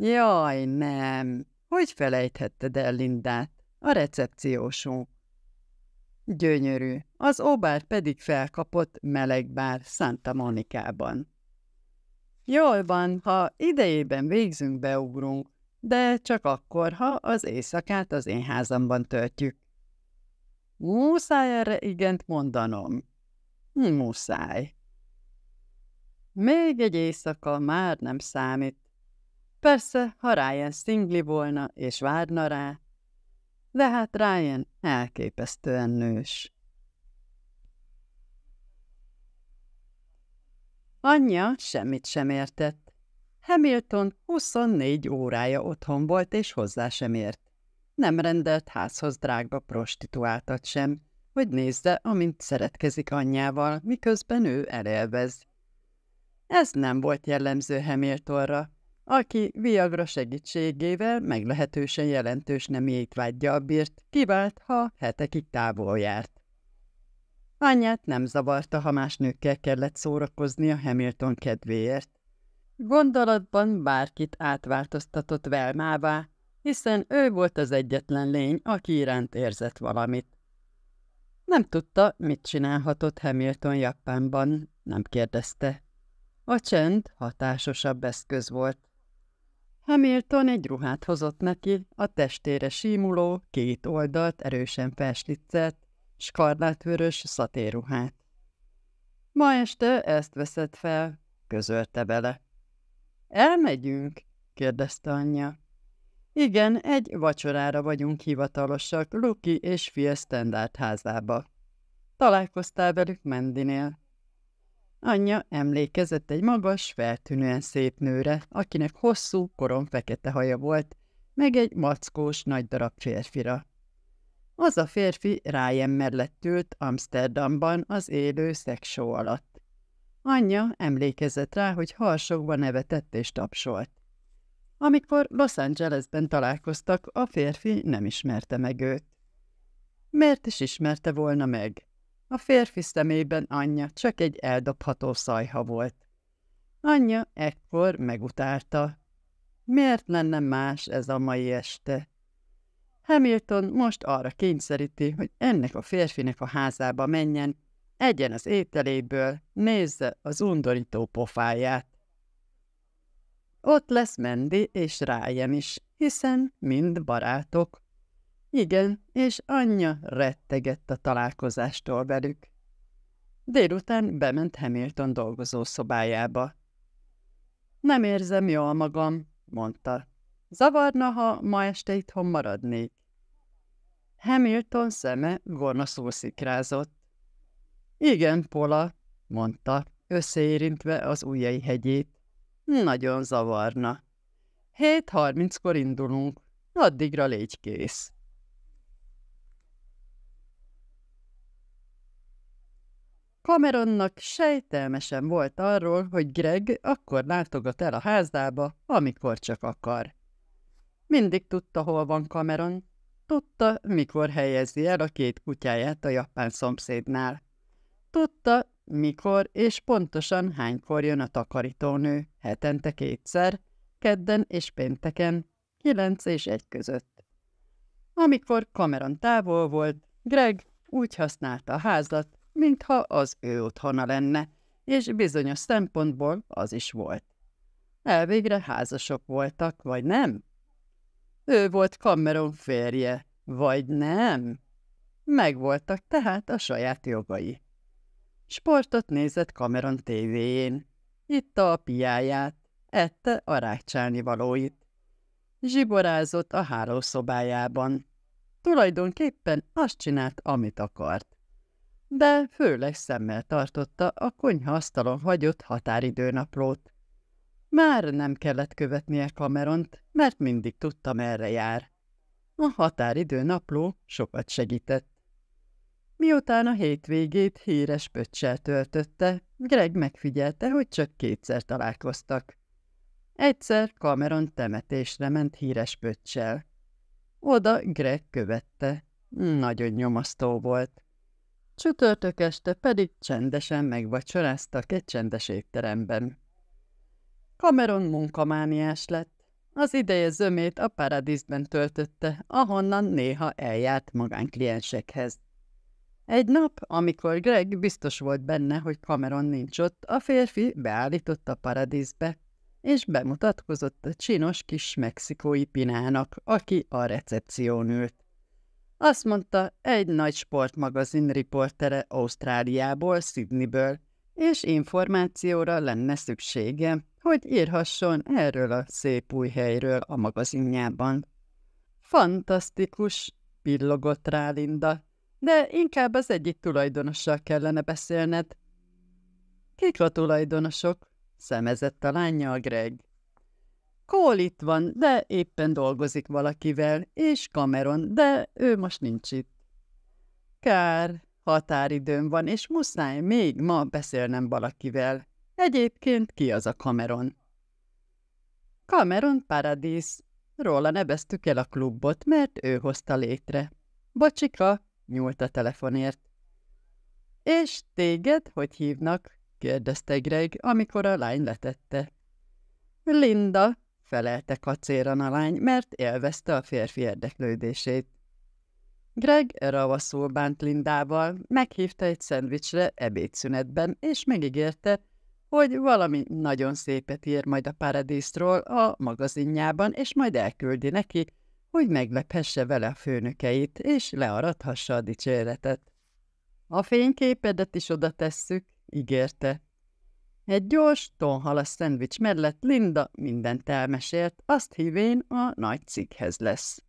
Jaj, nem! Hogy felejthetted el Lindát? A recepciósó. Gyönyörű, az óbár pedig felkapott melegbár Santa Monikában. Jól van, ha idejében végzünk, beugrunk, de csak akkor, ha az éjszakát az én házamban töltjük. Muszáj erre igent mondanom. Muszáj. Még egy éjszaka már nem számít. Persze, ha Ryan szingli volna és várna rá, de hát Ryan elképesztően nős. Anyja semmit sem értett. Hamilton 24 órája otthon volt, és hozzá sem ért. Nem rendelt házhoz drágba prostituáltat sem, hogy nézze, amint szeretkezik anyjával, miközben ő elélvez. Ez nem volt jellemző Hamiltonra, aki Viagra segítségével meglehetősen jelentős nemi étvágyjal bírt, kivált, ha hetekig távol járt. Anyját nem zavarta, ha más nőkkel kellett szórakozni a Hamilton kedvéért. Gondolatban bárkit átváltoztatott Velmává, hiszen ő volt az egyetlen lény, aki iránt érzett valamit. Nem tudta, mit csinálhatott Hamilton Japánban, nem kérdezte. A csend hatásosabb eszköz volt. Hamilton egy ruhát hozott neki, a testére símuló, két oldalt erősen felslitzelt, skarlátvörös szatéruhát. Ma este ezt veszed fel, közölte bele. Elmegyünk? kérdezte anyja. Igen, egy vacsorára vagyunk hivatalosak Luki és Phil Standard házába. Találkoztál velük Mendinél. Anyja emlékezett egy magas, feltűnően szép nőre, akinek hosszú, korom fekete haja volt, meg egy mackós, nagy darab férfira. Az a férfi Ryan mellett ült Amsterdamban az élő szexó alatt. Anyja emlékezett rá, hogy harsogva nevetett és tapsolt. Amikor Los Angelesben találkoztak, a férfi nem ismerte meg őt. Mert is ismerte volna meg? A férfi szemében anyja csak egy eldobható szajha volt. Anyja ekkor megutálta. Miért lenne más ez a mai este? Hamilton most arra kényszeríti, hogy ennek a férfinek a házába menjen, egyen az ételéből, nézze az undorító pofáját. Ott lesz Mendi és Ryan is, hiszen mind barátok. Igen, és anyja rettegett a találkozástól velük. Délután bement Hamilton dolgozó szobájába. Nem érzem jól magam, mondta. Zavarna, ha ma este itthon maradnék. Hamilton szeme gonoszul szikrázott. Igen, Pola, mondta, összeérintve az ujjai hegyét. Nagyon zavarna. Hét harminckor indulunk, addigra légy kész. Cameronnak sejtelmesen volt arról, hogy Greg akkor látogat el a házába, amikor csak akar. Mindig tudta, hol van Cameron, tudta, mikor helyezi el a két kutyáját a japán szomszédnál. Tudta, mikor és pontosan hánykor jön a takarítónő, hetente kétszer, kedden és pénteken, kilenc és egy között. Amikor Cameron távol volt, Greg úgy használta a házat, mintha az ő otthona lenne, és bizonyos szempontból az is volt. Elvégre házasok voltak, vagy nem? Ő volt Cameron férje, vagy nem? Megvoltak tehát a saját jogai. Sportot nézett Cameron tévéjén, itta a piáját, ette a rákcsálni valóit. Zsiborázott a hálószobájában. Tulajdonképpen azt csinált, amit akart de főleg szemmel tartotta a konyha asztalon hagyott határidőnaplót. Már nem kellett követnie Kameront, mert mindig tudta, merre jár. A határidő napló sokat segített. Miután a hétvégét híres pöccsel töltötte, Greg megfigyelte, hogy csak kétszer találkoztak. Egyszer Cameron temetésre ment híres pöccsel. Oda Greg követte. Nagyon nyomasztó volt csütörtök este pedig csendesen megvacsoráztak egy csendes étteremben. Cameron munkamániás lett. Az ideje zömét a paradiszben töltötte, ahonnan néha eljárt magánkliensekhez. Egy nap, amikor Greg biztos volt benne, hogy Cameron nincs ott, a férfi beállított a paradízbe, és bemutatkozott a csinos kis mexikói pinának, aki a recepción ült. Azt mondta egy nagy sportmagazin riportere Ausztráliából, Sydneyből, és információra lenne szüksége, hogy írhasson erről a szép új helyről a magazinjában. Fantasztikus, pillogott rá Linda, de inkább az egyik tulajdonossal kellene beszélned. Kik a tulajdonosok? szemezett a lánya a Greg. Kól itt van, de éppen dolgozik valakivel, és Cameron, de ő most nincs itt. Kár, határidőm van, és muszáj még ma beszélnem valakivel. Egyébként ki az a Cameron? Cameron Paradis. Róla neveztük el a klubot, mert ő hozta létre. Bocsika, nyúlt a telefonért. És téged hogy hívnak? kérdezte Greg, amikor a lány letette. Linda, felelte kacéran a lány, mert élvezte a férfi érdeklődését. Greg ravaszul bánt Lindával, meghívta egy szendvicsre ebédszünetben, és megígérte, hogy valami nagyon szépet ír majd a Paradisztról a magazinjában, és majd elküldi neki, hogy meglephesse vele a főnökeit, és learadhassa a dicséretet. A fényképedet is oda tesszük, ígérte. Egy gyors, tonhala szendvics mellett Linda mindent elmesélt, azt hívén a nagy cikkhez lesz.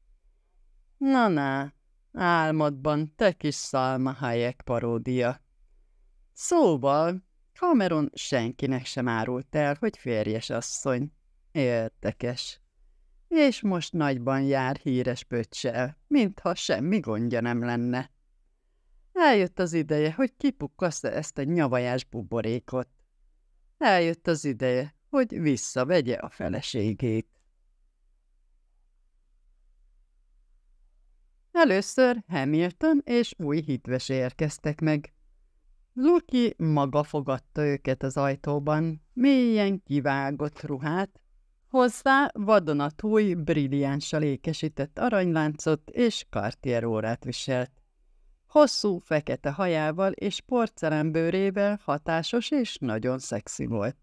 Na na, álmodban te kis Szalma helyek paródia. Szóval, Cameron senkinek sem árult el, hogy férjes asszony. Érdekes. És most nagyban jár híres pöccsel, mintha semmi gondja nem lenne. Eljött az ideje, hogy kipukkassza ezt a nyavajás buborékot. Eljött az ideje, hogy visszavegye a feleségét. Először Hamilton és új hitves érkeztek meg. Luki maga fogadta őket az ajtóban, mélyen kivágott ruhát, hozzá vadonatúj, brilliánssal ékesített aranyláncot és kartier órát viselt. Hosszú, fekete hajával és porcelán bőrével hatásos és nagyon szexi volt.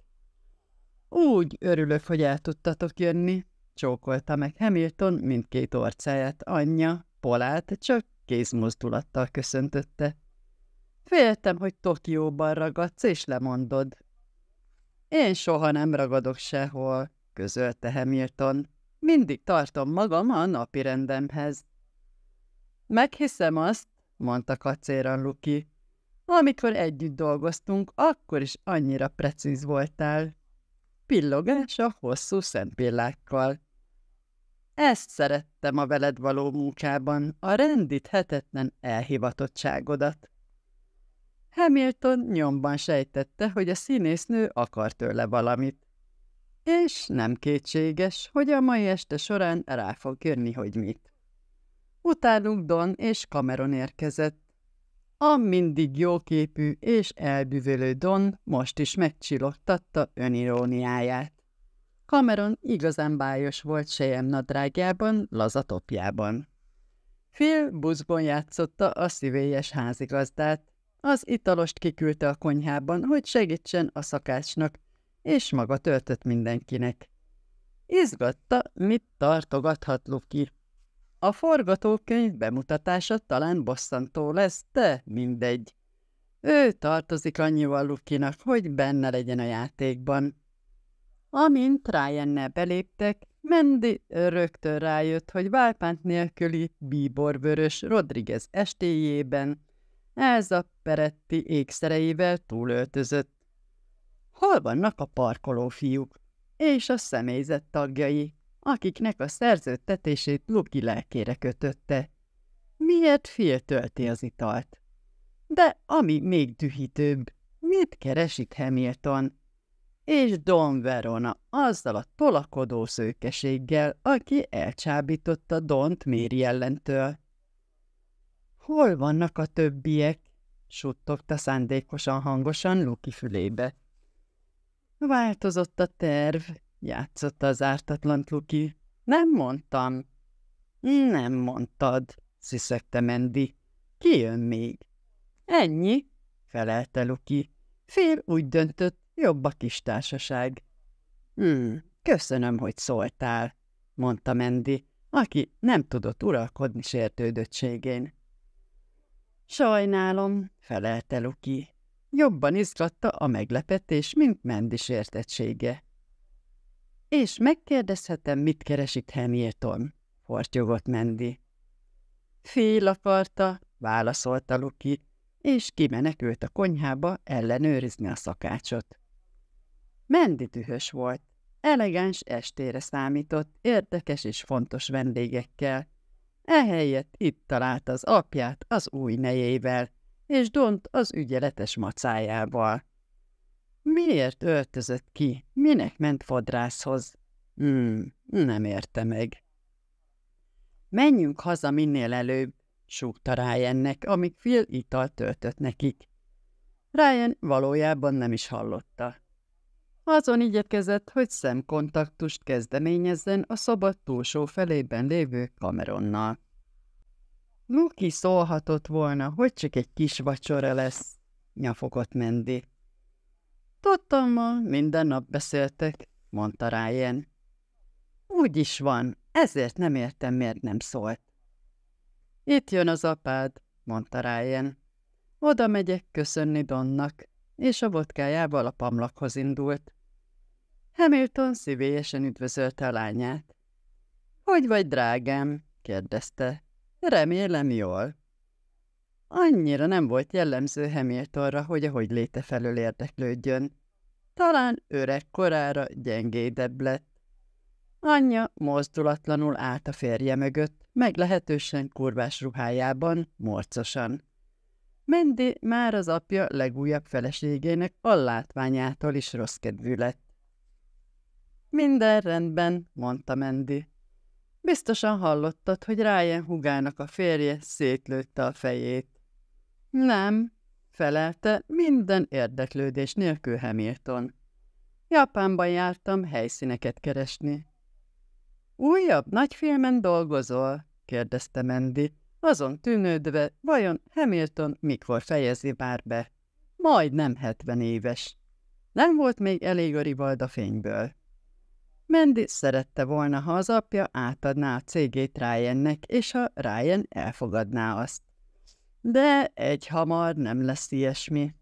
Úgy örülök, hogy el tudtatok jönni, csókolta meg Hamilton mindkét orcáját anyja, Polát csak kézmozdulattal köszöntötte. Féltem, hogy Tokióban ragadsz és lemondod. Én soha nem ragadok sehol, közölte Hamilton. Mindig tartom magam a napi rendemhez. Meghiszem azt, mondta kacéran Luki. Amikor együtt dolgoztunk, akkor is annyira precíz voltál. a hosszú szempillákkal. Ezt szerettem a veled való munkában, a rendíthetetlen elhivatottságodat. Hamilton nyomban sejtette, hogy a színésznő akar tőle valamit. És nem kétséges, hogy a mai este során rá fog jönni, hogy mit. Utánuk Don és Cameron érkezett. A mindig jóképű és elbűvölő Don most is megcsillogtatta öniróniáját. Cameron igazán bájos volt sejem nadrágjában, lazatopjában. Phil buszban játszotta a szívélyes házigazdát. Az italost kiküldte a konyhában, hogy segítsen a szakácsnak, és maga töltött mindenkinek. Izgatta, mit tartogathat Luki. A forgatókönyv bemutatása talán bosszantó lesz, de mindegy. Ő tartozik annyival Lukinak, hogy benne legyen a játékban. Amint Ryan-nel beléptek, Mendi rögtön rájött, hogy válpánt nélküli, bíborvörös Rodriguez estéjében a Peretti ékszereivel túlöltözött. Hol vannak a parkoló fiúk és a személyzet tagjai? akiknek a szerződtetését Luki lelkére kötötte. Miért féltölti az italt? De ami még dühítőbb, mit keresít Hamilton? És Don Verona azzal a tolakodó szőkeséggel, aki elcsábította Dont Méri ellentől. Hol vannak a többiek? suttogta szándékosan hangosan Luki fülébe. Változott a terv, játszotta az ártatlan Luki. Nem mondtam. Nem mondtad, sziszegte Mendi. Ki jön még? Ennyi, felelte Luki. Fél úgy döntött, jobb a kis társaság. Hmm, köszönöm, hogy szóltál, mondta Mendi, aki nem tudott uralkodni sértődöttségén. Sajnálom, felelte Luki. Jobban izgatta a meglepetés, mint Mendi sértettsége és megkérdezhetem, mit keres itt Hamilton, Hortyogott Mendi. Fél akarta, válaszolta Luki, és kimenekült a konyhába ellenőrizni a szakácsot. Mendi dühös volt, elegáns estére számított, érdekes és fontos vendégekkel. Ehelyett itt talált az apját az új nejével, és Dont az ügyeletes macájával. Miért öltözött ki? Minek ment fodrászhoz? Hmm, nem érte meg. Menjünk haza minél előbb, súgta Ryannek, amíg Phil italt töltött nekik. Ryan valójában nem is hallotta. Azon igyekezett, hogy szemkontaktust kezdeményezzen a szoba túlsó felében lévő Cameronnal. Luki szólhatott volna, hogy csak egy kis vacsora lesz, nyafogott Mendi ma minden nap beszéltek, mondta Ryan. Úgy is van, ezért nem értem, miért nem szólt. Itt jön az apád, mondta Ryan. Oda megyek köszönni Donnak, és a vodkájával a pamlakhoz indult. Hamilton szívélyesen üdvözölte a lányát. Hogy vagy, drágám? kérdezte. Remélem jól. Annyira nem volt jellemző Hamiltonra, hogy ahogy léte felől érdeklődjön. Talán öreg korára gyengédebb lett. Anyja mozdulatlanul állt a férje mögött, meglehetősen kurvás ruhájában, morcosan. Mendi már az apja legújabb feleségének allátványától is rossz kedvű lett. Minden rendben, mondta Mendi. Biztosan hallottad, hogy Ryan hugának a férje szétlőtte a fejét. Nem, felelte minden érdeklődés nélkül Hamilton. Japánban jártam helyszíneket keresni. Újabb nagyfilmen dolgozol? kérdezte Mendi, azon tűnődve, vajon Hamilton mikor fejezi bár be. nem hetven éves. Nem volt még elég a rivalda fényből. Mendi szerette volna, ha az apja átadná a cégét Ryannek, és ha Ryan elfogadná azt de egy hamar nem lesz ilyesmi.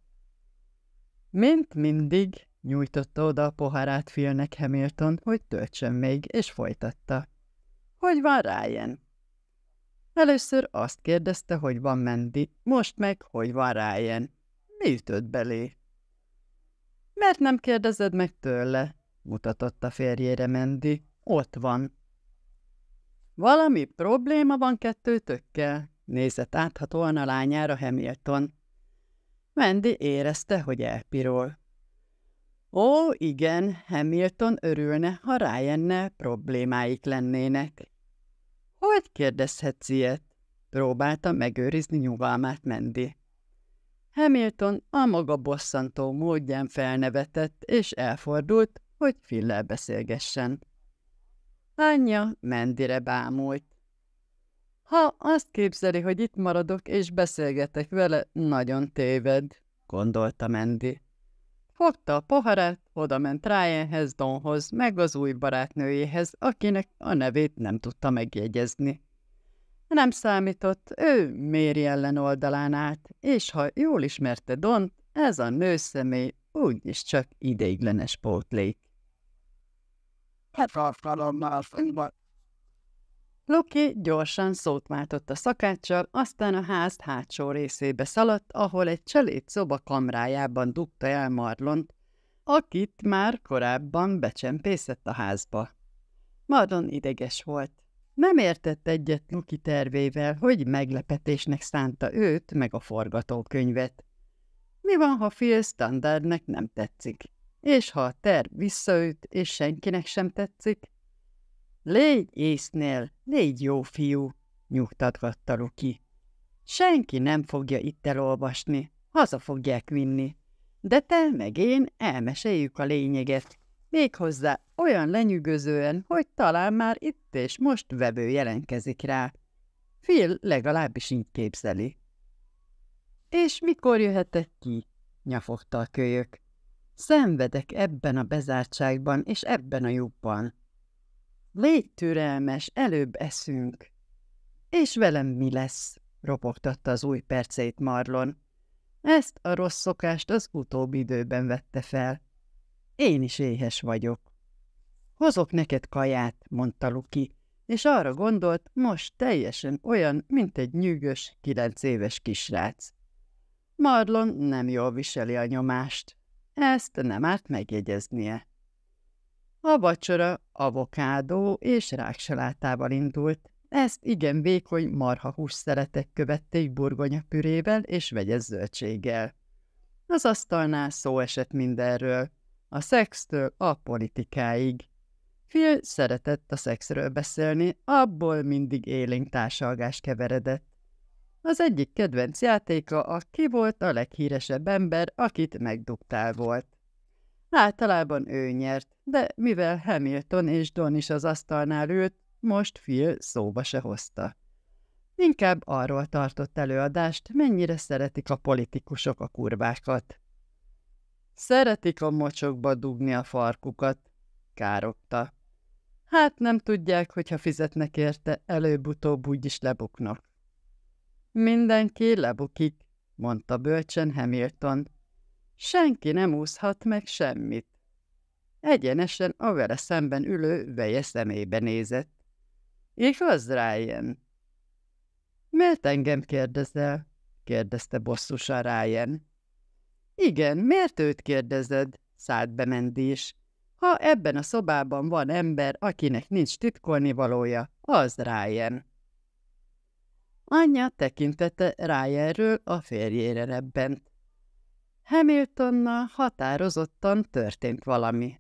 Mint mindig, nyújtotta oda a poharát Philnek Hamilton, hogy töltsön még, és folytatta. Hogy van Ryan? Először azt kérdezte, hogy van Mendi, most meg, hogy van Ryan. Mi ütött belé? Mert nem kérdezed meg tőle, mutatott a férjére Mendi. Ott van. Valami probléma van kettőtökkel? Nézett áthatóan a lányára Hamilton. Mendi érezte, hogy elpirol. Ó, igen, Hamilton örülne, ha rájönne problémáik lennének. Hogy kérdezhetsz ilyet? Próbálta megőrizni nyugalmát Mendi. Hamilton a maga bosszantó módján felnevetett, és elfordult, hogy Fillel beszélgessen. Anya Mendire bámult. Ha azt képzeli, hogy itt maradok és beszélgetek vele, nagyon téved, gondolta Mendi. Fogta a poharat, odament Ryanhez, Donhoz, meg az új barátnőjéhez, akinek a nevét nem tudta megjegyezni. Nem számított, ő Méri ellen oldalán állt, és ha jól ismerte Dont, ez a nőszemély úgyis csak ideiglenes pótlék. Hát, Loki gyorsan szót váltott a szakáccsal, aztán a ház hátsó részébe szaladt, ahol egy szoba kamrájában dugta el Marlont, akit már korábban becsempészett a házba. Marlon ideges volt. Nem értett egyet Luki tervével, hogy meglepetésnek szánta őt meg a forgatókönyvet. Mi van, ha Phil standardnek nem tetszik? És ha a terv visszaüt, és senkinek sem tetszik? Légy észnél, légy jó fiú, nyugtatgatta Luki. Senki nem fogja itt elolvasni, haza fogják vinni. De te meg én elmeséljük a lényeget. Méghozzá olyan lenyűgözően, hogy talán már itt és most vevő jelentkezik rá. Phil legalábbis így képzeli. És mikor jöhetek ki? nyafogta a kölyök. Szenvedek ebben a bezártságban és ebben a lyukban. Légy türelmes, előbb eszünk. És velem mi lesz? ropogtatta az új perceit Marlon. Ezt a rossz szokást az utóbbi időben vette fel. Én is éhes vagyok. Hozok neked kaját, mondta Luki, és arra gondolt, most teljesen olyan, mint egy nyűgös, kilenc éves kisrác. Marlon nem jól viseli a nyomást. Ezt nem árt megjegyeznie. A vacsora avokádó és ráksalátával indult, ezt igen vékony hús szeretek követték pürével és vegyes zöldséggel. Az asztalnál szó esett mindenről, a szextől a politikáig. Phil szeretett a szexről beszélni, abból mindig élénk társalgás keveredett. Az egyik kedvenc játéka a ki volt a leghíresebb ember, akit megduktál volt. Általában ő nyert, de mivel Hamilton és Don is az asztalnál ült, most Phil szóba se hozta. Inkább arról tartott előadást, mennyire szeretik a politikusok a kurvákat. Szeretik a mocsokba dugni a farkukat, károgta. Hát nem tudják, hogy ha fizetnek érte, előbb-utóbb úgyis lebuknak. Mindenki lebukik, mondta bölcsen Hamilton senki nem úszhat meg semmit. Egyenesen a vele szemben ülő veje szemébe nézett. Igaz, Ryan? Miért engem kérdezel? kérdezte bosszusa Ryan. Igen, miért őt kérdezed? szállt be is. Ha ebben a szobában van ember, akinek nincs valója, az Ryan. Anyja tekintete Ryanről a férjére rebbent. Hamiltonnal határozottan történt valami.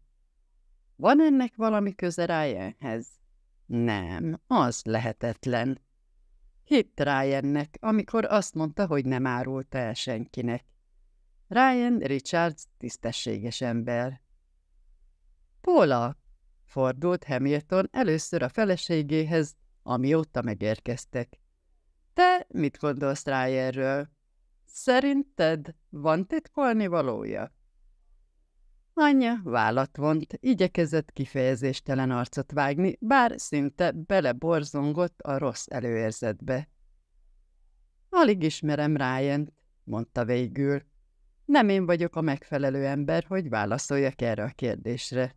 Van ennek valami köze Ryanhez? Nem, az lehetetlen. Hitt Ryannek, amikor azt mondta, hogy nem árulta el senkinek. Ryan Richards tisztességes ember. Paula, fordult Hamilton először a feleségéhez, amióta megérkeztek. Te mit gondolsz Ryanről? Szerinted van titkolni valója? Anyja vállat vont, igyekezett kifejezéstelen arcot vágni, bár szinte beleborzongott a rossz előérzetbe. Alig ismerem ryan mondta végül. Nem én vagyok a megfelelő ember, hogy válaszoljak erre a kérdésre.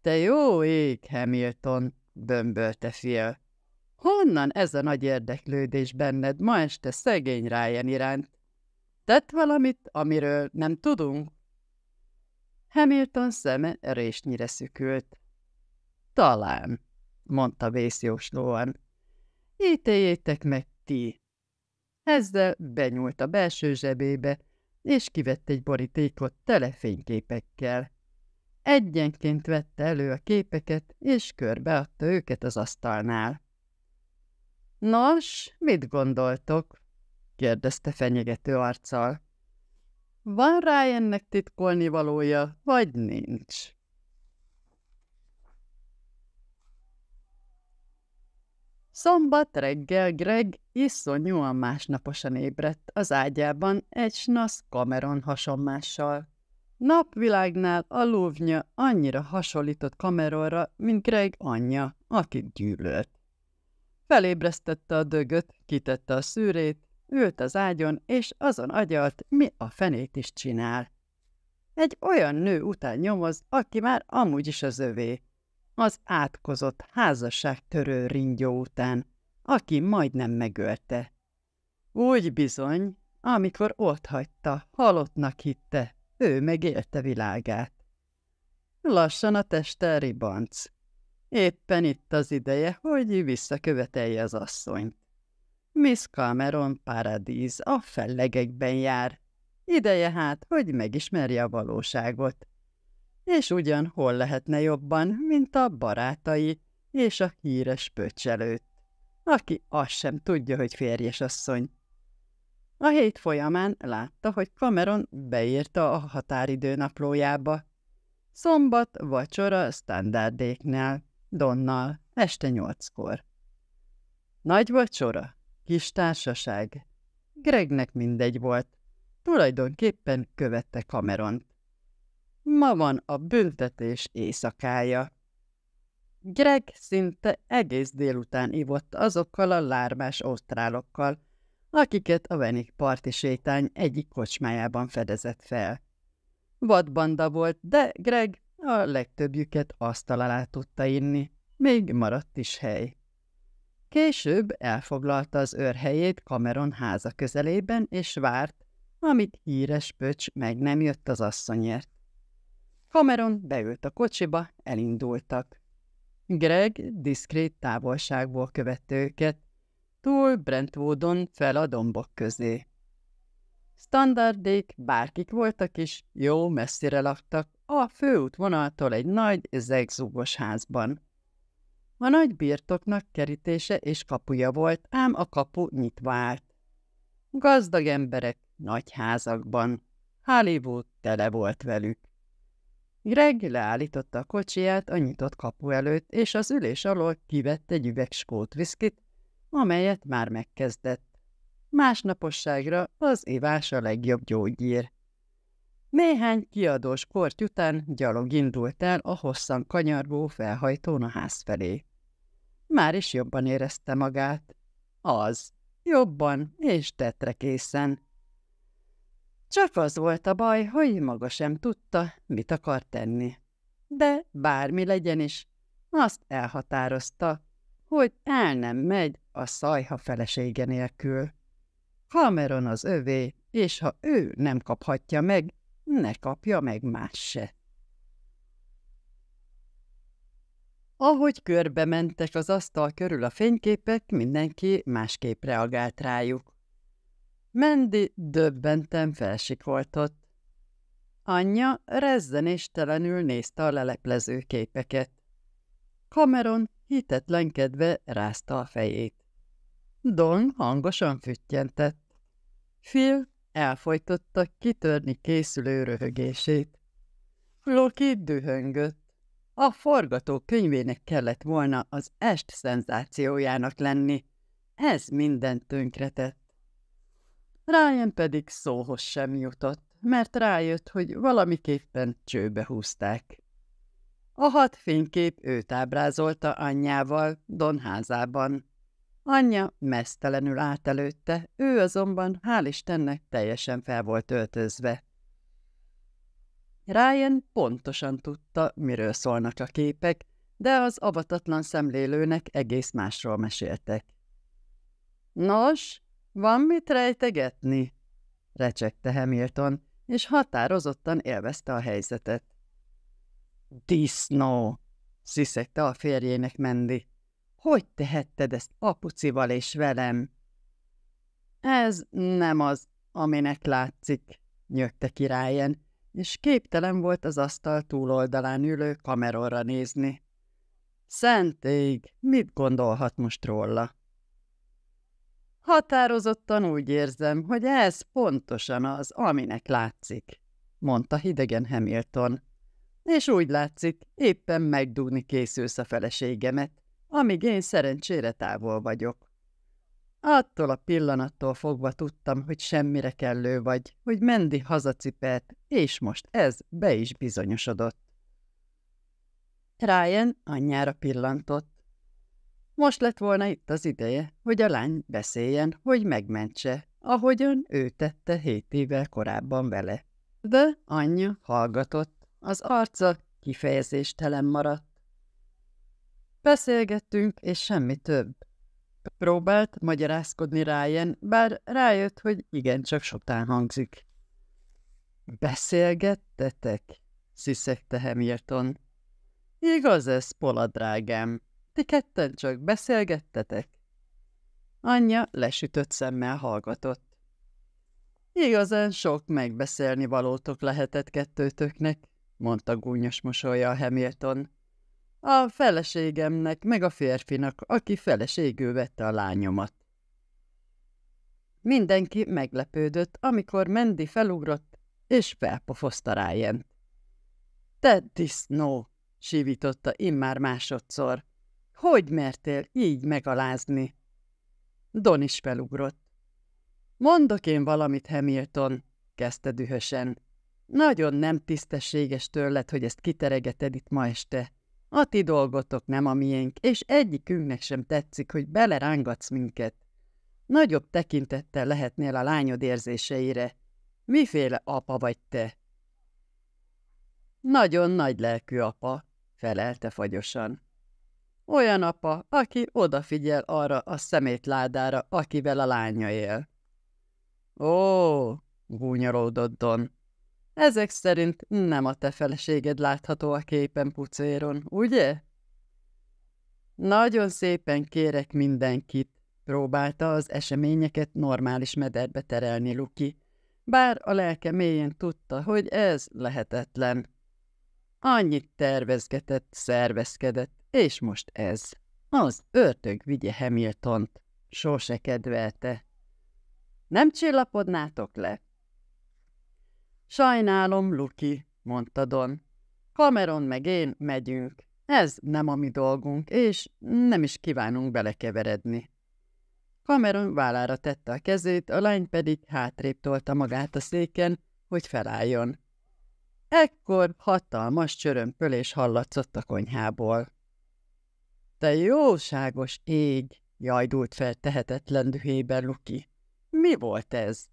Te jó ég, Hamilton, bömbölte fia. Honnan ez a nagy érdeklődés benned ma este szegény Ryan iránt? Tett valamit, amiről nem tudunk? Hamilton szeme résnyire szükült. Talán, mondta vészjóslóan. Ítéljétek meg ti. Ezzel benyúlt a belső zsebébe, és kivett egy borítékot tele fényképekkel. Egyenként vette elő a képeket, és körbeadta őket az asztalnál. Nos, mit gondoltok? kérdezte fenyegető arccal. Van ennek titkolni valója, vagy nincs? Szombat reggel Greg iszonyúan másnaposan ébredt az ágyában egy snasz Cameron hasonmással. Napvilágnál a lóvnya annyira hasonlított Cameronra, mint Greg anyja, akit gyűlölt. Felébresztette a dögöt, kitette a szűrét, ült az ágyon, és azon agyalt, mi a fenét is csinál. Egy olyan nő után nyomoz, aki már amúgy is az övé. Az átkozott törő ringyó után, aki majdnem megölte. Úgy bizony, amikor ott hagyta, halottnak hitte, ő megélte világát. Lassan a teste ribanc. Éppen itt az ideje, hogy visszakövetelje az asszonyt. Miss Cameron Paradise a fellegekben jár. Ideje hát, hogy megismerje a valóságot. És ugyan hol lehetne jobban, mint a barátai és a híres pöcselőt, aki azt sem tudja, hogy férjes asszony. A hét folyamán látta, hogy Cameron beírta a határidő naplójába. Szombat vacsora standardéknál. Donnal, este nyolckor. Nagy vacsora, kis társaság. Gregnek mindegy volt. Tulajdonképpen követte Cameront. Ma van a büntetés éjszakája. Greg szinte egész délután ivott azokkal a lármás osztrálokkal, akiket a Venik parti sétány egyik kocsmájában fedezett fel. Vadbanda volt, de Greg a legtöbbjüket asztal alá tudta inni, még maradt is hely. Később elfoglalta az őrhelyét Cameron háza közelében, és várt, amíg híres pöcs meg nem jött az asszonyért. Cameron beült a kocsiba, elindultak. Greg diszkrét távolságból követte őket, túl Brentwoodon fel a dombok közé. Standardék, bárkik voltak is, jó messzire laktak, a főútvonaltól egy nagy, zegzúgos házban. A nagy birtoknak kerítése és kapuja volt, ám a kapu nyitva állt. Gazdag emberek nagy házakban. Hollywood tele volt velük. Greg leállította a kocsiját a nyitott kapu előtt, és az ülés alól kivett egy üveg skót viszkit, amelyet már megkezdett másnaposságra az ivás a legjobb gyógyír. Néhány kiadós kort után gyalog indult el a hosszan kanyargó felhajtón a ház felé. Már is jobban érezte magát. Az. Jobban és tetre készen. Csak az volt a baj, hogy maga sem tudta, mit akar tenni. De bármi legyen is, azt elhatározta, hogy el nem megy a szajha felesége nélkül. Cameron az övé, és ha ő nem kaphatja meg, ne kapja meg más se. Ahogy körbe mentek az asztal körül a fényképek, mindenki másképp reagált rájuk. Mendi döbbenten felsikoltott. Anyja rezzenéstelenül nézte a leleplező képeket. Cameron hitetlenkedve rázta a fejét. Don hangosan füttyentett. Phil elfojtotta kitörni készülő röhögését. Loki dühöngött. A forgatókönyvének kellett volna az est szenzációjának lenni. Ez mindent tönkretett. Ryan pedig szóhoz sem jutott, mert rájött, hogy valamiképpen csőbe húzták. A hat fénykép őt ábrázolta anyjával Don házában. Anyja mesztelenül állt előtte, ő azonban, hál' Istennek, teljesen fel volt öltözve. Ryan pontosan tudta, miről szólnak a képek, de az avatatlan szemlélőnek egész másról meséltek. Nos, van mit rejtegetni? recsegte Hamilton, és határozottan élvezte a helyzetet. Disznó! sziszegte a férjének Mendi. Hogy tehetted ezt apucival és velem? Ez nem az, aminek látszik, nyögte királyen, és képtelen volt az asztal túloldalán ülő kameróra nézni. Szent ég, mit gondolhat most róla? Határozottan úgy érzem, hogy ez pontosan az, aminek látszik, mondta hidegen Hamilton. És úgy látszik, éppen megdúni készülsz a feleségemet amíg én szerencsére távol vagyok. Attól a pillanattól fogva tudtam, hogy semmire kellő vagy, hogy Mendi hazacipelt, és most ez be is bizonyosodott. Ryan anyjára pillantott. Most lett volna itt az ideje, hogy a lány beszéljen, hogy megmentse, ahogyan ő tette hét évvel korábban vele. De anyja hallgatott, az arca kifejezéstelen maradt. Beszélgettünk, és semmi több. Próbált magyarázkodni Ryan, bár rájött, hogy igen, csak sotán hangzik. Beszélgettetek? sziszegte Hamilton. Igaz ez, Pola drágám. Ti ketten csak beszélgettetek? Anyja lesütött szemmel hallgatott. Igazán sok megbeszélni valótok lehetett kettőtöknek, mondta gúnyos mosolya a Hamilton a feleségemnek, meg a férfinak, aki feleségül vette a lányomat. Mindenki meglepődött, amikor Mendi felugrott, és felpofoszta Ryan-t. Te disznó! sívította immár másodszor. Hogy mertél így megalázni? Don is felugrott. Mondok én valamit, Hamilton, kezdte dühösen. Nagyon nem tisztességes tőled, hogy ezt kiteregeted itt ma este. A ti dolgotok nem a miénk, és egyikünknek sem tetszik, hogy belerángatsz minket. Nagyobb tekintettel lehetnél a lányod érzéseire. Miféle apa vagy te? Nagyon nagy lelkű apa, felelte fagyosan. Olyan apa, aki odafigyel arra a szemétládára, akivel a lánya él. Ó, gúnyolódott Don, ezek szerint nem a te feleséged látható a képen pucéron, ugye? Nagyon szépen kérek mindenkit, próbálta az eseményeket normális mederbe terelni Luki, bár a lelke mélyén tudta, hogy ez lehetetlen. Annyit tervezgetett, szervezkedett, és most ez. Az ördög vigye Hamiltont. Sose kedvelte. Nem csillapodnátok le? Sajnálom, Luki, mondta Don. Cameron meg én megyünk. Ez nem a mi dolgunk, és nem is kívánunk belekeveredni. Cameron vállára tette a kezét, a lány pedig hátrébb tolta magát a széken, hogy felálljon. Ekkor hatalmas csörömpölés hallatszott a konyhából. – Te jóságos ég! – jajdult fel tehetetlen dühében Luki. – Mi volt ez?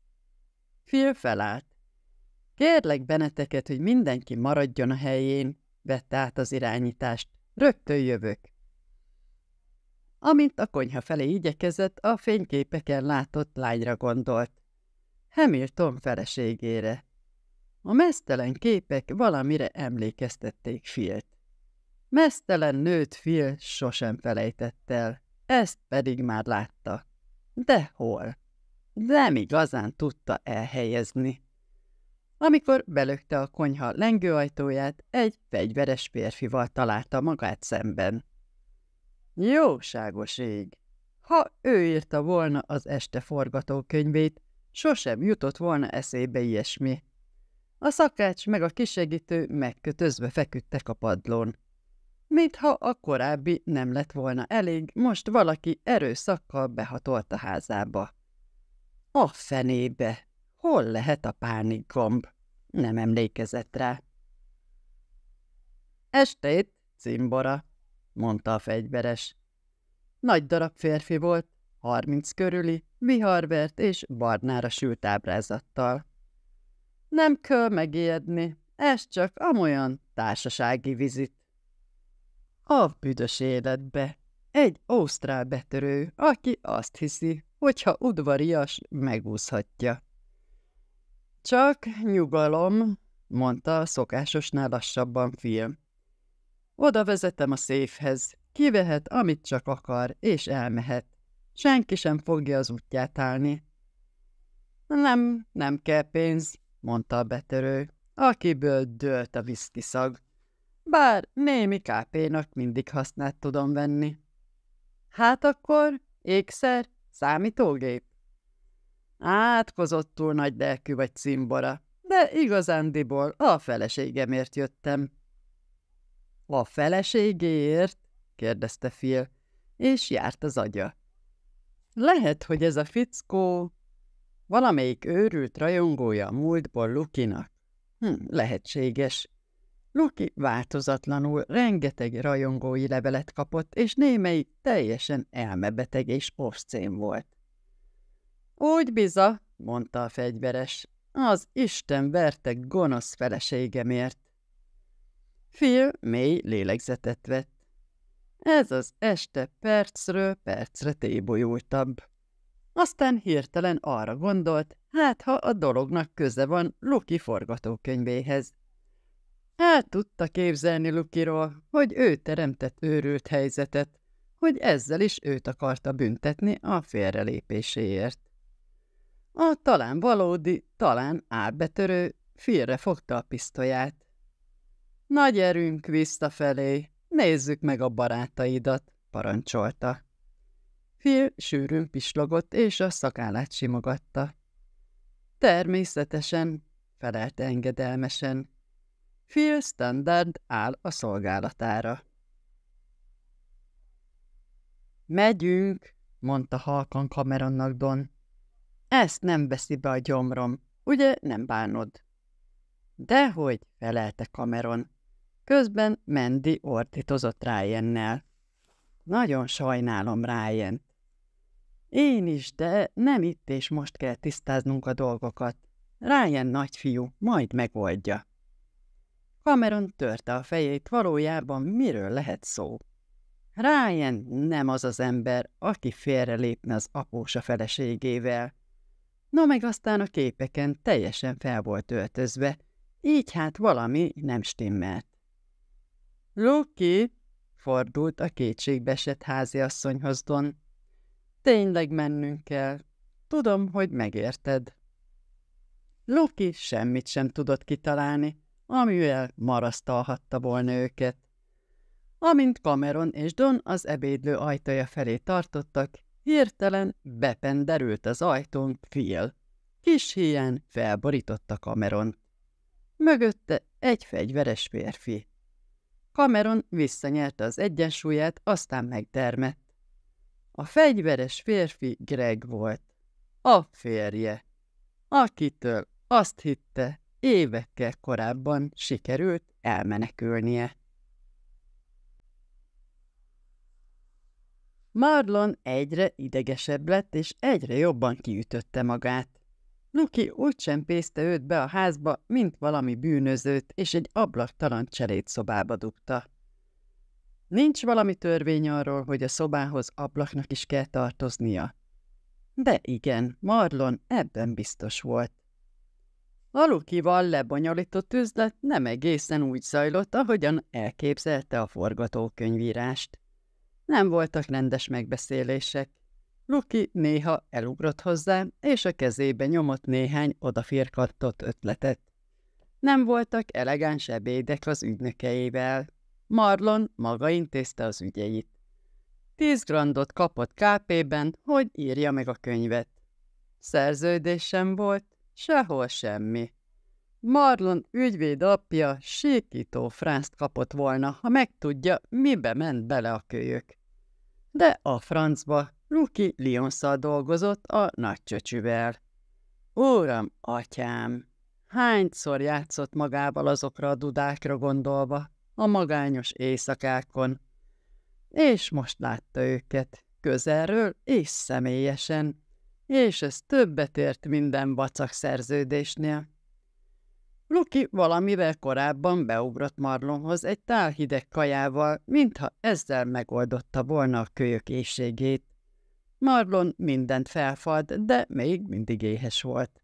Fél felállt. Kérlek benneteket, hogy mindenki maradjon a helyén, vette át az irányítást. Rögtön jövök. Amint a konyha felé igyekezett, a fényképeken látott lányra gondolt. Hamilton feleségére. A mesztelen képek valamire emlékeztették Filt. Mesztelen nőt Phil sosem felejtett el, ezt pedig már látta. De hol? Nem igazán tudta elhelyezni. Amikor belökte a konyha lengőajtóját, egy fegyveres férfival találta magát szemben. Jóságos ég! Ha ő írta volna az este forgatókönyvét, sosem jutott volna eszébe ilyesmi. A szakács meg a kisegítő megkötözve feküdtek a padlón. Mintha a korábbi nem lett volna elég, most valaki erőszakkal behatolt a házába. A fenébe! Hol lehet a gomb? nem emlékezett rá. Estét, cimbora, mondta a fegyveres. Nagy darab férfi volt, harminc körüli, viharvert és barnára sült ábrázattal. Nem kell megijedni, ez csak amolyan társasági vizit. A büdös életbe egy ausztrál betörő, aki azt hiszi, hogyha udvarias, megúszhatja. Csak nyugalom, mondta a szokásosnál lassabban film. Oda vezetem a széfhez, kivehet, amit csak akar, és elmehet. Senki sem fogja az útját állni. Nem, nem kell pénz, mondta a betörő, akiből dőlt a viszkiszag. Bár némi kápénak mindig hasznát tudom venni. Hát akkor ékszer, számítógép? Átkozottul nagy lelkű vagy cimbora, de igazándiból a feleségemért jöttem. A feleségéért? kérdezte Phil, és járt az agya. Lehet, hogy ez a fickó valamelyik őrült rajongója a múltból Lukinak. Hm, lehetséges. Luki változatlanul rengeteg rajongói levelet kapott, és némelyik teljesen elmebeteg és oszcén volt. Úgy biza, mondta a fegyveres, az Isten verte gonosz feleségemért. Phil mély lélegzetet vett. Ez az este percről percre tébolyultabb. Aztán hirtelen arra gondolt, hát ha a dolognak köze van Luki forgatókönyvéhez. El tudta képzelni Lukiról, hogy ő teremtett őrült helyzetet, hogy ezzel is őt akarta büntetni a félrelépéséért. A talán valódi, talán árbetörő félre fogta a pisztolyát. Nagy erünk visszafelé, nézzük meg a barátaidat, parancsolta. Phil sűrűn pislogott, és a szakállát simogatta. Természetesen, felelt engedelmesen. Phil Standard áll a szolgálatára. Megyünk, mondta halkan kameronnak Don. Ezt nem veszi be a gyomrom, ugye nem bánod? Dehogy, felelte Cameron. Közben Mendi ordítozott Ryan-nel. Nagyon sajnálom ryan -t. Én is, de nem itt és most kell tisztáznunk a dolgokat. Ryan nagyfiú, majd megoldja. Cameron törte a fejét, valójában miről lehet szó. Ryan nem az az ember, aki félrelépne az apósa feleségével. Na meg aztán a képeken teljesen fel volt öltözve, így hát valami nem stimmelt. Luki, fordult a kétségbeesett háziasszonyhoz Don. Tényleg mennünk kell. Tudom, hogy megérted. Loki semmit sem tudott kitalálni, amivel marasztalhatta volna őket. Amint Cameron és Don az ebédlő ajtaja felé tartottak, Hirtelen bependerült az ajtón fél. Kis híján felborította Cameron. Mögötte egy fegyveres férfi. Cameron visszanyerte az egyensúlyát, aztán megdermett. A fegyveres férfi Greg volt. A férje. Akitől azt hitte, évekkel korábban sikerült elmenekülnie. Marlon egyre idegesebb lett, és egyre jobban kiütötte magát. Luki úgy pészte őt be a házba, mint valami bűnözőt, és egy ablaktalan cserét szobába dugta. Nincs valami törvény arról, hogy a szobához ablaknak is kell tartoznia. De igen, Marlon ebben biztos volt. A Lukival lebonyolított üzlet nem egészen úgy zajlott, ahogyan elképzelte a forgatókönyvírást. Nem voltak rendes megbeszélések. Luki néha elugrott hozzá, és a kezébe nyomott néhány odafirkattott ötletet. Nem voltak elegáns ebédek az ügynökeivel. Marlon maga intézte az ügyeit. Tíz grandot kapott KP-ben, hogy írja meg a könyvet. Szerződés sem volt, sehol semmi. Marlon ügyvéd apja síkító frászt kapott volna, ha megtudja, mibe ment bele a kölyök. De a francba Ruki Lyonszal dolgozott a nagycsöcsüvel. Óram, atyám! Hányszor játszott magával azokra a dudákra gondolva, a magányos éjszakákon. És most látta őket, közelről és személyesen, és ez többet ért minden vacak szerződésnél. Luki valamivel korábban beugrott Marlonhoz egy tál hideg kajával, mintha ezzel megoldotta volna a kölyök éjségét. Marlon mindent felfad, de még mindig éhes volt.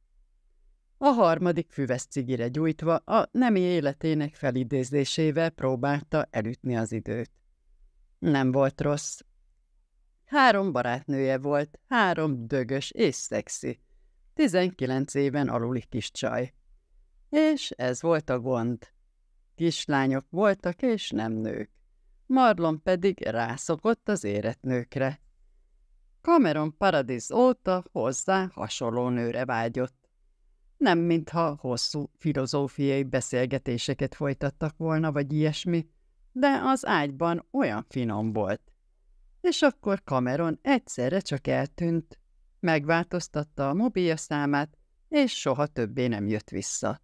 A harmadik füves cigire gyújtva a nemi életének felidézésével próbálta elütni az időt. Nem volt rossz. Három barátnője volt, három dögös és szexi. Tizenkilenc éven aluli kis csaj. És ez volt a gond. Kislányok voltak és nem nők. Marlon pedig rászokott az érett nőkre. Cameron Paradis óta hozzá hasonló nőre vágyott. Nem mintha hosszú filozófiai beszélgetéseket folytattak volna, vagy ilyesmi, de az ágyban olyan finom volt. És akkor Cameron egyszerre csak eltűnt, megváltoztatta a mobilja számát, és soha többé nem jött vissza.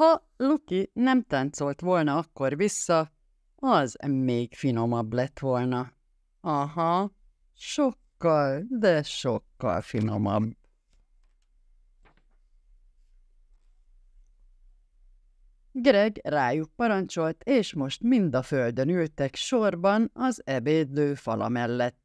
Ha Luki nem táncolt volna akkor vissza, az még finomabb lett volna. Aha, sokkal, de sokkal finomabb. Greg rájuk parancsolt, és most mind a földön ültek sorban az ebédlő fala mellett.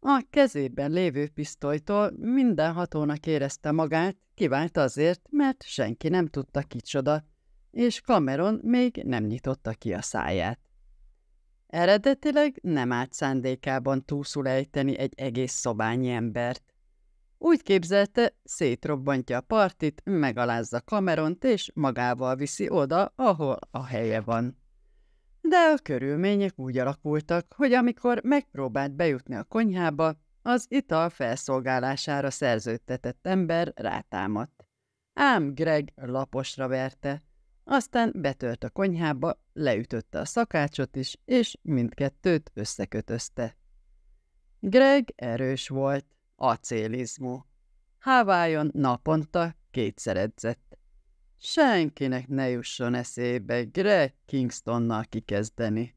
A kezében lévő pisztolytól minden hatónak érezte magát, kivált azért, mert senki nem tudta kicsoda, és Cameron még nem nyitotta ki a száját. Eredetileg nem állt szándékában túlszul ejteni egy egész szobányi embert. Úgy képzelte, szétrobbantja a partit, megalázza Cameront és magával viszi oda, ahol a helye van de a körülmények úgy alakultak, hogy amikor megpróbált bejutni a konyhába, az ital felszolgálására szerződtetett ember rátámadt. Ám Greg laposra verte, aztán betört a konyhába, leütötte a szakácsot is, és mindkettőt összekötözte. Greg erős volt, acélizmú. Hávájon naponta kétszer edzett senkinek ne jusson eszébe Greg Kingstonnal kikezdeni.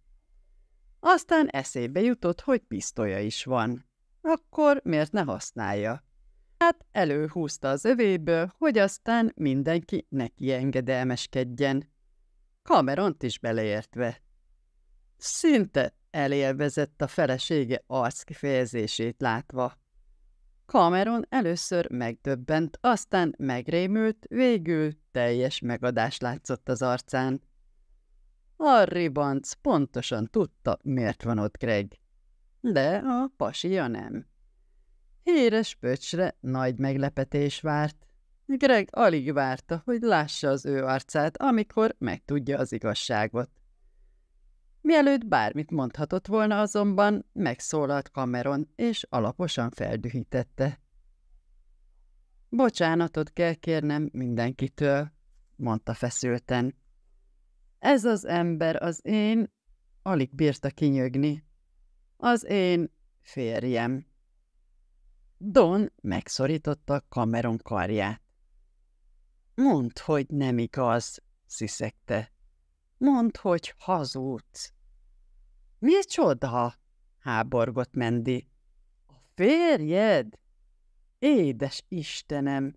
Aztán eszébe jutott, hogy pisztolya is van. Akkor miért ne használja? Hát előhúzta az övéből, hogy aztán mindenki neki engedelmeskedjen. Cameront is beleértve. Szinte elélvezett a felesége arckifejezését látva. Cameron először megdöbbent, aztán megrémült, végül teljes megadás látszott az arcán. Harry Bantz pontosan tudta, miért van ott Greg. De a pasia nem. Híres pöcsre nagy meglepetés várt. Greg alig várta, hogy lássa az ő arcát, amikor megtudja az igazságot. Mielőtt bármit mondhatott volna azonban, megszólalt Cameron, és alaposan feldühítette. Bocsánatot kell kérnem mindenkitől, mondta feszülten. Ez az ember az én, alig bírta kinyögni. Az én férjem. Don megszorította Cameron karját. Mondd, hogy nem igaz, sziszegte. Mondd, hogy hazudsz csoda? – háborgott Mendi. A férjed? Édes Istenem,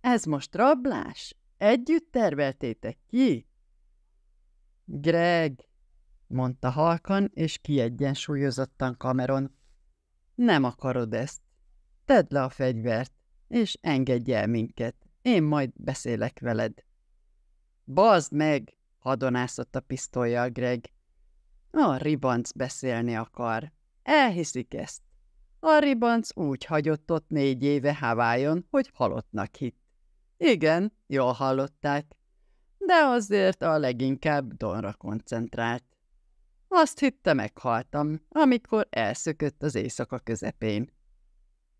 ez most rablás? Együtt terveltétek ki? Greg, mondta halkan, és kiegyensúlyozottan Cameron. Nem akarod ezt. Tedd le a fegyvert, és engedj el minket. Én majd beszélek veled. Bazd meg! hadonászott a pisztolyjal Greg. A ribanc beszélni akar. Elhiszik ezt. A ribanc úgy hagyott ott négy éve Havájon, hogy halottnak hitt. Igen, jól hallották, de azért a leginkább Donra koncentrált. Azt hitte meghaltam, amikor elszökött az éjszaka közepén.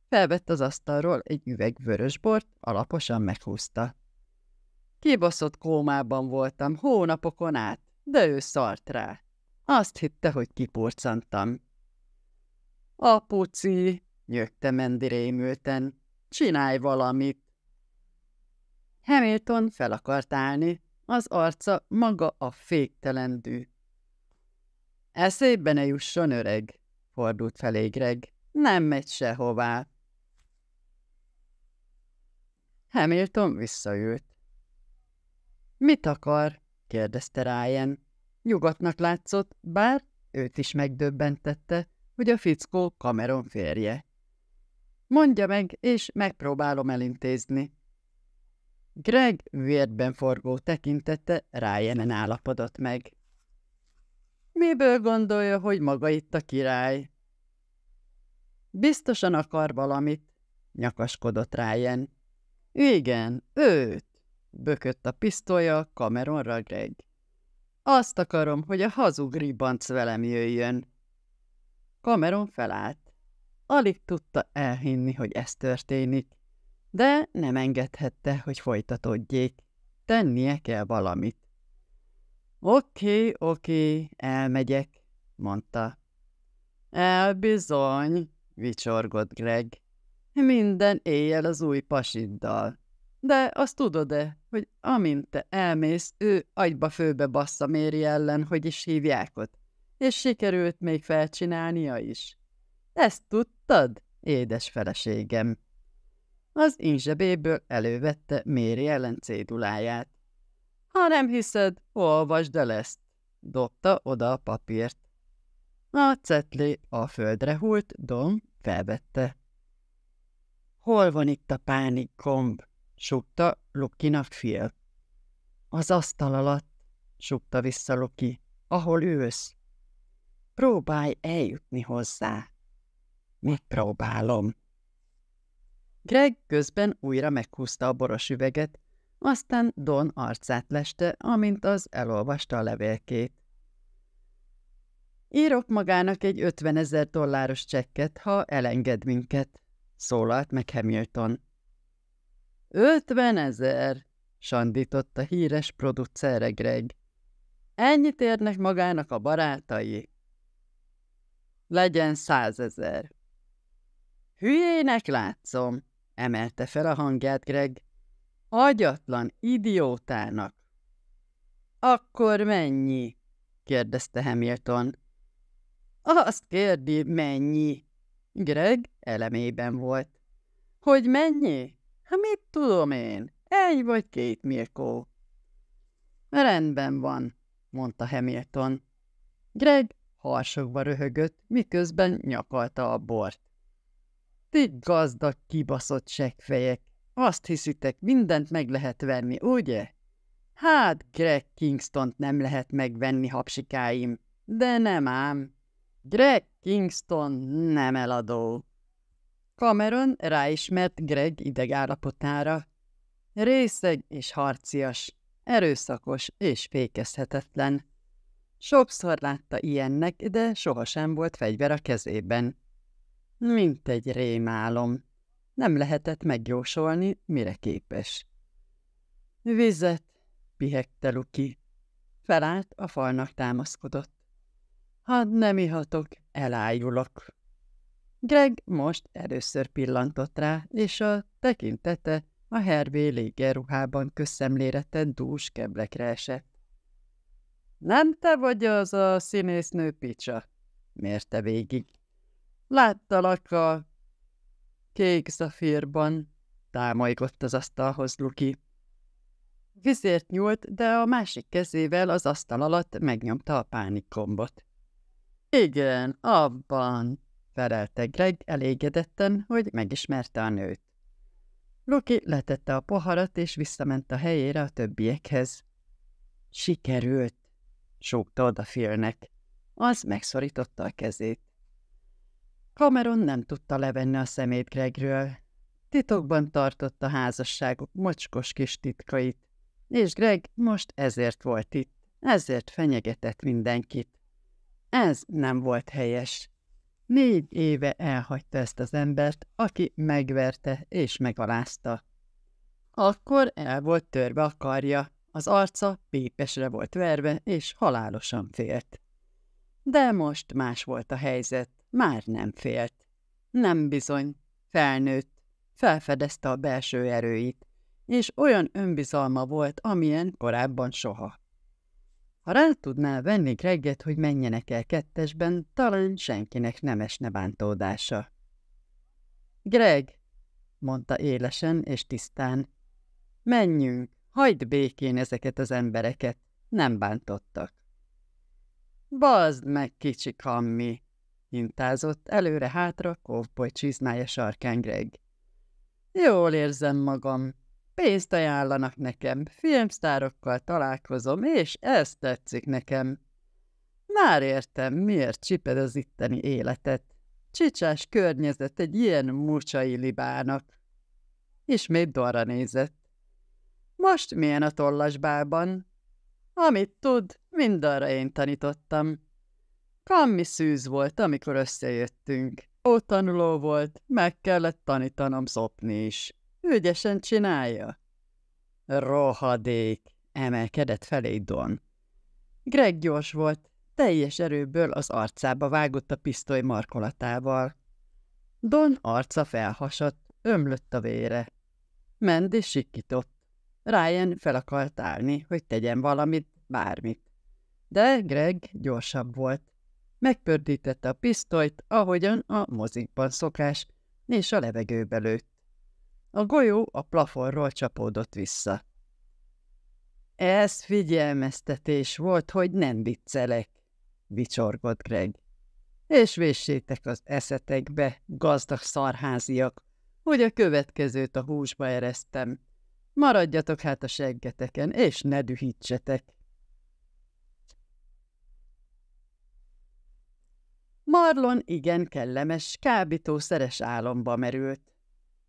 Felvett az asztalról egy üveg vörösbort, alaposan meghúzta. Kibaszott kómában voltam hónapokon át, de ő szart rá. Azt hitte, hogy kipurcantam. Apuci, nyögte Mendi rémülten, csinálj valamit. Hamilton fel akart állni, az arca maga a féktelendű. Eszébe ne jusson öreg, fordult felé Greg. Nem megy sehová. Hamilton visszajött. Mit akar? kérdezte Ryan. Nyugatnak látszott, bár őt is megdöbbentette, hogy a fickó Cameron férje. Mondja meg, és megpróbálom elintézni. Greg vérben forgó tekintete Ryanen állapodott meg. Miből gondolja, hogy maga itt a király? Biztosan akar valamit, nyakaskodott Ryan. Igen, őt, bökött a pisztolya Cameronra Greg. Azt akarom, hogy a hazug ribanc velem jöjjön. Cameron felállt. Alig tudta elhinni, hogy ez történik, de nem engedhette, hogy folytatódjék. Tennie kell valamit. Oké, oké, elmegyek, mondta. Elbizony, vicsorgott Greg. Minden éjjel az új pasiddal. De azt tudod-e, hogy amint te elmész, ő agyba főbe bassza méri ellen, hogy is hívják ott, és sikerült még felcsinálnia is. Ezt tudtad, édes feleségem? Az inzsebéből elővette Méri ellen céduláját. Ha nem hiszed, olvasd el ezt, dobta oda a papírt. A cetli a földre hult, Dom felvette. Hol van itt a pánik komb? súgta Lukinak fél. Az asztal alatt, súgta vissza Luki, ahol ülsz. Próbálj eljutni hozzá. Megpróbálom. Greg közben újra meghúzta a boros üveget, aztán Don arcát leste, amint az elolvasta a levélkét. Írok magának egy ötvenezer dolláros csekket, ha elenged minket, szólalt meg Hamilton. Ötven ezer, sandított a híres producere Greg. Ennyit érnek magának a barátai. Legyen százezer. Hülyének látszom, emelte fel a hangját Greg. Agyatlan idiótának. Akkor mennyi? kérdezte Hamilton. Azt kérdi, mennyi? Greg elemében volt. Hogy mennyi? Hát mit tudom én? Egy vagy két Mirko. Rendben van, mondta Hamilton. Greg harsogva röhögött, miközben nyakalta a bort. Ti gazdag kibaszott seggfejek, azt hiszitek, mindent meg lehet venni, ugye? Hát Greg Kingston nem lehet megvenni, hapsikáim, de nem ám. Greg Kingston nem eladó. Cameron ráismert Greg idegállapotára. Részeg és harcias, erőszakos és fékezhetetlen. Sokszor látta ilyennek, de sohasem volt fegyver a kezében. Mint egy rémálom. Nem lehetett megjósolni, mire képes. Vizet, pihegte Luki. Felállt, a falnak támaszkodott. Ha nem ihatok, elájulok. Greg most először pillantott rá, és a tekintete a Hervé légeruhában köszemléreten dús keblekre esett. Nem te vagy az a színésznő picsa, mérte végig. Láttalak a kék zafírban, támolygott az asztalhoz Luki. Vizért nyúlt, de a másik kezével az asztal alatt megnyomta a pánikkombot. Igen, abban, felelte Greg elégedetten, hogy megismerte a nőt. Loki letette a poharat, és visszament a helyére a többiekhez. Sikerült, súgta oda félnek. Az megszorította a kezét. Cameron nem tudta levenni a szemét Gregről. Titokban tartotta házasságuk mocskos kis titkait, és Greg most ezért volt itt, ezért fenyegetett mindenkit. Ez nem volt helyes. Négy éve elhagyta ezt az embert, aki megverte és megalázta. Akkor el volt törve a karja, az arca pépesre volt verve, és halálosan félt. De most más volt a helyzet, már nem félt. Nem bizony, felnőtt, felfedezte a belső erőit, és olyan önbizalma volt, amilyen korábban soha. Ha rá tudná venni Gregget, hogy menjenek el kettesben, talán senkinek nem esne bántódása. Greg, mondta élesen és tisztán, menjünk, hagyd békén ezeket az embereket, nem bántottak. Bazd meg, kicsi kammi, hintázott előre-hátra kovboly csizmája sarkán Greg. Jól érzem magam, pénzt ajánlanak nekem, filmsztárokkal találkozom, és ez tetszik nekem. Már értem, miért csiped az itteni életet. Csicsás környezet egy ilyen mucsai libának. Ismét Dora nézett. Most milyen a tollasbában? Amit tud, mindarra én tanítottam. Kammi szűz volt, amikor összejöttünk. Ó tanuló volt, meg kellett tanítanom szopni is. Ügyesen csinálja. Rohadék, emelkedett felé Don. Greg gyors volt, teljes erőből az arcába vágott a pisztoly markolatával. Don arca felhasadt, ömlött a vére. Mendi sikított. Ryan fel akart állni, hogy tegyen valamit, bármit. De Greg gyorsabb volt. Megpördítette a pisztolyt, ahogyan a mozikban szokás, és a levegőbe lőtt. A golyó a plafonról csapódott vissza. Ez figyelmeztetés volt, hogy nem viccelek, vicsorgott Greg. És véssétek az eszetekbe, gazdag szarháziak, hogy a következőt a húsba ereztem. Maradjatok hát a seggeteken, és ne dühítsetek. Marlon igen kellemes, kábítószeres álomba merült.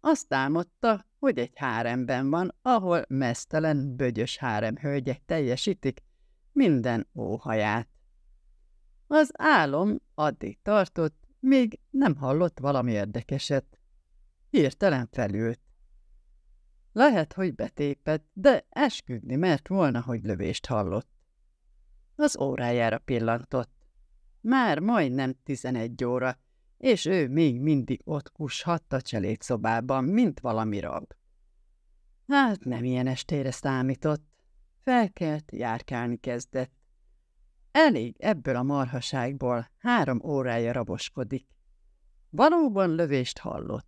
Azt támadta, hogy egy háremben van, ahol mesztelen, bögyös háremhölgyek teljesítik minden óhaját. Az álom addig tartott, még nem hallott valami érdekeset. Hirtelen felült. Lehet, hogy betépett, de esküdni mert volna, hogy lövést hallott. Az órájára pillantott. Már majdnem tizenegy óra, és ő még mindig ott kushatta a cselédszobában, mint valami rab. Hát nem ilyen estére számított. Felkelt, járkálni kezdett. Elég ebből a marhaságból három órája raboskodik. Valóban lövést hallott.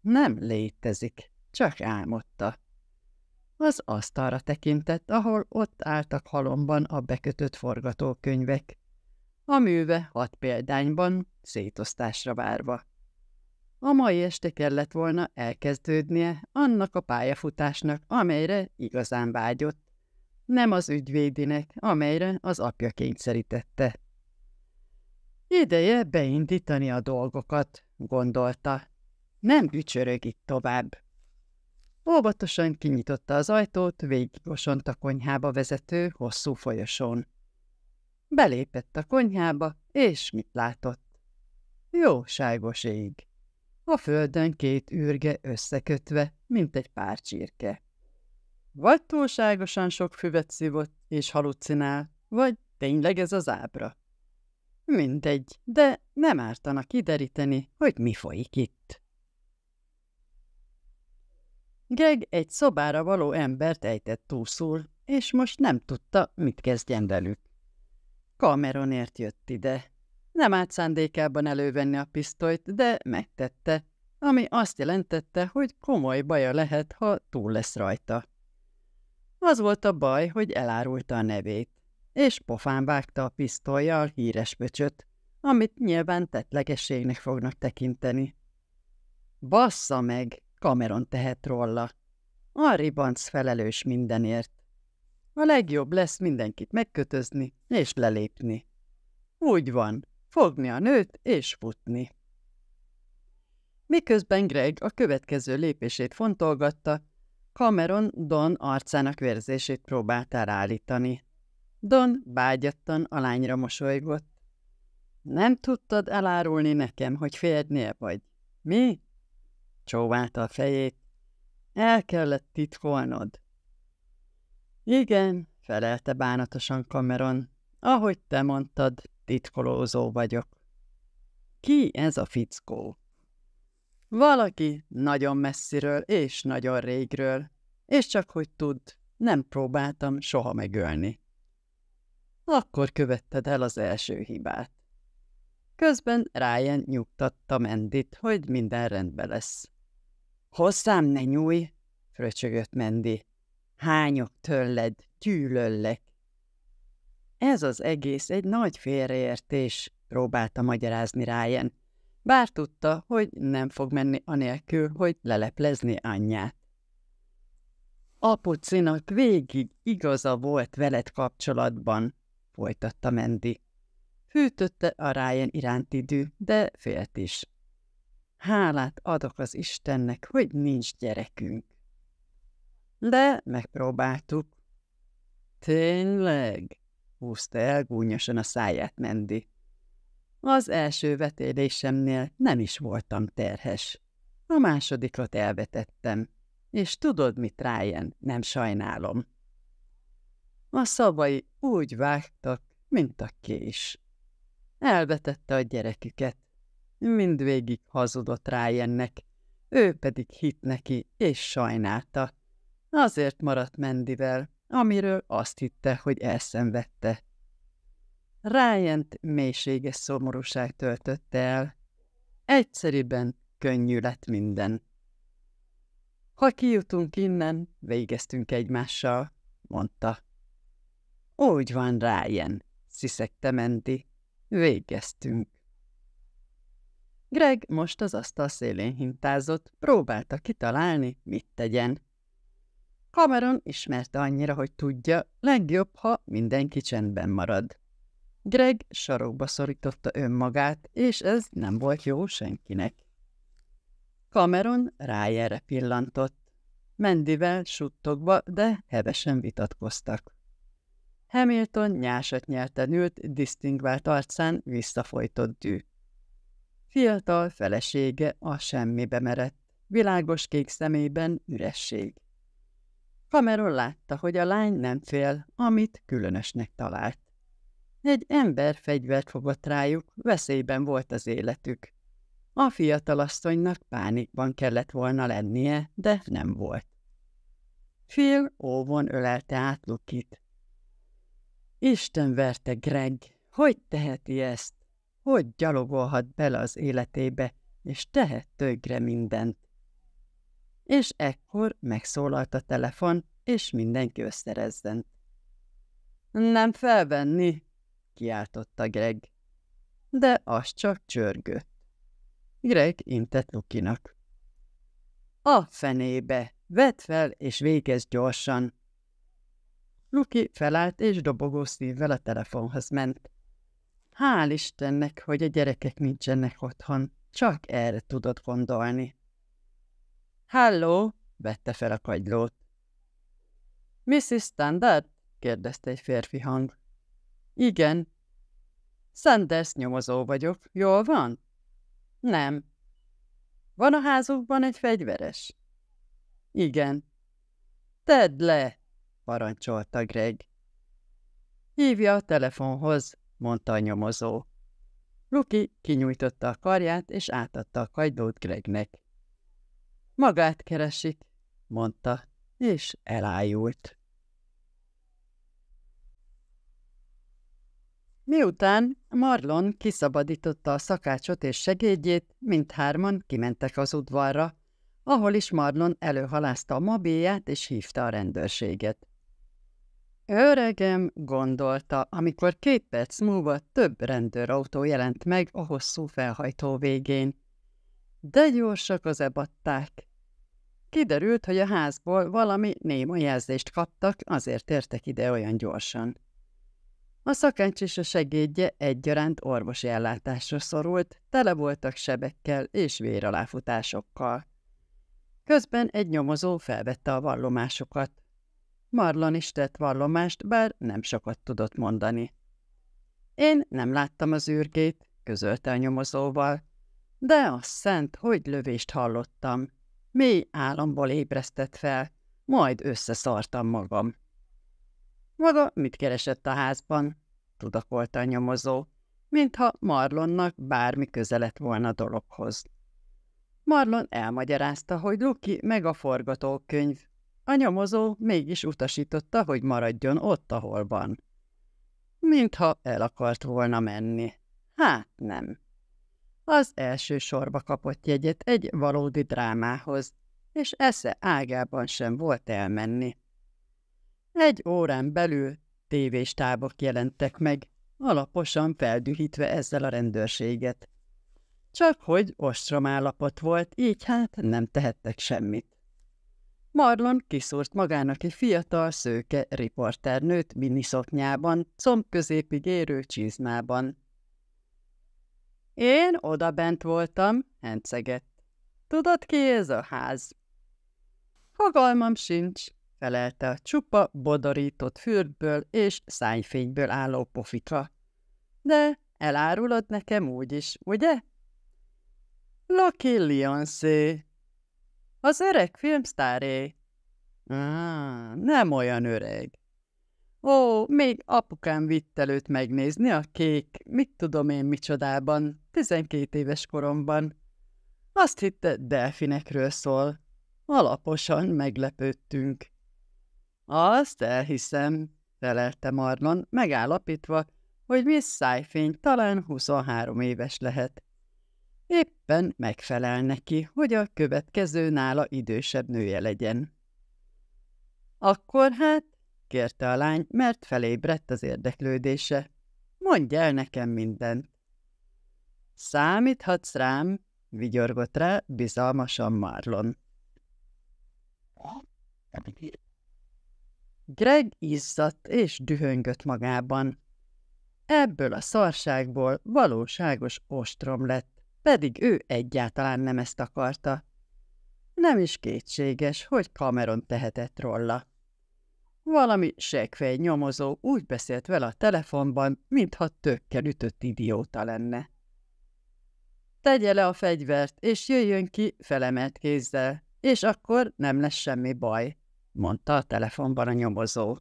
Nem létezik, csak álmodta. Az asztalra tekintett, ahol ott álltak halomban a bekötött forgatókönyvek a műve hat példányban szétosztásra várva. A mai este kellett volna elkezdődnie annak a pályafutásnak, amelyre igazán vágyott, nem az ügyvédinek, amelyre az apja kényszerítette. Ideje beindítani a dolgokat, gondolta. Nem ücsörög itt tovább. Óvatosan kinyitotta az ajtót, végigosont a konyhába vezető hosszú folyosón. Belépett a konyhába, és mit látott? Jóságos ég. A földön két űrge összekötve, mint egy pár csirke. Vagy túlságosan sok füvet szívott és halucinál, vagy tényleg ez az ábra. Mindegy, de nem ártana kideríteni, hogy mi folyik itt. Geg egy szobára való embert ejtett túlszul, és most nem tudta, mit kezdjen velük. Cameronért jött ide. Nem állt szándékában elővenni a pisztolyt, de megtette, ami azt jelentette, hogy komoly baja lehet, ha túl lesz rajta. Az volt a baj, hogy elárulta a nevét, és pofán vágta a pisztolyjal híres pöcsöt, amit nyilván tetlegességnek fognak tekinteni. Bassza meg, Cameron tehet róla. A ribanc felelős mindenért. A legjobb lesz mindenkit megkötözni és lelépni. Úgy van, fogni a nőt és futni. Miközben Greg a következő lépését fontolgatta, Cameron Don arcának vérzését próbálta ráállítani. Don bágyattan a lányra mosolygott. Nem tudtad elárulni nekem, hogy férnél vagy. Mi? Csóválta a fejét. El kellett titkolnod. Igen, felelte bánatosan Cameron. Ahogy te mondtad, titkolózó vagyok. Ki ez a fickó? Valaki nagyon messziről és nagyon régről, és csak hogy tud, nem próbáltam soha megölni. Akkor követted el az első hibát. Közben Ryan nyugtatta Mendit, hogy minden rendben lesz. Hozzám ne nyúj, fröcsögött Mendi hányok tőled, gyűlöllek. Ez az egész egy nagy félreértés, próbálta magyarázni Ryan, bár tudta, hogy nem fog menni anélkül, hogy leleplezni anyját. Apucinak végig igaza volt veled kapcsolatban, folytatta Mendi. Hűtötte a Ryan iránti dű, de félt is. Hálát adok az Istennek, hogy nincs gyerekünk. De megpróbáltuk. Tényleg? húzta el gúnyosan a száját Mendi. Az első vetélésemnél nem is voltam terhes. A másodikot elvetettem. És tudod mit, Ryan, nem sajnálom. A szavai úgy vágtak, mint a kés. Elvetette a gyereküket. Mindvégig hazudott Ryannek, ő pedig hit neki és sajnálta. Azért maradt Mendivel, amiről azt hitte, hogy elszenvedte. ryan mélységes szomorúság töltötte el. Egyszerűen könnyű lett minden. Ha kijutunk innen, végeztünk egymással, mondta. Úgy van, Ryan, sziszegte Mendi. Végeztünk. Greg most az asztal szélén hintázott, próbálta kitalálni, mit tegyen. Cameron ismerte annyira, hogy tudja, legjobb, ha mindenki csendben marad. Greg sarokba szorította önmagát, és ez nem volt jó senkinek. Cameron Ryerre pillantott. Mendivel suttogva, de hevesen vitatkoztak. Hamilton nyásat nyerten ült, disztingvált arcán visszafolytott dű. Fiatal felesége a semmibe merett, világos kék szemében üresség. Cameron látta, hogy a lány nem fél, amit különösnek talált. Egy ember fegyvert fogott rájuk, veszélyben volt az életük. A fiatalasszonynak pánikban kellett volna lennie, de nem volt. Phil óvon ölelte át Lukit. Isten verte Greg, hogy teheti ezt? Hogy gyalogolhat bele az életébe, és tehet tögre mindent? és ekkor megszólalt a telefon, és mindenki összerezzen. Nem felvenni, kiáltotta Greg. De az csak csörgött. Greg intett Lukinak. A fenébe! Vedd fel, és végezd gyorsan! Luki felállt, és dobogó szívvel a telefonhoz ment. Hál' Istennek, hogy a gyerekek nincsenek otthon, csak erre tudod gondolni. Halló! vette fel a kagylót. Mrs. Standard? kérdezte egy férfi hang. Igen. Sanders nyomozó vagyok. Jól van? Nem. Van a házukban egy fegyveres? Igen. Tedd le! parancsolta Greg. Hívja a telefonhoz, mondta a nyomozó. Luki kinyújtotta a karját, és átadta a kagylót Gregnek. Magát keresik, mondta, és elájult. Miután Marlon kiszabadította a szakácsot és segédjét, mindhárman kimentek az udvarra, ahol is Marlon előhalászta a mobilját és hívta a rendőrséget. Öregem, gondolta, amikor két perc múlva több rendőrautó jelent meg a hosszú felhajtó végén de gyorsak az ebatták. Kiderült, hogy a házból valami néma jelzést kaptak, azért értek ide olyan gyorsan. A szakács és a segédje egyaránt orvosi ellátásra szorult, tele voltak sebekkel és véraláfutásokkal. Közben egy nyomozó felvette a vallomásokat. Marlon is tett vallomást, bár nem sokat tudott mondani. Én nem láttam az űrgét, közölte a nyomozóval de a szent, hogy lövést hallottam. Mély álomból ébresztett fel, majd összeszartam magam. Maga mit keresett a házban? tudakolta a nyomozó, mintha Marlonnak bármi közelet volna a dologhoz. Marlon elmagyarázta, hogy Luki meg a forgatókönyv. A nyomozó mégis utasította, hogy maradjon ott, ahol van. Mintha el akart volna menni. Hát nem az első sorba kapott jegyet egy valódi drámához, és esze ágában sem volt elmenni. Egy órán belül tévéstábok jelentek meg, alaposan feldühítve ezzel a rendőrséget. Csak hogy ostrom állapot volt, így hát nem tehettek semmit. Marlon kiszúrt magának egy fiatal szőke riporternőt miniszoknyában, combközépig érő csizmában. Én oda bent voltam, hencegett. Tudod ki ez a ház? Fogalmam sincs, felelte a csupa bodorított fürdből és szájfényből álló pofika. De elárulod nekem úgyis, ugye? Lucky Lyonsé. Az öreg filmsztáré. Á, ah, nem olyan öreg. Ó, még apukám vitt előtt megnézni a kék, mit tudom én micsodában, 12 éves koromban. Azt hitte, delfinekről szól. Alaposan meglepődtünk. Azt elhiszem, felelte Marlon, megállapítva, hogy Miss Szájfény talán 23 éves lehet. Éppen megfelel neki, hogy a következő nála idősebb nője legyen. Akkor hát kérte a lány, mert felébredt az érdeklődése. Mondj el nekem mindent. Számíthatsz rám, vigyorgott rá bizalmasan Marlon. Greg izzadt és dühöngött magában. Ebből a szarságból valóságos ostrom lett, pedig ő egyáltalán nem ezt akarta. Nem is kétséges, hogy Cameron tehetett róla. Valami segfej nyomozó úgy beszélt vele a telefonban, mintha tökkel ütött idióta lenne. Tegye le a fegyvert, és jöjjön ki felemelt kézzel, és akkor nem lesz semmi baj, mondta a telefonban a nyomozó.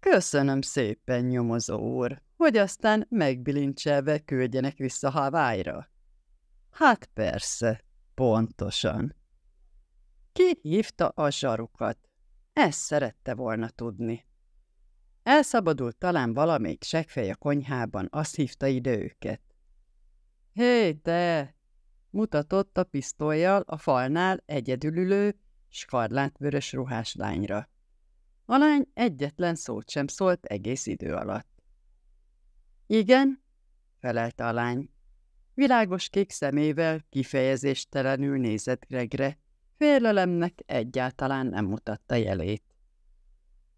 Köszönöm szépen, nyomozó úr, hogy aztán megbilincselve küldjenek vissza Havájra. Hát persze, pontosan. Ki hívta a zsarukat? Ezt szerette volna tudni. Elszabadult talán valamelyik segfej a konyhában, azt hívta ide őket. Hé, te! mutatott a pisztolyjal a falnál egyedülülő, vörös ruhás lányra. A lány egyetlen szót sem szólt egész idő alatt. Igen, felelte a lány. Világos kék szemével kifejezéstelenül nézett Gregre. Félelemnek egyáltalán nem mutatta jelét.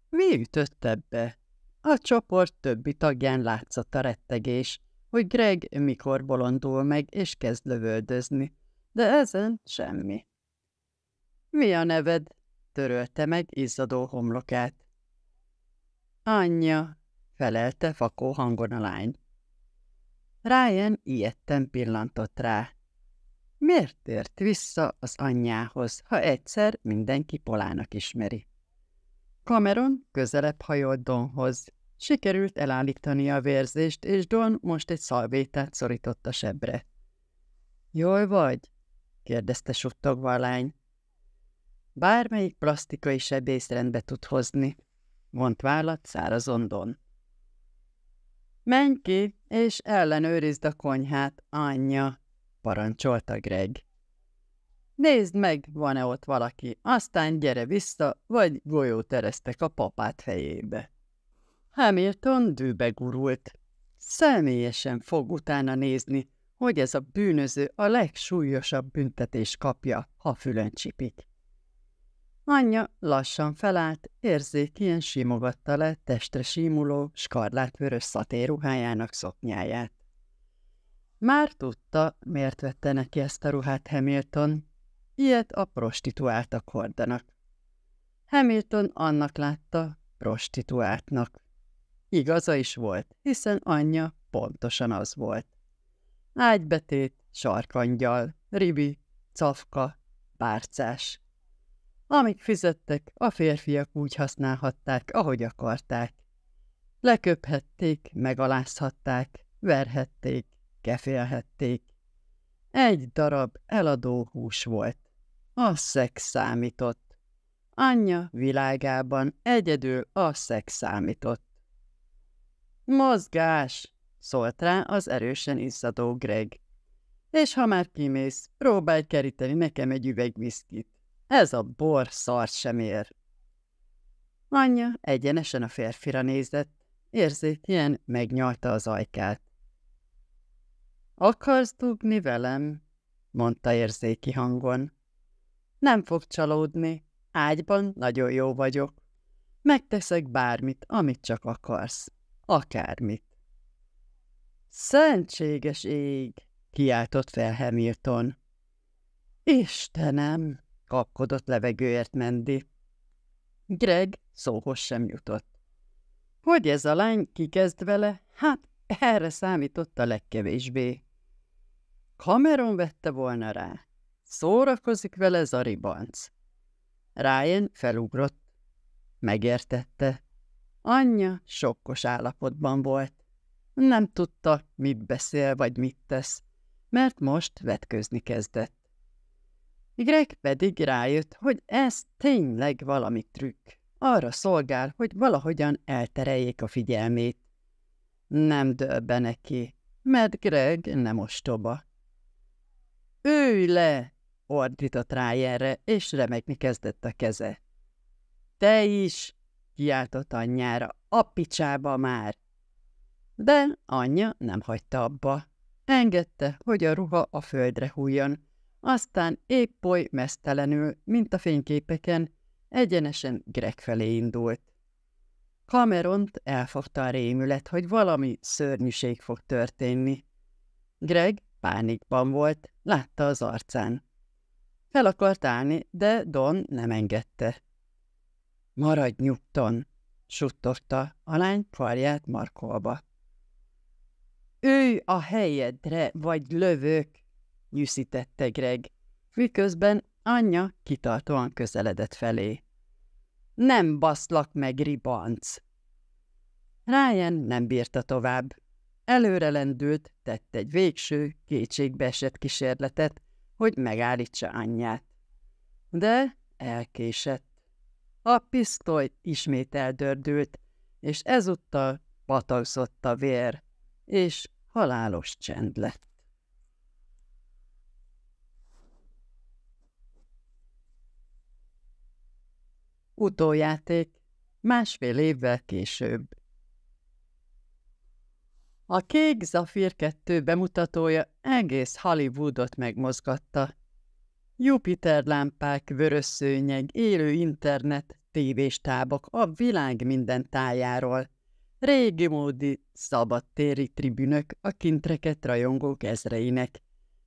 Mi ütött ebbe? A csoport többi tagján látszott a rettegés, hogy Greg mikor bolondul meg és kezd lövöldözni, de ezen semmi. Mi a neved? törölte meg izzadó homlokát. Anyja, felelte fakó hangon a lány. Ryan ilyetten pillantott rá. Miért tért vissza az anyjához, ha egyszer mindenki Polának ismeri? Cameron közelebb hajolt Donhoz. Sikerült elállítani a vérzést, és Don most egy szalvétát szorított a sebre. Jól vagy? kérdezte suttogva a lány. Bármelyik plastikai sebész rendbe tud hozni, vont vállat szárazon Don. Menj ki, és ellenőrizd a konyhát, anyja, parancsolta Greg. Nézd meg, van-e ott valaki, aztán gyere vissza, vagy golyót eresztek a papát fejébe. Hamilton dűbe gurult. Személyesen fog utána nézni, hogy ez a bűnöző a legsúlyosabb büntetés kapja, ha fülön csipik. Anyja lassan felállt, érzékien simogatta le testre simuló, skarlátvörös szatéruhájának szoknyáját. Már tudta, miért vette neki ezt a ruhát Hamilton. Ilyet a prostituáltak hordanak. Hamilton annak látta prostituáltnak. Igaza is volt, hiszen anyja pontosan az volt. Ágybetét, sarkangyal, ribi, cafka, párcás. Amik fizettek, a férfiak úgy használhatták, ahogy akarták. Leköphették, megalázhatták, verhették, kefélhették. Egy darab eladó hús volt. A szex számított. Anyja világában egyedül a szex számított. Mozgás! szólt rá az erősen izzadó Greg. És ha már kimész, próbálj keríteni nekem egy üveg viszkit. Ez a bor szart sem ér. Anyja egyenesen a férfira nézett, érzékien megnyalta az ajkát. Akarsz dugni velem? mondta érzéki hangon. Nem fog csalódni, ágyban nagyon jó vagyok. Megteszek bármit, amit csak akarsz, akármit. Szentséges ég! kiáltott fel Hamilton. Istenem! kapkodott levegőért Mendi. Greg szóhoz sem jutott. Hogy ez a lány kikezd vele? Hát erre számított a legkevésbé. Cameron vette volna rá. Szórakozik vele ez a Ryan felugrott. Megértette. Anyja sokkos állapotban volt. Nem tudta, mit beszél vagy mit tesz, mert most vetközni kezdett. Greg pedig rájött, hogy ez tényleg valami trükk. Arra szolgál, hogy valahogyan eltereljék a figyelmét. Nem be neki, mert Greg nem ostoba. Őj le! ordított erre, és remegni kezdett a keze. Te is! kiáltott anyjára, a picsába már! De anyja nem hagyta abba. Engedte, hogy a ruha a földre hújjon, aztán épp oly mesztelenül, mint a fényképeken, egyenesen Greg felé indult. Cameront elfogta a rémület, hogy valami szörnyűség fog történni. Greg Pánikban volt, látta az arcán. Fel akart állni, de Don nem engedte. Maradj nyugton, suttogta, a lány karját markolba. Ülj a helyedre, vagy lövök, nyűszítette Greg, miközben anyja kitartóan közeledett felé. Nem baszlak meg, ribanc! Ryan nem bírta tovább előre lendült, tett egy végső, kétségbeesett kísérletet, hogy megállítsa anyját. De elkésett. A pisztoly ismét eldördült, és ezúttal patagzott a vér, és halálos csend lett. Utójáték másfél évvel később. A kék Zafír 2 bemutatója egész Hollywoodot megmozgatta. Jupiter lámpák, vörös szőnyeg, élő internet, tévéstábok a világ minden tájáról. Régi módi, szabadtéri tribünök a kintreket rajongók ezreinek.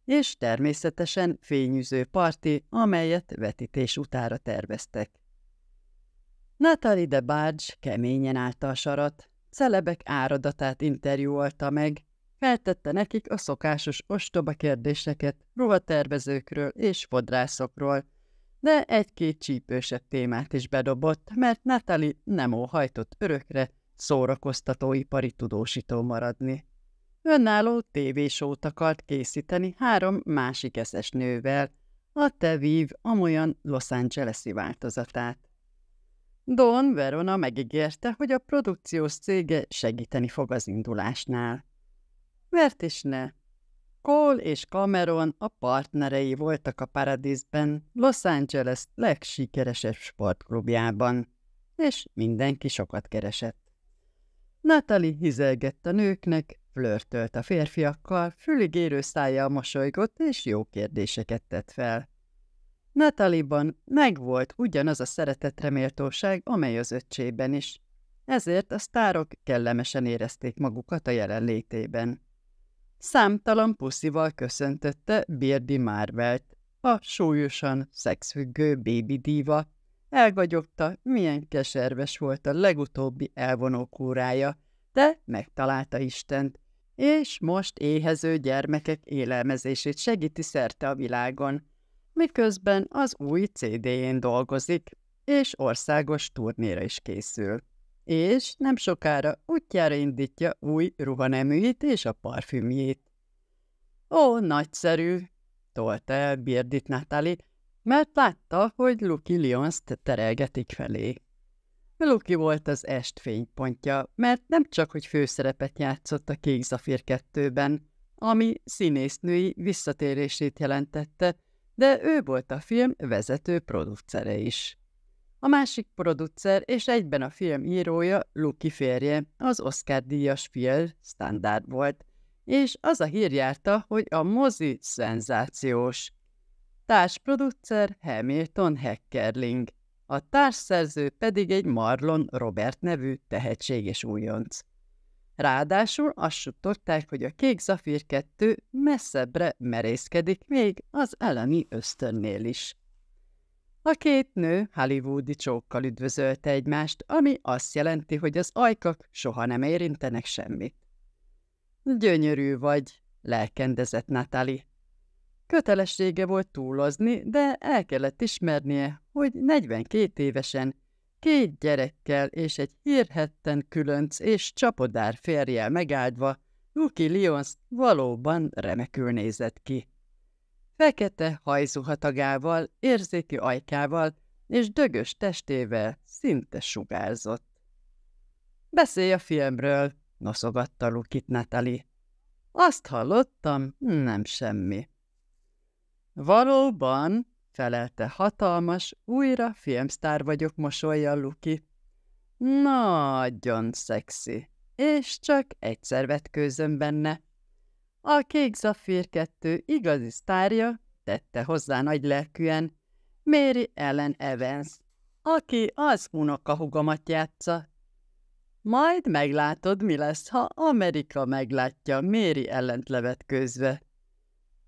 És természetesen fényűző parti, amelyet vetítés utára terveztek. Natalie de Barge keményen állta a sarat, celebek áradatát interjúolta meg, feltette nekik a szokásos ostoba kérdéseket ruhatervezőkről és fodrászokról, de egy-két csípősebb témát is bedobott, mert Natalie nem óhajtott örökre szórakoztatóipari tudósító maradni. Önálló tévésót akart készíteni három másik eszes nővel, a tevív amolyan Los Angeles-i változatát. Don Verona megígérte, hogy a produkciós cége segíteni fog az indulásnál. Mert is ne. Cole és Cameron a partnerei voltak a Paradisben, Los Angeles legsikeresebb sportklubjában, és mindenki sokat keresett. Natalie hizelgett a nőknek, flörtölt a férfiakkal, fülig érő a mosolygott és jó kérdéseket tett fel. Nataliban megvolt ugyanaz a szeretetreméltóság, amely az öccsében is. Ezért a sztárok kellemesen érezték magukat a jelenlétében. Számtalan puszival köszöntötte Birdi Marvelt, a súlyosan szexfüggő bébi díva. Elgagyogta, milyen keserves volt a legutóbbi elvonókúrája, de megtalálta Istent, és most éhező gyermekek élelmezését segíti szerte a világon – miközben az új CD-jén dolgozik, és országos turnéra is készül. És nem sokára útjára indítja új ruhaneműjét és a parfümjét. Ó, nagyszerű, tolta el Birdit Natali, mert látta, hogy Luki lyons terelgetik felé. Luki volt az est fénypontja, mert nem csak, hogy főszerepet játszott a Kék Zafír 2-ben, ami színésznői visszatérését jelentette, de ő volt a film vezető producere is. A másik producer és egyben a film írója Luki férje, az Oscar-díjas fiel standard volt, és az a hír járta, hogy a mozi szenzációs. Társproducer Hamilton Heckerling, a társszerző pedig egy Marlon Robert nevű tehetséges újonc. Ráadásul azt suttogták, hogy a kék Zafír 2 messzebbre merészkedik még az elemi ösztönnél is. A két nő hollywoodi csókkal üdvözölte egymást, ami azt jelenti, hogy az ajkak soha nem érintenek semmit. Gyönyörű vagy, lelkendezett Natali. Kötelessége volt túlozni, de el kellett ismernie, hogy 42 évesen két gyerekkel és egy hírhetten különc és csapodár férjel megáldva, Luki Lyons valóban remekül nézett ki. Fekete hajzuhatagával, érzéki ajkával és dögös testével szinte sugárzott. Beszélj a filmről, noszogatta Lukit Natali. Azt hallottam, nem semmi. Valóban, felelte hatalmas, újra filmsztár vagyok mosolja Luki. Nagyon szexi, és csak egyszer vetkőzöm benne. A kék zafír kettő igazi sztárja, tette hozzá nagy lelkűen, Méri Ellen Evans, aki az unokahugomat játsza. Majd meglátod, mi lesz, ha Amerika meglátja Méri ellent levetkőzve.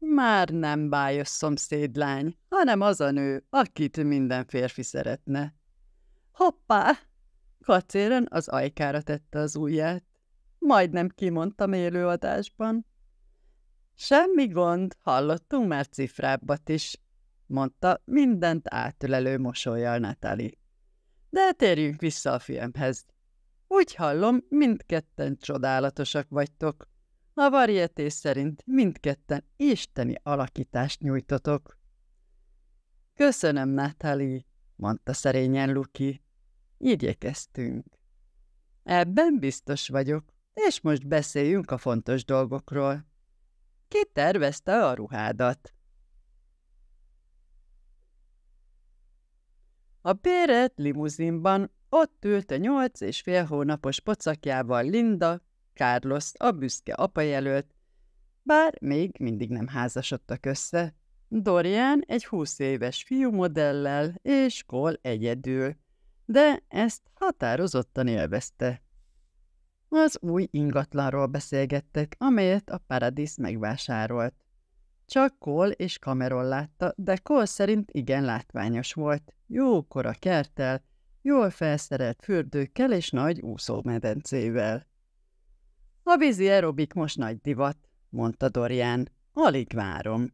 Már nem bájos szomszédlány, hanem az a nő, akit minden férfi szeretne. Hoppá! Kacéren az ajkára tette az ujját. Majdnem kimondtam élőadásban. Semmi gond, hallottunk már cifrábbat is, mondta mindent átölelő mosolyjal Natali. De térjünk vissza a filmhez. Úgy hallom, mindketten csodálatosak vagytok. A varietés szerint mindketten isteni alakítást nyújtotok. Köszönöm, Natali, mondta szerényen Luki. Igyekeztünk. Ebben biztos vagyok, és most beszéljünk a fontos dolgokról. Ki tervezte a ruhádat? A péret limuzinban ott ült a nyolc és fél hónapos pocakjával Linda, carlos a büszke apa jelölt, bár még mindig nem házasodtak össze. Dorian egy 20 éves fiú modellel, és kol egyedül, de ezt határozottan élvezte. Az új ingatlanról beszélgettek, amelyet a Paradis megvásárolt. Csak kol és Cameron látta, de Kol szerint igen látványos volt. Jókora kertel, jól felszerelt fürdőkkel és nagy úszómedencével. A vízi aerobik most nagy divat, mondta Dorian. Alig várom.